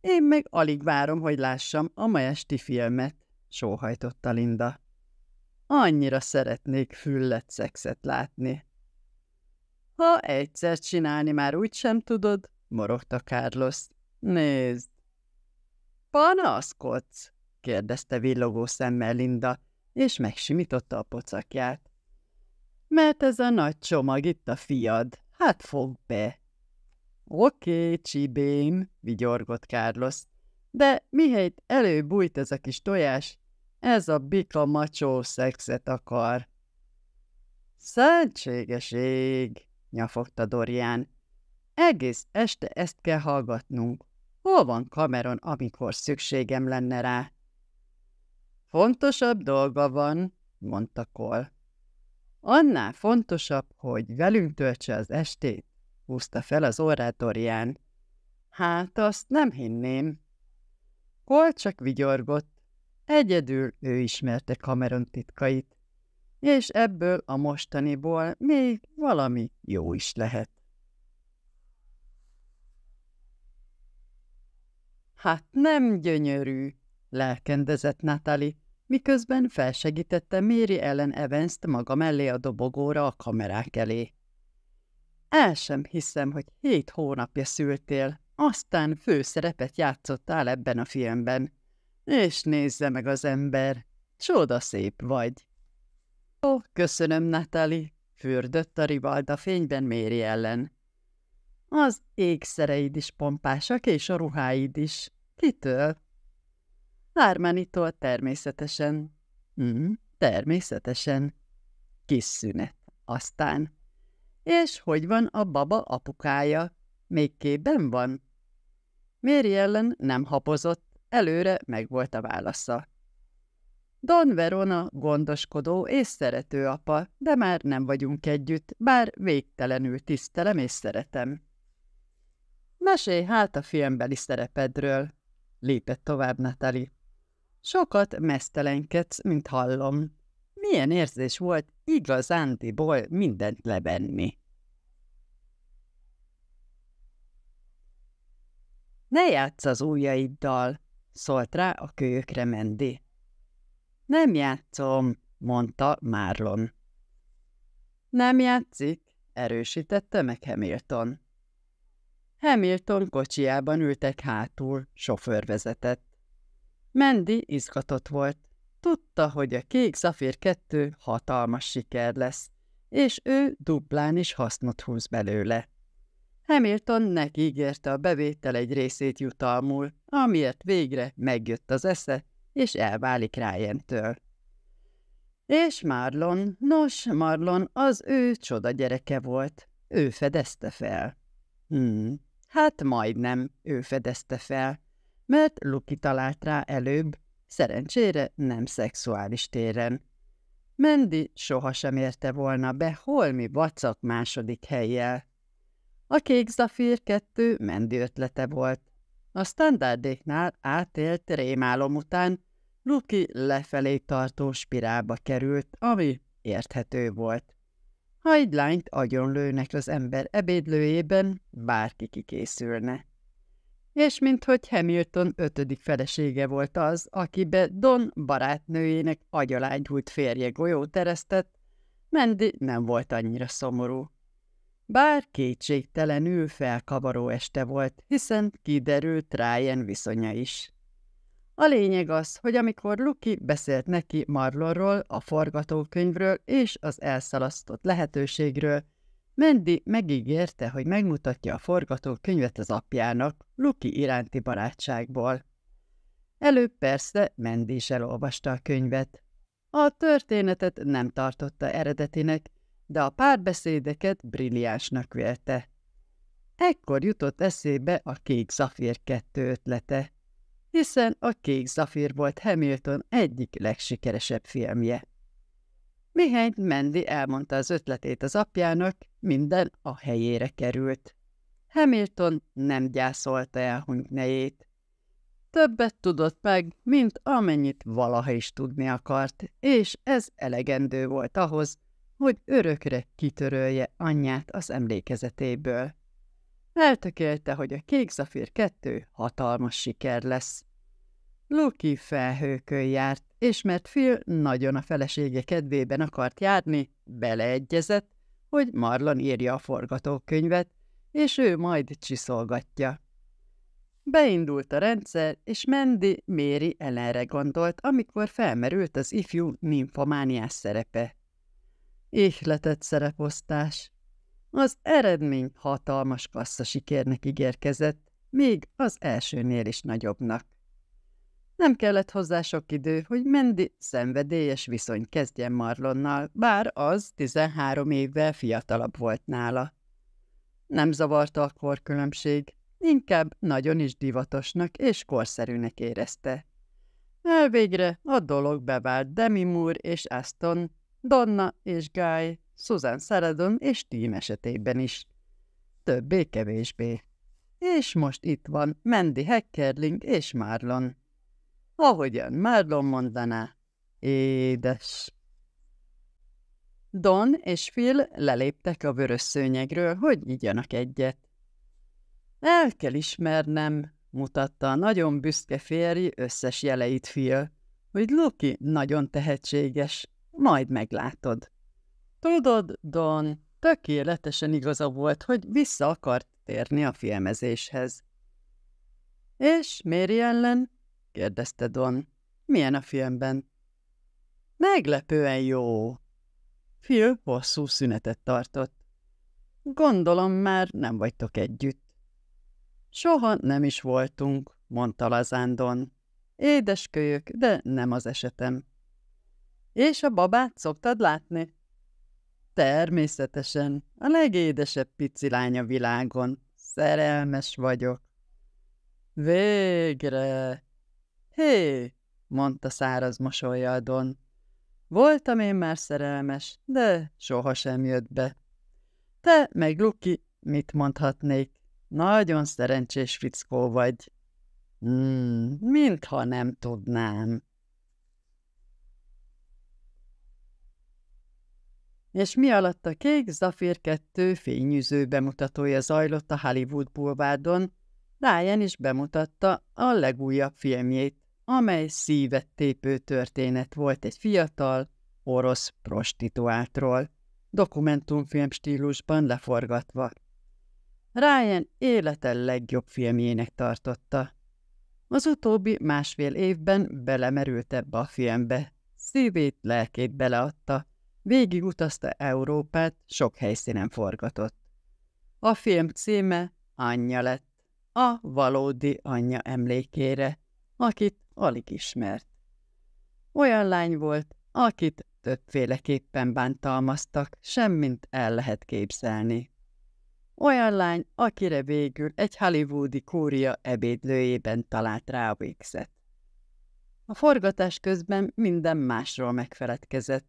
Én meg alig várom, hogy lássam a ma esti filmet, sóhajtotta Linda. Annyira szeretnék füllet szexet látni. Ha egyszer csinálni már úgy sem tudod, morogta Carlos. Nézd! Panaszkodsz? kérdezte villogó szemmel Linda, és megsimította a pocakját mert ez a nagy csomag itt a fiad, hát fog be. Oké, csibém, vigyorgott Carlos, de mihelyt előbújt ez a kis tojás, ez a bika macsó szexet akar. Szentséges ég, nyafogta Dorian. Egész este ezt kell hallgatnunk. Hol van Cameron, amikor szükségem lenne rá? Fontosabb dolga van, mondta Cole. Annál fontosabb, hogy velünk töltse az estét, húzta fel az orrát Hát azt nem hinném. Hol csak vigyorgott. Egyedül ő ismerte Cameron titkait, és ebből a mostaniból még valami jó is lehet. Hát nem gyönyörű, lelkendezett Natali miközben felsegítette Méri ellen Evans-t maga mellé a dobogóra a kamerák elé. El sem hiszem, hogy hét hónapja szültél, aztán főszerepet játszottál ebben a filmben. És nézze meg az ember, csoda szép vagy. Ó, oh, köszönöm, Natali, fürdött a rivalda fényben Méri ellen. Az ékszereid is pompásak, és a ruháid is. Kitől? Lármánitól természetesen. Mm, természetesen. Kis szünet. Aztán. És hogy van a baba apukája? Még képben van? Méri ellen nem hapozott, előre megvolt a válasza. Don Verona gondoskodó és szerető apa, de már nem vagyunk együtt, bár végtelenül tisztelem és szeretem. Mesélj hát a filmbeli szerepedről, lépett tovább Natali. Sokat mesztelenkedsz, mint hallom. Milyen érzés volt igazándiból mindent levenni? Ne játsz az ujjaiddal, szólt rá a kölyökre Mendi. Nem játszom, mondta Márlon. Nem játszik, erősítette meg Hamilton. Hamilton kocsiában ültek hátul, sofőr vezetett. Mendi izgatott volt. Tudta, hogy a kék Zafír 2 hatalmas siker lesz, és ő duplán is hasznot húz belőle. Hamilton neki ígérte a bevétel egy részét jutalmul, amiért végre megjött az esze, és elválik Ryan-től. És Marlon, nos, Marlon az ő csoda gyereke volt. Ő fedezte fel. Hmm, hát majdnem ő fedezte fel mert Luki talált rá előbb, szerencsére nem szexuális téren. Mendi sohasem érte volna be holmi vacak második helyjel. A kék zafír kettő Mendi ötlete volt. A standardéknál átélt rémálom után Luki lefelé tartó spirálba került, ami érthető volt. Ha egy lányt agyonlőnek az ember ebédlőjében, bárki kikészülne és minthogy Hamilton ötödik felesége volt az, akibe Don barátnőjének agyalágyult férje golyót eresztett, Mendi nem volt annyira szomorú. Bár kétségtelenül felkavaró este volt, hiszen kiderült Ryan viszonya is. A lényeg az, hogy amikor Luki beszélt neki Marlonról, a forgatókönyvről és az elszalasztott lehetőségről, Mendi megígérte, hogy megmutatja a forgatókönyvet az apjának, Luki iránti barátságból. Előbb persze Mendi is elolvasta a könyvet. A történetet nem tartotta eredetinek, de a párbeszédeket brilliánsnak vélte. Ekkor jutott eszébe a Kék Zafír kettő ötlete, hiszen a Kék Zafír volt Hamilton egyik legsikeresebb filmje. Mihály Mendi elmondta az ötletét az apjának, minden a helyére került. Hamilton nem gyászolta nejét. Többet tudott meg, mint amennyit valaha is tudni akart, és ez elegendő volt ahhoz, hogy örökre kitörölje anyját az emlékezetéből. Eltökélte, hogy a Kék Zafír 2 hatalmas siker lesz. Luki felhőkön járt, és mert Phil nagyon a felesége kedvében akart járni, beleegyezett, hogy Marlon írja a forgatókönyvet, és ő majd csiszolgatja. Beindult a rendszer, és Mendi Méri ellenre gondolt, amikor felmerült az ifjú nymphomániás szerepe. Éhletett szereposztás. Az eredmény hatalmas sikernek ígérkezett, még az elsőnél is nagyobbnak. Nem kellett hozzá sok idő, hogy Mendi szenvedélyes viszony kezdjen Marlonnal, bár az 13 évvel fiatalabb volt nála. Nem zavarta a korkülönbség, inkább nagyon is divatosnak és korszerűnek érezte. Elvégre a dolog bevált Demi Moore és Aston, Donna és Guy, Susan Saradon és Tim esetében is. Többé-kevésbé. És most itt van Mendi Heckerling és Marlon. Ahogyan Marlon mondaná, édes. Don és Phil leléptek a vörös szőnyegről, hogy igyanak egyet. El kell ismernem, mutatta a nagyon büszke férj összes jeleit Phil, hogy Loki nagyon tehetséges, majd meglátod. Tudod, Don, tökéletesen igaza volt, hogy vissza akart térni a filmezéshez. És Mary ellen kérdezte Don. Milyen a filmben? Meglepően jó. Phil hosszú szünetet tartott. Gondolom már nem vagytok együtt. Soha nem is voltunk, mondta lazándon. Don. Édeskölyök, de nem az esetem. És a babát szoktad látni? Természetesen, a legédesebb picilány a világon. Szerelmes vagyok. Végre! Hé, mondta száraz mosolyjal Don. Voltam én már szerelmes, de sohasem jött be. Te meg Luki, mit mondhatnék? Nagyon szerencsés fickó vagy. Hmm, mintha nem tudnám. És mi alatt a kék Zafir 2 fényűző bemutatója zajlott a Hollywood bulvárdon, Ryan is bemutatta a legújabb filmjét, amely szívet tépő történet volt egy fiatal, orosz prostituáltról, dokumentumfilm stílusban leforgatva. Ryan élete legjobb filmjének tartotta. Az utóbbi másfél évben belemerült ebbe a filmbe, szívét, lelkét beleadta, végigutazta Európát, sok helyszínen forgatott. A film címe Anyja lett, a valódi anyja emlékére, akit alig ismert. Olyan lány volt, akit többféleképpen bántalmaztak, semmint el lehet képzelni. Olyan lány, akire végül egy hollywoodi kúria ebédlőjében talált rá végzet. A forgatás közben minden másról megfeledkezett.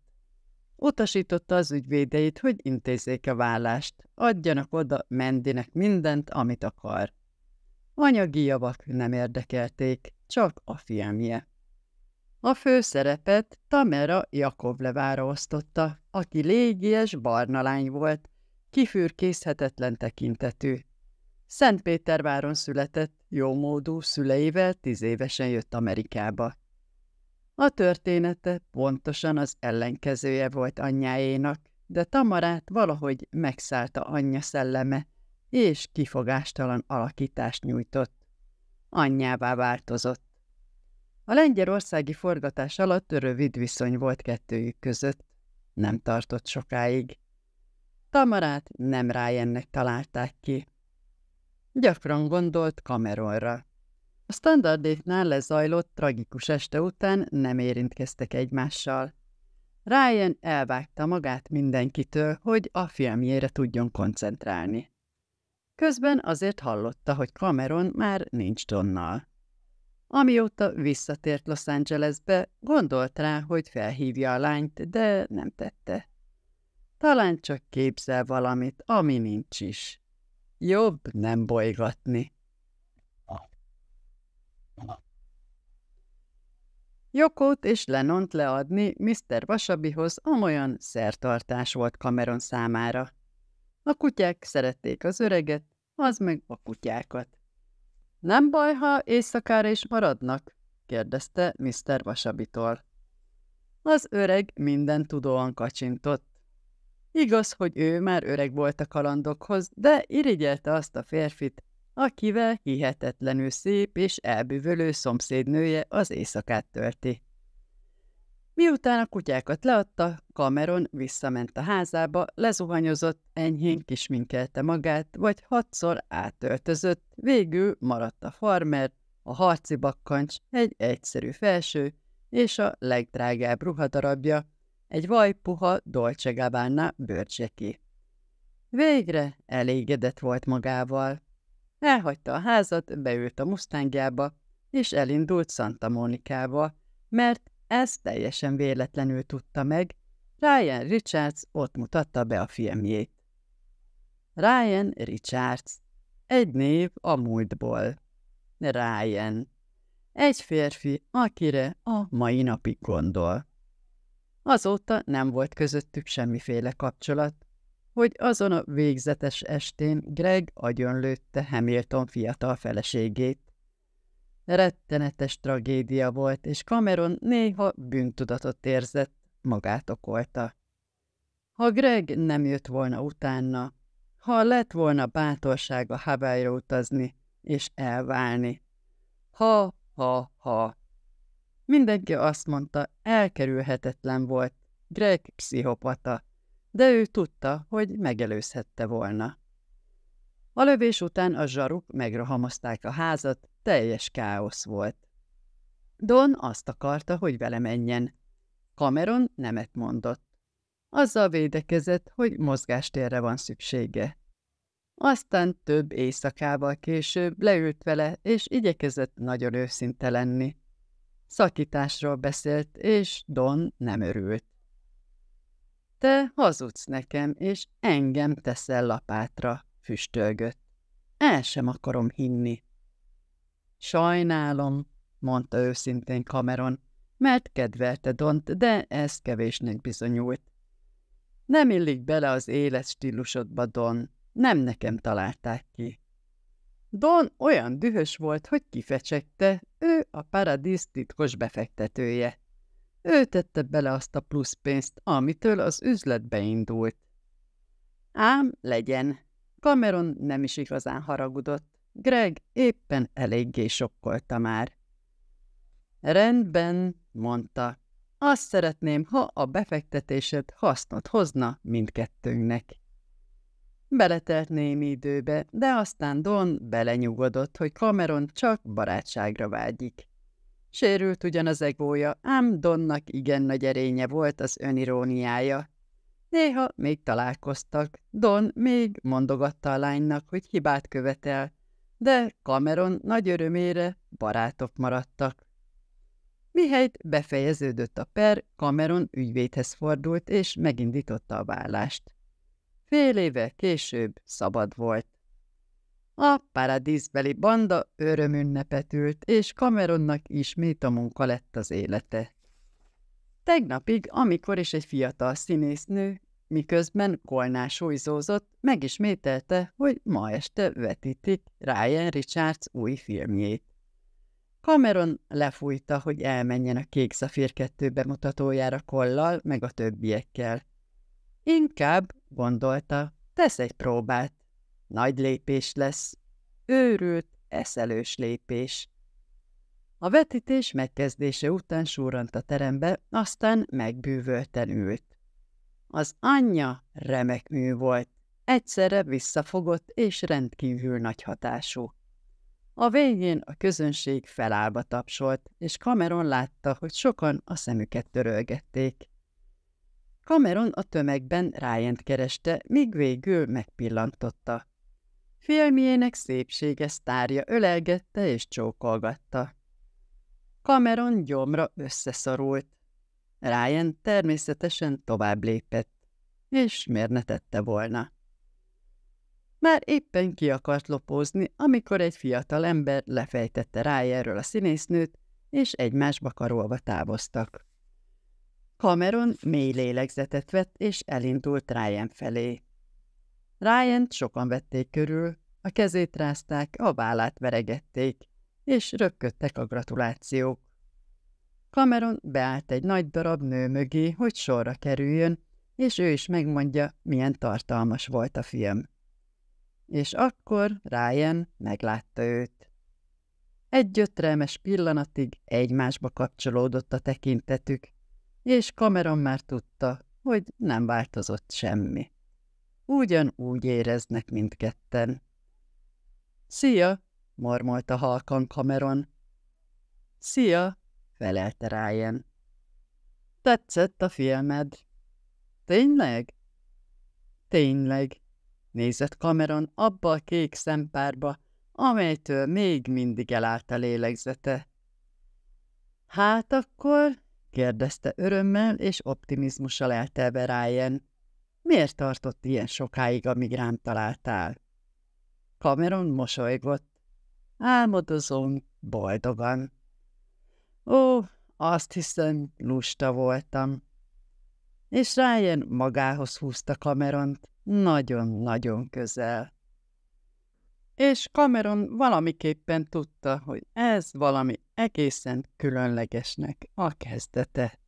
Utasította az ügyvédeit, hogy intézzék a vállást, adjanak oda Mendinek mindent, amit akar. Anyagi javak nem érdekelték, csak a filmje. A főszerepet Tamera Jakovlevára osztotta, aki légies barna lány volt, kifürkészhetetlen tekintetű. Szentpéterváron született, jómódú szüleivel tíz évesen jött Amerikába. A története pontosan az ellenkezője volt anyjáénak, de Tamarát valahogy megszállta anyja szelleme, és kifogástalan alakítást nyújtott. Anyjává változott. A lengyelországi forgatás alatt rövid viszony volt kettőjük között. Nem tartott sokáig. Tamarát nem Ryannek találták ki. Gyakran gondolt Cameronra. A standardéknál lezajlott tragikus este után nem érintkeztek egymással. Ryan elvágta magát mindenkitől, hogy a filmjére tudjon koncentrálni. Közben azért hallotta, hogy Cameron már nincs tonnal. Amióta visszatért Los Angelesbe, gondolt rá, hogy felhívja a lányt, de nem tette. Talán csak képzel valamit, ami nincs is. Jobb nem bolygatni. Jokót és Lenont leadni Mr. Vasabihoz amolyan szertartás volt Cameron számára. A kutyák szerették az öreget, az meg a kutyákat. Nem baj, ha éjszakára is maradnak? kérdezte Mr. Vasabitól. Az öreg minden tudóan kacsintott. Igaz, hogy ő már öreg volt a kalandokhoz, de irigyelte azt a férfit, akivel hihetetlenül szép és elbűvölő szomszédnője az éjszakát tölti. Miután a kutyákat leadta, Cameron visszament a házába, lezuhanyozott, enyhén kisminkelte magát, vagy hatszor átöltözött, végül maradt a farmer, a harci bakkancs, egy egyszerű felső, és a legdrágább ruhadarabja, egy vajpuha Dolce Gabbana bőrcseki. Végre elégedett volt magával. Elhagyta a házat, beült a mustangjába, és elindult Santa Monikába, mert ezt teljesen véletlenül tudta meg, Ryan Richards ott mutatta be a filmjét. Ryan Richards. Egy név a múltból. Ryan. Egy férfi, akire a mai napig gondol. Azóta nem volt közöttük semmiféle kapcsolat, hogy azon a végzetes estén Greg agyonlőtte Hamilton fiatal feleségét rettenetes tragédia volt, és Cameron néha bűntudatot érzett, magát okolta. Ha Greg nem jött volna utána, ha lett volna bátorsága Hawaii-ra utazni és elválni. Ha, ha, ha. Mindenki azt mondta, elkerülhetetlen volt, Greg pszichopata, de ő tudta, hogy megelőzhette volna. A lövés után a zsaruk megrohamozták a házat, teljes káosz volt. Don azt akarta, hogy vele menjen. Cameron nemet mondott. Azzal védekezett, hogy mozgástérre van szüksége. Aztán több éjszakával később leült vele, és igyekezett nagyon őszinte lenni. Szakításról beszélt, és Don nem örült. Te hazudsz nekem, és engem teszel lapátra, füstölgött. El sem akarom hinni. Sajnálom, mondta őszintén Cameron, mert kedvelte Dont, de ez kevésnek bizonyult. Nem illik bele az életstílusodba, Don. Nem nekem találták ki. Don olyan dühös volt, hogy kifecsegte, ő a paradíz titkos befektetője. Ő tette bele azt a plusz pénzt, amitől az üzletbe indult. Ám legyen. Cameron nem is igazán haragudott. Greg éppen eléggé sokkolta már. Rendben, mondta. Azt szeretném, ha a befektetésed hasznot hozna mindkettőnknek. Beletelt némi időbe, de aztán Don belenyugodott, hogy Cameron csak barátságra vágyik. Sérült ugyan az egója, ám Donnak igen nagy erénye volt az öniróniája. Néha még találkoztak, Don még mondogatta a lánynak, hogy hibát követel, de Cameron nagy örömére barátok maradtak. Mihelyt befejeződött a per, Cameron ügyvédhez fordult és megindította a vállást. Fél éve később szabad volt. A paradízbeli banda örömünnepet ült, és Cameronnak ismét a munka lett az élete. Tegnapig, amikor is egy fiatal színésznő miközben Kolnás újzózott, megismételte, hogy ma este vetítik Ryan Richards új filmjét. Cameron lefújta, hogy elmenjen a Kék Szafír 2 bemutatójára Kollal meg a többiekkel. Inkább, gondolta, tesz egy próbát. Nagy lépés lesz. Őrült, eszelős lépés. A vetítés megkezdése után súrant a terembe, aztán megbűvölten ült. Az anyja remek mű volt, egyszerre visszafogott és rendkívül nagy hatású. A végén a közönség felállba tapsolt, és Cameron látta, hogy sokan a szemüket törölgették. Cameron a tömegben ryan kereste, míg végül megpillantotta. Filmjének szépsége sztárja ölelgette és csókolgatta. Cameron gyomra összeszorult. Ryan természetesen tovább lépett, és miért ne tette volna. Már éppen ki akart lopózni, amikor egy fiatal ember lefejtette Ryanről a színésznőt, és egymásba karolva távoztak. Cameron mély lélegzetet vett, és elindult Ryan felé. Ryan sokan vették körül, a kezét rázták, a vállát veregették, és rökködtek a gratulációk. Cameron beállt egy nagy darab nő mögé, hogy sorra kerüljön, és ő is megmondja, milyen tartalmas volt a film. És akkor Ryan meglátta őt. Egy gyötrelmes pillanatig egymásba kapcsolódott a tekintetük, és Cameron már tudta, hogy nem változott semmi. Ugyanúgy éreznek mindketten. – Szia! – mormolta halkan Cameron. – Szia! felelte Ryan. Tetszett a filmed. Tényleg? Tényleg, nézett Cameron abba a kék szempárba, amelytől még mindig elállt a lélegzete. Hát akkor? kérdezte örömmel és optimizmussal eltelve Ryan. Miért tartott ilyen sokáig, amíg rám találtál? Cameron mosolygott. Álmodozom boldogan. Ó, azt hiszem, lusta voltam. És Ryan magához húzta Cameront, nagyon-nagyon közel. És Cameron valamiképpen tudta, hogy ez valami egészen különlegesnek a kezdete.